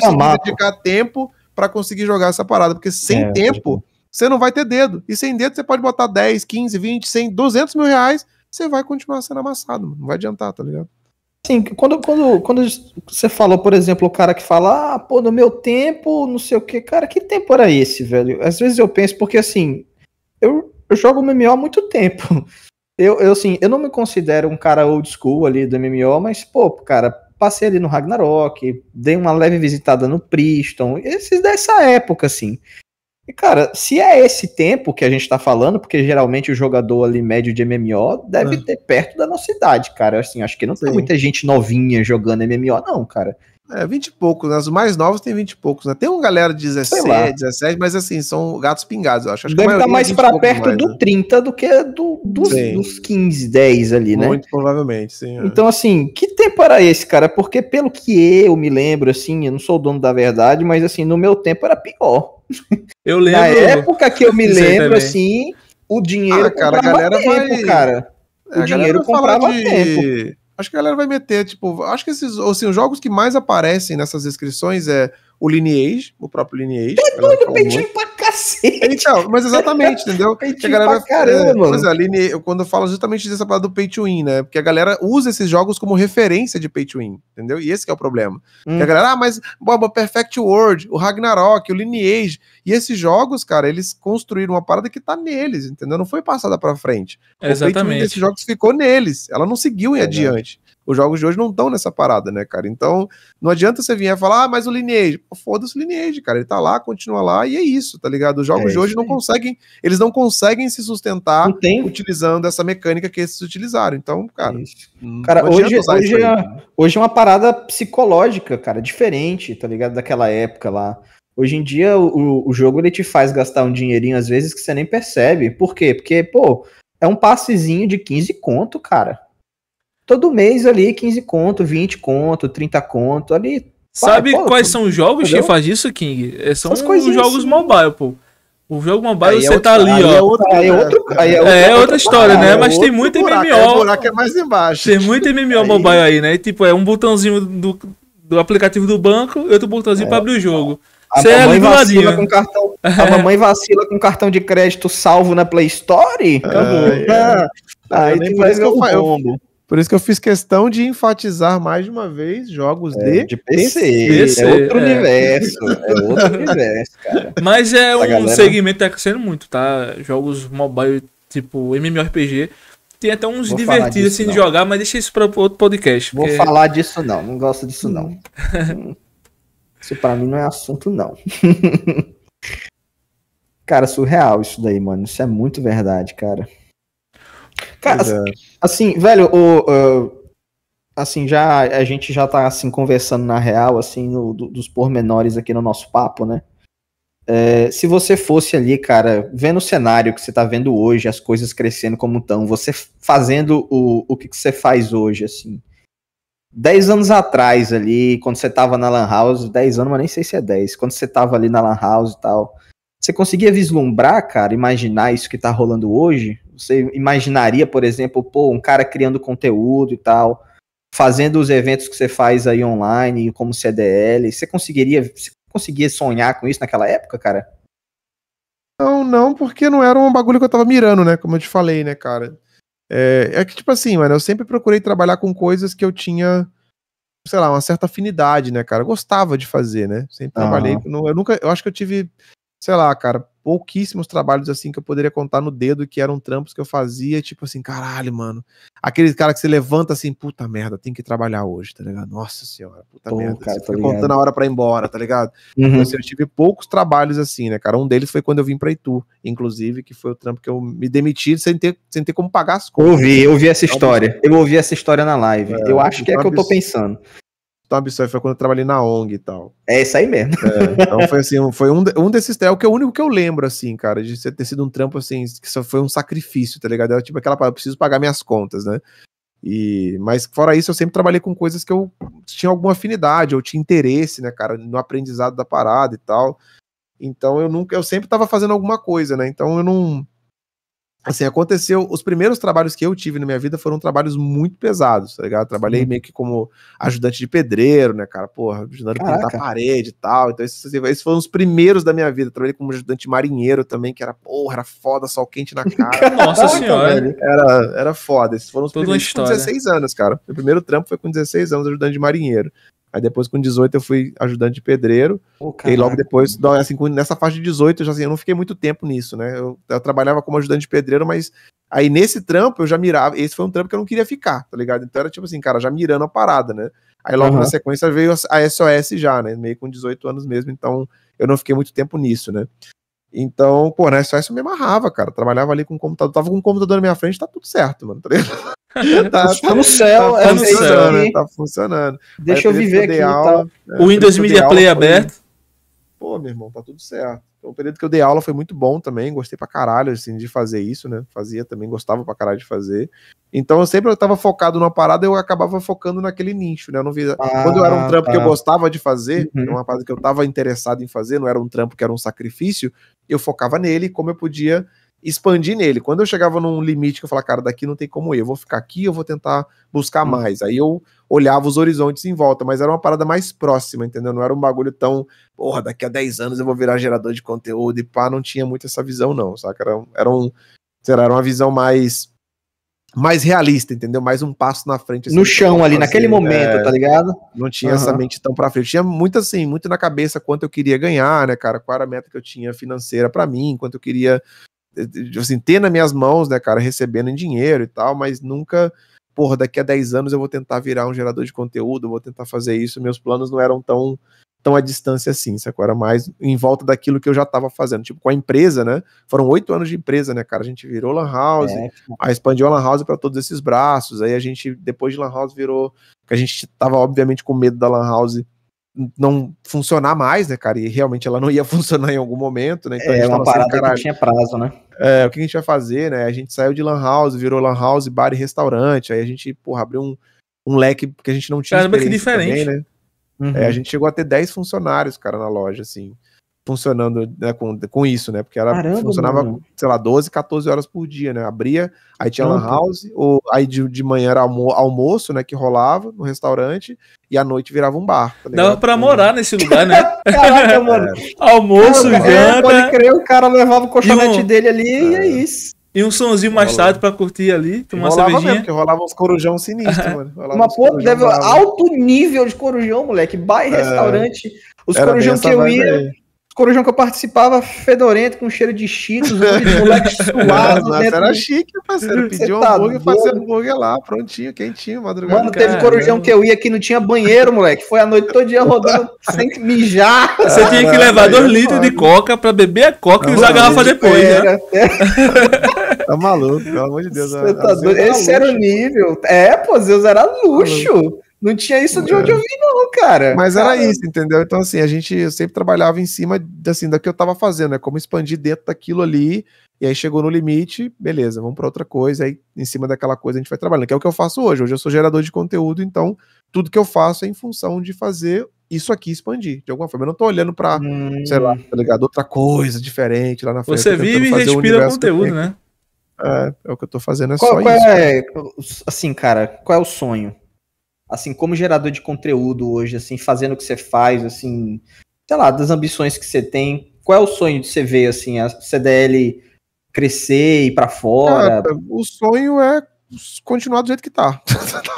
dedicar tempo para conseguir jogar essa parada, porque sem é, tempo você não vai ter dedo. E sem dedo você pode botar 10, 15, 20, 100, 200 mil reais, você vai continuar sendo amassado, não vai adiantar, tá ligado? Sim, quando, quando, quando você falou, por exemplo, o cara que fala, ah, pô, no meu tempo, não sei o que, cara, que tempo era esse, velho? Às vezes eu penso, porque assim, eu, eu jogo MMO há muito tempo. Eu, eu, assim, eu não me considero um cara old school ali do MMO, mas, pô, cara, passei ali no Ragnarok, dei uma leve visitada no Priston, esses dessa época, assim. E, cara, se é esse tempo que a gente tá falando, porque geralmente o jogador ali médio de MMO deve é. ter perto da nossa idade, cara. Assim, acho que não Sim. tem muita gente novinha jogando MMO, não, cara. É, 20 e poucos, né? Os mais novos tem 20 e poucos, né? Tem uma galera de 17, 17, mas assim, são gatos pingados, eu acho. acho Deve estar tá mais é para perto mais, do né? 30 do que do, dos, dos 15, 10 ali, né? Muito provavelmente, sim. É. Então, assim, que tempo era esse, cara? Porque pelo que eu me lembro, assim, eu não sou o dono da verdade, mas assim, no meu tempo era pior. Eu lembro. Na época que eu me lembro, também. assim, o dinheiro ah, cara, comprava a galera tempo, vai... cara. O a dinheiro comprava de... tempo. Acho que a galera vai meter, tipo, acho que esses, assim, os jogos que mais aparecem nessas inscrições é o Lineage, o próprio Lineage. É doido, pedindo pra cacete. Assim. É, então, mas exatamente, entendeu? a galera, pra caramba, é, Mas, é, Aline, quando eu falo justamente dessa palavra do pay to win, né? Porque a galera usa esses jogos como referência de pay to win, entendeu? E esse é o problema. Hum. a galera, ah, mas, Boba, Perfect World, o Ragnarok, o Lineage, e esses jogos, cara, eles construíram uma parada que tá neles, entendeu? Não foi passada pra frente. exatamente. O pay to win desses jogos ficou neles. Ela não seguiu em é, adiante. Né? Os jogos de hoje não estão nessa parada, né, cara? Então, não adianta você vir e falar, ah, mas o Lineage. Foda-se o Lineage, cara. Ele tá lá, continua lá e é isso, tá ligado? Os jogos é de hoje não conseguem, eles não conseguem se sustentar tem... utilizando essa mecânica que esses utilizaram. Então, cara. É cara, hoje, é, hoje é uma parada psicológica, cara, diferente, tá ligado? Daquela época lá. Hoje em dia, o, o jogo ele te faz gastar um dinheirinho às vezes que você nem percebe. Por quê? Porque, pô, é um passezinho de 15 conto, cara todo mês ali 15 conto, 20 conto, 30 conto, ali. Sabe pô, quais pô, são os jogos entendeu? que faz isso, King? É, são os jogos assim. mobile, pô. O jogo mobile aí é você é tá ali, aí ó. É outra, aí é, outro, aí é, é, é, outra, outra história, parada, né? Mas tem muito buraco, MMO. O buraco é mais embaixo. Tem muito MMO aí... mobile aí, né? Tipo, é um botãozinho do, do aplicativo do banco e outro botãozinho é. pra abrir o jogo. A Cê mamãe, vacila com cartão, a mamãe vacila com cartão de crédito salvo na Play Store? Acabou. É, é. Aí ah, tem que eu o combo. Por isso que eu fiz questão de enfatizar mais de uma vez jogos é, de, de PC, PC. É outro é. universo. É outro universo, cara. Mas é Essa um galera... segmento que tá crescendo muito, tá? Jogos mobile, tipo MMORPG. Tem até uns Vou divertidos assim não. de jogar, mas deixa isso para outro podcast. Vou porque... falar disso não, não gosto disso não. Hum. isso para mim não é assunto não. cara, surreal isso daí, mano. Isso é muito verdade, cara. Cara, assim, assim, velho, o, uh, assim, já, a gente já tá assim, conversando na real, assim, no, do, dos pormenores aqui no nosso papo, né? É, se você fosse ali, cara, vendo o cenário que você tá vendo hoje, as coisas crescendo como estão, você fazendo o, o que, que você faz hoje, assim. Dez anos atrás ali, quando você tava na Lan House, dez anos, mas nem sei se é dez, quando você tava ali na Lan House e tal, você conseguia vislumbrar, cara, imaginar isso que tá rolando hoje? você imaginaria, por exemplo, pô, um cara criando conteúdo e tal, fazendo os eventos que você faz aí online, como CDL, você conseguiria, você conseguiria sonhar com isso naquela época, cara? Não, não, porque não era um bagulho que eu tava mirando, né? Como eu te falei, né, cara? É, é que, tipo assim, mano, eu sempre procurei trabalhar com coisas que eu tinha, sei lá, uma certa afinidade, né, cara? gostava de fazer, né? Sempre uhum. trabalhei. Eu nunca. Eu acho que eu tive, sei lá, cara, pouquíssimos trabalhos assim que eu poderia contar no dedo que eram trampos que eu fazia, tipo assim, caralho, mano. Aquele cara que se levanta assim, puta merda, tem que trabalhar hoje, tá ligado? Nossa senhora, puta Pô, merda. Cara, fica contando a hora para ir embora, tá ligado? Uhum. Então, assim, eu tive poucos trabalhos assim, né, cara? Um deles foi quando eu vim pra Itu, inclusive, que foi o trampo que eu me demiti sem ter, sem ter como pagar as contas. Eu ouvi, eu ouvi essa então, história. Eu ouvi essa história na live. É, eu acho que é então que eu tô pensando. Top Surf foi quando eu trabalhei na ONG e tal. É isso aí mesmo. É, então foi assim, foi um, um desses é o que é o único que eu lembro, assim, cara, de ter sido um trampo assim, que só foi um sacrifício, tá ligado? Era tipo aquela eu preciso pagar minhas contas, né? E, mas fora isso, eu sempre trabalhei com coisas que eu tinha alguma afinidade, eu tinha interesse, né, cara, no aprendizado da parada e tal. Então eu nunca, eu sempre tava fazendo alguma coisa, né? Então eu não assim, aconteceu. Os primeiros trabalhos que eu tive na minha vida foram trabalhos muito pesados, tá ligado? trabalhei Sim. meio que como ajudante de pedreiro, né, cara? Porra, ajudando Caraca. a pintar a parede e tal. Então, esses, assim, esses foram os primeiros da minha vida. trabalhei como ajudante marinheiro também, que era, porra, era foda, sol quente na cara. Nossa senhora. Também. Era, era foda. Esses foram os Toda primeiros tipo, com 16 anos, cara. Meu primeiro trampo foi com 16 anos, ajudante de marinheiro. Aí depois, com 18, eu fui ajudante de pedreiro. Oh, e logo depois, assim, nessa faixa de 18, eu, já, assim, eu não fiquei muito tempo nisso, né? Eu, eu, trabalhava como ajudante de pedreiro, mas aí nesse trampo eu já mirava. Esse foi um trampo que eu não queria ficar, tá ligado? Então era tipo assim, cara, já mirando a parada, né? Aí logo uhum. na sequência veio a SOS já, né? Meio com 18 anos mesmo, então eu não fiquei muito tempo nisso, né? Então, pô, na SOS eu me amarrava, cara. Trabalhava ali com o um computador. Tava com o um computador na minha frente, tá tudo certo, mano. Tá, tá, tá, tá no céu, tá é funcionando, tá funcionando. Deixa Aí, eu viver aqui. Aula, tá. O Windows Media Play aberto pô, meu irmão, tá tudo certo. Então, o período que eu dei aula foi muito bom também, gostei pra caralho, assim, de fazer isso, né? Fazia também, gostava pra caralho de fazer. Então, eu sempre eu tava focado numa parada, eu acabava focando naquele nicho, né? Eu não via... Ah, Quando eu era um ah, trampo tá. que eu tá. gostava de fazer, uhum. uma parada que eu tava interessado em fazer, não era um trampo que era um sacrifício, eu focava nele, como eu podia expandir nele. Quando eu chegava num limite que eu falava, cara, daqui não tem como ir, eu vou ficar aqui, eu vou tentar buscar uhum. mais. Aí eu olhava os horizontes em volta, mas era uma parada mais próxima, entendeu? Não era um bagulho tão, porra, daqui a 10 anos eu vou virar gerador de conteúdo e pá, não tinha muito essa visão, não, saca? Era, era um. era uma visão mais mais realista, entendeu? Mais um passo na frente. Assim, no chão ali, naquele momento, tá é. ligado? Não tinha uhum. essa mente tão pra frente. Tinha muito assim, muito na cabeça quanto eu queria ganhar, né, cara? Qual era a meta que eu tinha financeira para mim, quanto eu queria, eh, eh, assim, ter nas minhas mãos, né, cara? Recebendo em dinheiro e tal, mas nunca porra, daqui a 10 anos eu vou tentar virar um gerador de conteúdo, vou tentar fazer isso. Meus planos não eram tão tão à distância assim, sacou? Era mais em volta daquilo que eu já estava fazendo. Tipo, com a empresa, né? Foram oito anos de empresa, né, cara? A gente virou Lan House, é. aí expandiu a Lan House para todos esses braços. Aí a gente, depois de Lan House, virou. que a gente estava obviamente, com medo da Lan House não funcionar mais, né, cara? E realmente ela não ia funcionar em algum momento, né? Então é, a gente uma parada assim, que tinha prazo, né? É, o que a gente vai fazer, né? A gente saiu de lan house, virou lan house, bar e restaurante, aí a gente, porra, abriu um, um leque que a gente não tinha Caramba, que diferente. Também, né? Uhum. É, a gente chegou a ter 10 funcionários, cara, na loja, assim funcionando né, com, com isso, né? Porque ela Caramba, funcionava, mano. sei lá, 12, 14 horas por dia, né? Abria, aí tinha Tanto. lan house, ou aí de, de manhã era almo, almoço, né? Que rolava no restaurante, e à noite virava um bar. Tá Dava pra hum. morar nesse lugar, né? Caraca, mano. É. Almoço, janta. É, pode crer, o cara levava o colchonete um... dele ali é. e é isso. E um sonzinho mais rolava. tarde pra curtir ali, tomar rolava uma cervejinha. Mesmo, porque rolava uns corujão sinistro, mano. uma porra, pô, deve alto nível de corujão, moleque. Bar e é. restaurante. Os corujão que eu ia... Aí corujão que eu participava, fedorento, com cheiro de cheetos, moleque suado. Nossa, era chique, parceiro. Pediu tá hambúrguer, fazia hambúrguer lá, prontinho, quentinho, madrugada. Mano, teve Caramba. corujão que eu ia que não tinha banheiro, moleque. Foi a noite todo dia rodando sem mijar. Você tinha que levar dois é litros de coca pra beber a coca não, tá e usar a garrafa de depois, pera, né? É. Tá maluco, pelo amor de Deus. tá Esse era, era o nível. É, pô, Zeus era luxo. Não tinha isso de é. onde eu vim, não, cara. Mas cara. era isso, entendeu? Então, assim, a gente eu sempre trabalhava em cima assim, da que eu tava fazendo, né? Como expandir dentro daquilo ali. E aí chegou no limite, beleza, vamos para outra coisa. Aí, em cima daquela coisa, a gente vai trabalhando, que é o que eu faço hoje. Hoje eu sou gerador de conteúdo, então tudo que eu faço é em função de fazer isso aqui expandir, de alguma forma. Eu não tô olhando pra, hum. sei lá, hum. tá ligado? Outra coisa diferente lá na frente. Você vive e respira conteúdo, né? É, é o que eu tô fazendo, é qual, só qual isso. É, assim, cara, qual é o sonho? assim, como gerador de conteúdo hoje, assim, fazendo o que você faz, assim, sei lá, das ambições que você tem, qual é o sonho de você ver, assim, a CDL crescer e ir pra fora? o sonho é continuar do jeito que tá.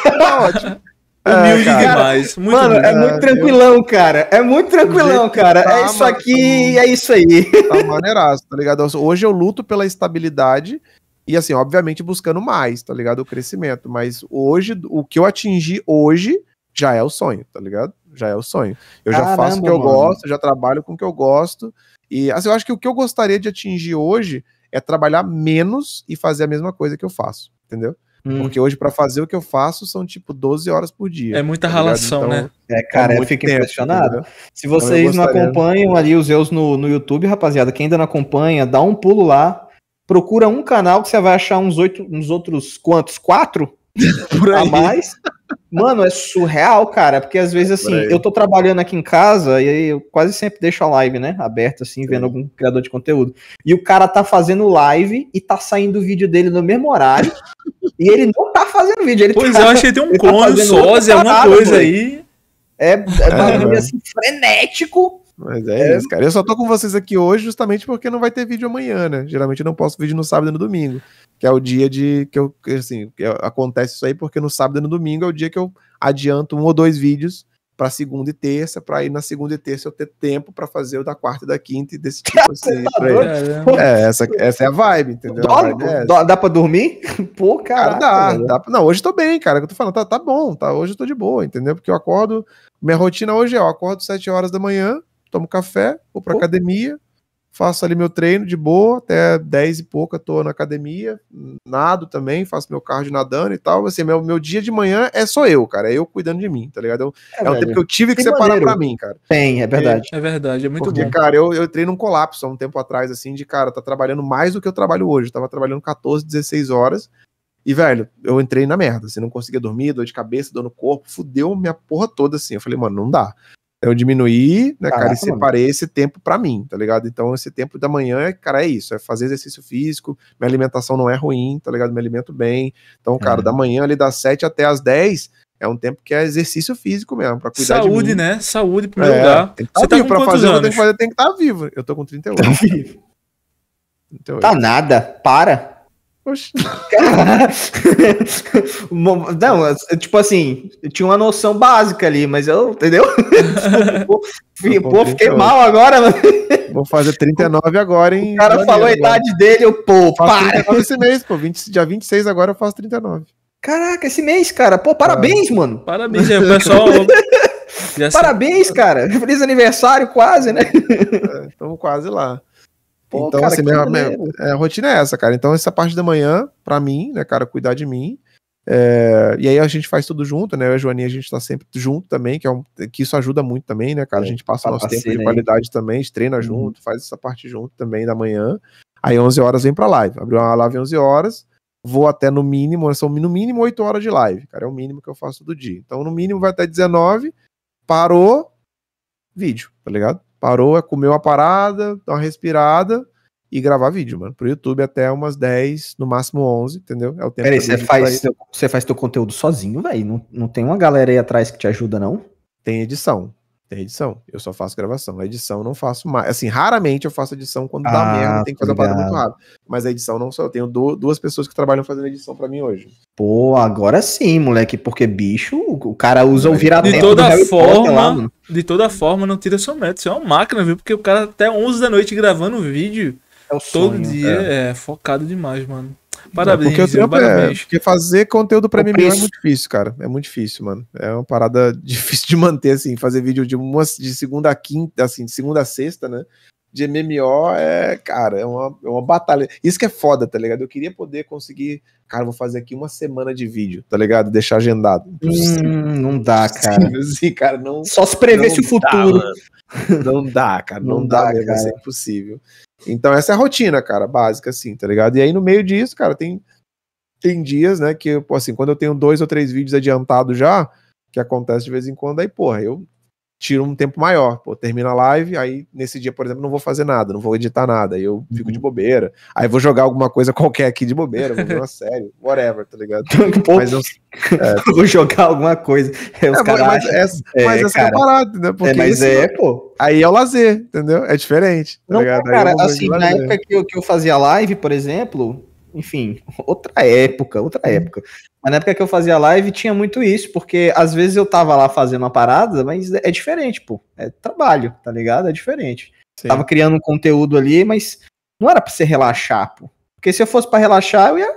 tá ótimo. Humilde é, demais. Muito Mano, humilde. é muito tranquilão, cara. É muito tranquilão, cara. Tá, é isso aqui, tá é isso aí. Tá maneiraço, tá ligado? Hoje eu luto pela estabilidade e assim, obviamente buscando mais, tá ligado? O crescimento. Mas hoje, o que eu atingi hoje já é o sonho, tá ligado? Já é o sonho. Eu Caramba, já faço o que eu mano. gosto, já trabalho com o que eu gosto. E assim, eu acho que o que eu gostaria de atingir hoje é trabalhar menos e fazer a mesma coisa que eu faço, entendeu? Hum. Porque hoje, para fazer o que eu faço, são tipo 12 horas por dia. É muita tá ralação, então, né? É, é cara, eu fico tempo, impressionado. Entendeu? Se então, vocês então, não acompanham ali os Zeus no, no YouTube, rapaziada, quem ainda não acompanha, dá um pulo lá, procura um canal que você vai achar uns oito, uns outros quantos? Quatro? a mais. Mano, é surreal, cara, porque às vezes é assim, eu tô trabalhando aqui em casa e aí eu quase sempre deixo a live, né, aberta assim, vendo algum criador de conteúdo. E o cara tá fazendo live e tá saindo o vídeo dele no mesmo horário. e ele não tá fazendo vídeo, ele Pois tá, é, eu achei tem um clone, tá sósia, alguma coisa aí. É, é, é, é assim, frenético. Mas é, é, isso, cara. Eu só tô com vocês aqui hoje justamente porque não vai ter vídeo amanhã, né? Geralmente eu não posso vídeo no sábado e no domingo, que é o dia de que eu, assim, que acontece isso aí porque no sábado e no domingo é o dia que eu adianto um ou dois vídeos para segunda e terça, para ir na segunda e terça eu ter tempo para fazer o da quarta e da quinta e desse tipo assim. é, essa, essa é a vibe, entendeu? Dó, a vibe é dá pra dormir? Pô, cara. Dá, dá. Não, hoje eu tô bem, cara. Eu tô falando, tá, tá bom, tá, hoje eu tô de boa, entendeu? Porque eu acordo. Minha rotina hoje é: eu acordo 7 horas da manhã, tomo café, vou para academia, faço ali meu treino de boa, até 10 e pouca tô na academia, nado também, faço meu cardio nadando e tal. Assim, meu, meu dia de manhã é só eu, cara, é eu cuidando de mim, tá ligado? é, é, é um tempo que eu tive que separar maneiro. pra mim, cara. Tem, é verdade. É, é verdade, é muito Porque, bom. cara, eu, eu entrei num colapso há um tempo atrás, assim, de, cara, tá trabalhando mais do que eu trabalho hoje. Eu tava trabalhando 14, 16 horas. E, velho, eu entrei na merda, assim, não conseguia dormir, dor de cabeça, dor no corpo, fudeu minha porra toda, assim. Eu falei, mano, não dá eu diminuí, né, Caraca, cara, e separei mano. esse tempo para mim, tá ligado? Então, esse tempo da manhã, cara, é isso, é fazer exercício físico, minha alimentação não é ruim, tá ligado? Me alimento bem. Então, cara, é. da manhã ali das 7 até as 10, é um tempo que é exercício físico mesmo, pra cuidar Saúde, né? Saúde, em é, lugar. tá Você tá vivo, tá pra fazer anos? tem que fazer, tem que estar tá vivo. Eu tô com 38. Tá vivo. Então, tá eu... nada, para. Não, tipo assim, eu tinha uma noção básica ali, mas eu, entendeu? Tipo, tá pô, fiquei, pô, fiquei mal agora. Mano. Vou fazer 39 agora, hein? O cara Janeiro, falou a idade agora. dele, eu, pô, para. esse mês, pô, 20, dia 26 agora eu faço 39. Caraca, esse mês, cara, pô, parabéns, ah. mano. Parabéns, é, pessoal. Parabéns, cara. Feliz aniversário, quase, né? Estamos é, quase lá. Pô, então, cara, assim, minha, minha, é, a rotina é essa, cara. Então, essa parte da manhã, pra mim, né, cara, cuidar de mim. É, e aí a gente faz tudo junto, né? Eu e a Joaninha, a gente tá sempre junto também, que, é um, que isso ajuda muito também, né, cara? É, a gente passa tá nosso tempo de qualidade aí. também, treina uhum. junto, faz essa parte junto também da manhã. Aí 11 horas vem pra live. Abriu uma live 11 horas, vou até no mínimo, são no mínimo 8 horas de live, cara. É o mínimo que eu faço do dia. Então, no mínimo vai até 19, parou, vídeo, tá ligado? Parou, é comer uma parada, dar uma respirada e gravar vídeo, mano. Pro YouTube até umas 10, no máximo 11, entendeu? É o tempo Peraí, você faz, você faz teu conteúdo sozinho, velho? Não, não tem uma galera aí atrás que te ajuda, não? Tem edição. Tem edição. Eu só faço gravação. A edição não faço mais. Assim, raramente eu faço edição quando ah, dá merda, tem que fazer obrigado. uma parada muito rápido. Mas a edição não só. Eu tenho duas pessoas que trabalham fazendo edição para mim hoje. Pô, agora sim, moleque, porque bicho, o cara usa o virador. De toda forma, lá, de toda forma, não tira seu método. Você é uma máquina, viu? Porque o cara até 11 da noite gravando vídeo. É o todo dia, é. é focado demais, mano. Parabéns, é porque parabéns. É, porque fazer conteúdo para mim é muito difícil, cara. É muito difícil, mano. É uma parada difícil de manter, assim, fazer vídeo de, uma, de segunda a quinta, assim, de segunda a sexta, né? de MMO é, cara, é uma, é uma batalha. Isso que é foda, tá ligado? Eu queria poder conseguir. Cara, vou fazer aqui uma semana de vídeo, tá ligado? Deixar agendado. Hum, não dá, cara. Sim, cara não, Só se prevesse o futuro. Dá, não dá, cara. Não, não dá, dá, cara. Isso é impossível. Então, essa é a rotina, cara, básica, assim, tá ligado? E aí, no meio disso, cara, tem, tem dias, né, que, assim, quando eu tenho dois ou três vídeos adiantados já, que acontece de vez em quando, aí, porra, eu tiro um tempo maior. Pô, termina a live, aí nesse dia, por exemplo, não vou fazer nada, não vou editar nada, aí eu uhum. fico de bobeira. Aí vou jogar alguma coisa qualquer aqui de bobeira, vou ver uma série, whatever, tá ligado? mas eu, é, vou jogar alguma coisa. É, os é, caras mas, acham, essa, é, mas essa é cara, é parada, né? Porque é, mas isso, é, pô. Aí é o lazer, entendeu? É diferente. Tá não, ligado? É, cara, assim, na época que eu, que eu fazia live, por exemplo, enfim, outra época, outra uhum. época. Mas na época que eu fazia live tinha muito isso, porque às vezes eu tava lá fazendo uma parada, mas é, é diferente, pô. É trabalho, tá ligado? É diferente. Sim. Tava criando um conteúdo ali, mas não era pra você relaxar, pô. Porque se eu fosse para relaxar, eu ia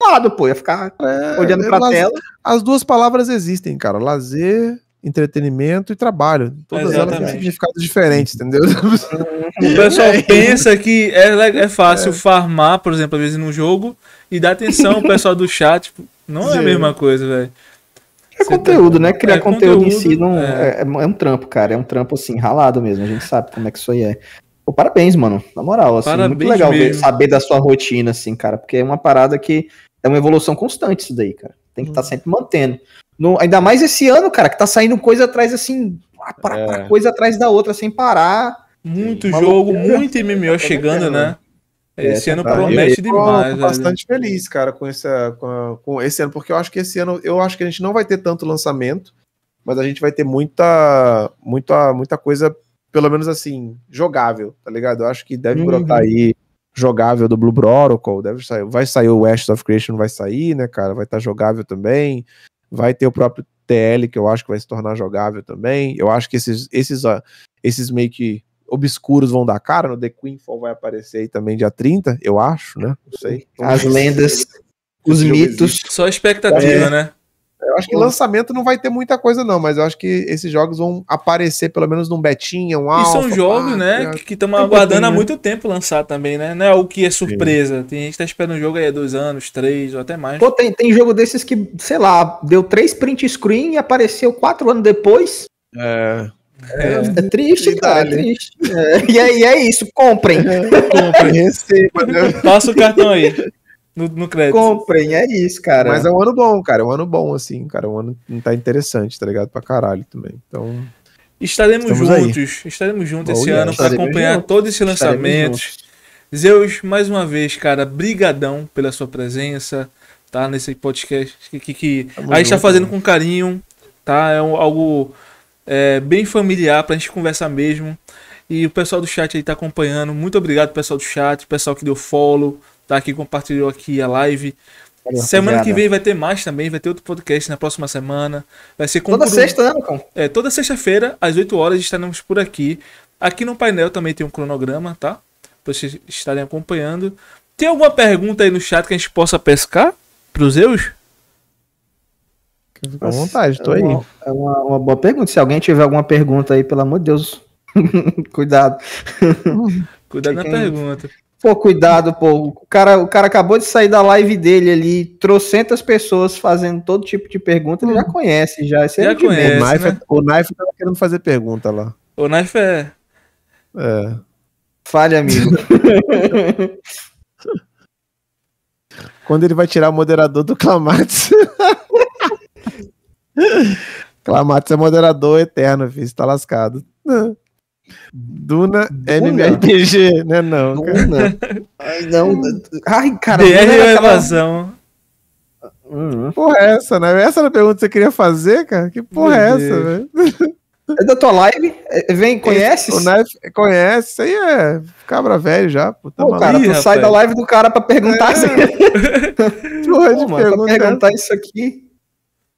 lado, pô, ia ficar é, olhando é pra tela. As duas palavras existem, cara. Lazer, entretenimento e trabalho. Todas Exatamente. elas têm significados diferentes, entendeu? O pessoal é. pensa que é, é fácil é. farmar, por exemplo, às vezes num jogo, e dá atenção pro pessoal do chat. Tipo, não é a mesma coisa, velho. É tá conteúdo, tá... né? É Criar é conteúdo, conteúdo, em si não, é. É, é, é um trampo, cara. É um trampo assim, ralado mesmo. A gente sabe como é que isso aí é. Pô, parabéns, mano. Na moral, assim, parabéns muito legal ver, saber da sua rotina, assim, cara, porque é uma parada que é uma evolução constante isso daí, cara. Tem que estar hum. tá uhum. sempre mantendo. No, ainda mais esse ano, cara, que tá saindo coisa atrás, assim, pra, pra, é. coisa atrás da outra, sem parar. Muito Sim, jogo, muito MMO tá chegando, né? né? É, esse é, ano tá, promete eu, demais. Eu tô bastante velho. feliz, cara, com, com, com, esse ano, porque eu acho que esse ano eu acho que a gente não vai ter tanto lançamento, mas a gente vai ter muita, muita, muita coisa, pelo menos assim, jogável, tá ligado? Eu acho que deve uhum. brotar aí jogável do Blue Oracle, deve sair, vai sair o West of Creation, vai sair, né, cara? Vai estar tá jogável também. Vai ter o próprio TL, que eu acho que vai se tornar jogável também. Eu acho que esses, esses, esses meio que obscuros vão dar cara, no The Queenfall vai aparecer aí também dia 30, eu acho, né? Não sei. As lendas, os mitos. Só expectativa, é. né? Eu acho que lançamento não vai ter muita coisa, não, mas eu acho que esses jogos vão aparecer pelo menos num Betinha, um Alpha. E são jogos, né, né? Que estamos aguardando há né? muito tempo lançar também, né? Não é o que é surpresa. Sim. Tem gente que tá esperando um jogo aí há dois anos, três ou até mais. Pô, tem, tem jogo desses que, sei lá, deu três print screen e apareceu quatro anos depois. É. É, é, é triste, e cara, é triste. É, e, é, e é isso, comprem. É, comprem. Passa o cartão aí. No, no, crédito. Comprem, é isso, cara. Mas é um ano bom, cara. É um ano bom, assim, cara. É um ano tá interessante, tá ligado? Pra caralho também. Então. Estaremos juntos. Aí. Estaremos juntos esse ano para acompanhar juntos. todo esse lançamento. Zeus, mais uma vez, cara, brigadão pela sua presença, tá? Nesse podcast que, que, que a gente tá fazendo com carinho, tá? É um, algo é, bem familiar para a gente conversar mesmo. E o pessoal do chat aí tá acompanhando. Muito obrigado, pessoal do chat, pessoal que deu follow, tá aqui, compartilhou aqui a live. Valeu, semana obrigada. que vem vai ter mais também, vai ter outro podcast na próxima semana. Vai ser com Toda sexta, né, Lucão? É, toda sexta-feira, às 8 horas, estaremos por aqui. Aqui no painel também tem um cronograma, tá? Pra vocês estarem acompanhando. Tem alguma pergunta aí no chat que a gente possa pescar pros Zeus? Fica à vontade, tô é uma, aí. É uma, uma, boa pergunta. Se alguém tiver alguma pergunta aí, pelo amor de Deus, cuidado. cuidado na pergunta. Pô, cuidado, pô. O cara, o cara acabou de sair da live dele ali, trocentas pessoas fazendo todo tipo de pergunta, ele já hum. conhece, já. Esse já é conhece, o Knife, né? É- o Knife tava querendo fazer pergunta lá. O Knife é... É. Falha, amigo. Quando ele vai tirar o moderador do Clamates. Clamato, é moderador eterno, filho. Você tá lascado. Duna, Duna. MMRPG, né? Não. Duna. Ai, não. Ai, cara. DR é evasão. Aquela... Uhum. Porra, é essa, né? Essa era a pergunta que você queria fazer, cara? Que porra Meu é essa, velho? É da tua live? É, vem, conhece? O Nef conhece, isso aí é cabra velho já. Puta Pô, tá cara, Ih, tu rapaz. sai da live do cara pra perguntar é. isso aqui. Porra, Pô, de mano, tá pergunta. pra perguntar isso aqui.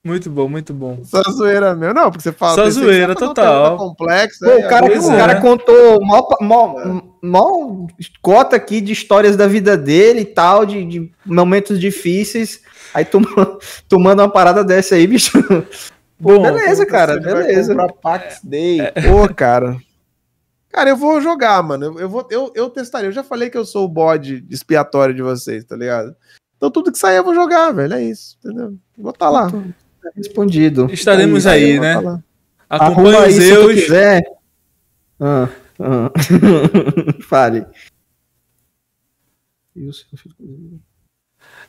Muito bom, muito bom. Só zoeira meu. Não, porque você fala. Só zoeira total. Tá complexo, Pô, aí, é, o cara, o é. cara contou mó, mó, é. mó cota aqui de histórias da vida dele e tal, de, de momentos difíceis. Aí tu, tu manda uma parada dessa aí, bicho. Bom, beleza, então cara, beleza. Pra Pax é. Day. Pô, cara. Cara, eu vou jogar, mano. Eu, vou, eu, eu testaria. Eu já falei que eu sou o bode expiatório de vocês, tá ligado? Então tudo que sair eu vou jogar, velho. É isso, entendeu? Vou estar tá lá. Tá respondido. Estaremos tá aí, aí né? Acompanhe os seus. Ah, ah. Fale.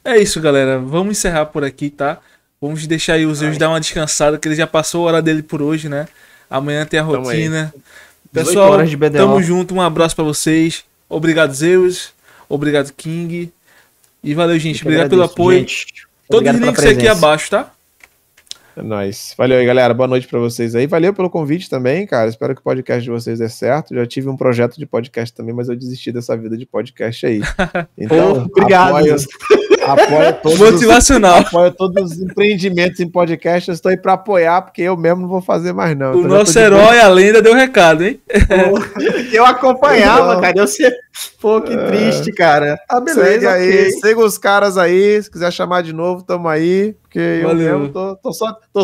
É isso, galera. Vamos encerrar por aqui, tá? Vamos deixar aí o Zeus dar uma descansada, que ele já passou a hora dele por hoje, né? Amanhã tem a rotina. Pessoal, horas de tamo junto. Um abraço para vocês. Obrigado, Zeus. Obrigado, King. E valeu, gente. Obrigado pelo apoio. Gente, Todos os links aqui abaixo, tá? É nóis. Valeu aí, galera. Boa noite para vocês aí. Valeu pelo convite também, cara. Espero que o podcast de vocês dê certo. Já tive um projeto de podcast também, mas eu desisti dessa vida de podcast aí. Então, obrigado. Apoio... apoia todos Motivacional. Os, todos os empreendimentos em podcast. Eu estou aí para apoiar, porque eu mesmo não vou fazer mais, não. O então nosso herói, a lenda, deu um recado, hein? eu acompanhava, não. cara. Eu sempre... Pô, que é. triste, cara. Ah, beleza. Segue aí, okay. siga os caras aí. Se quiser chamar de novo, tamo aí. Porque Valeu. eu mesmo tô, tô só. Tô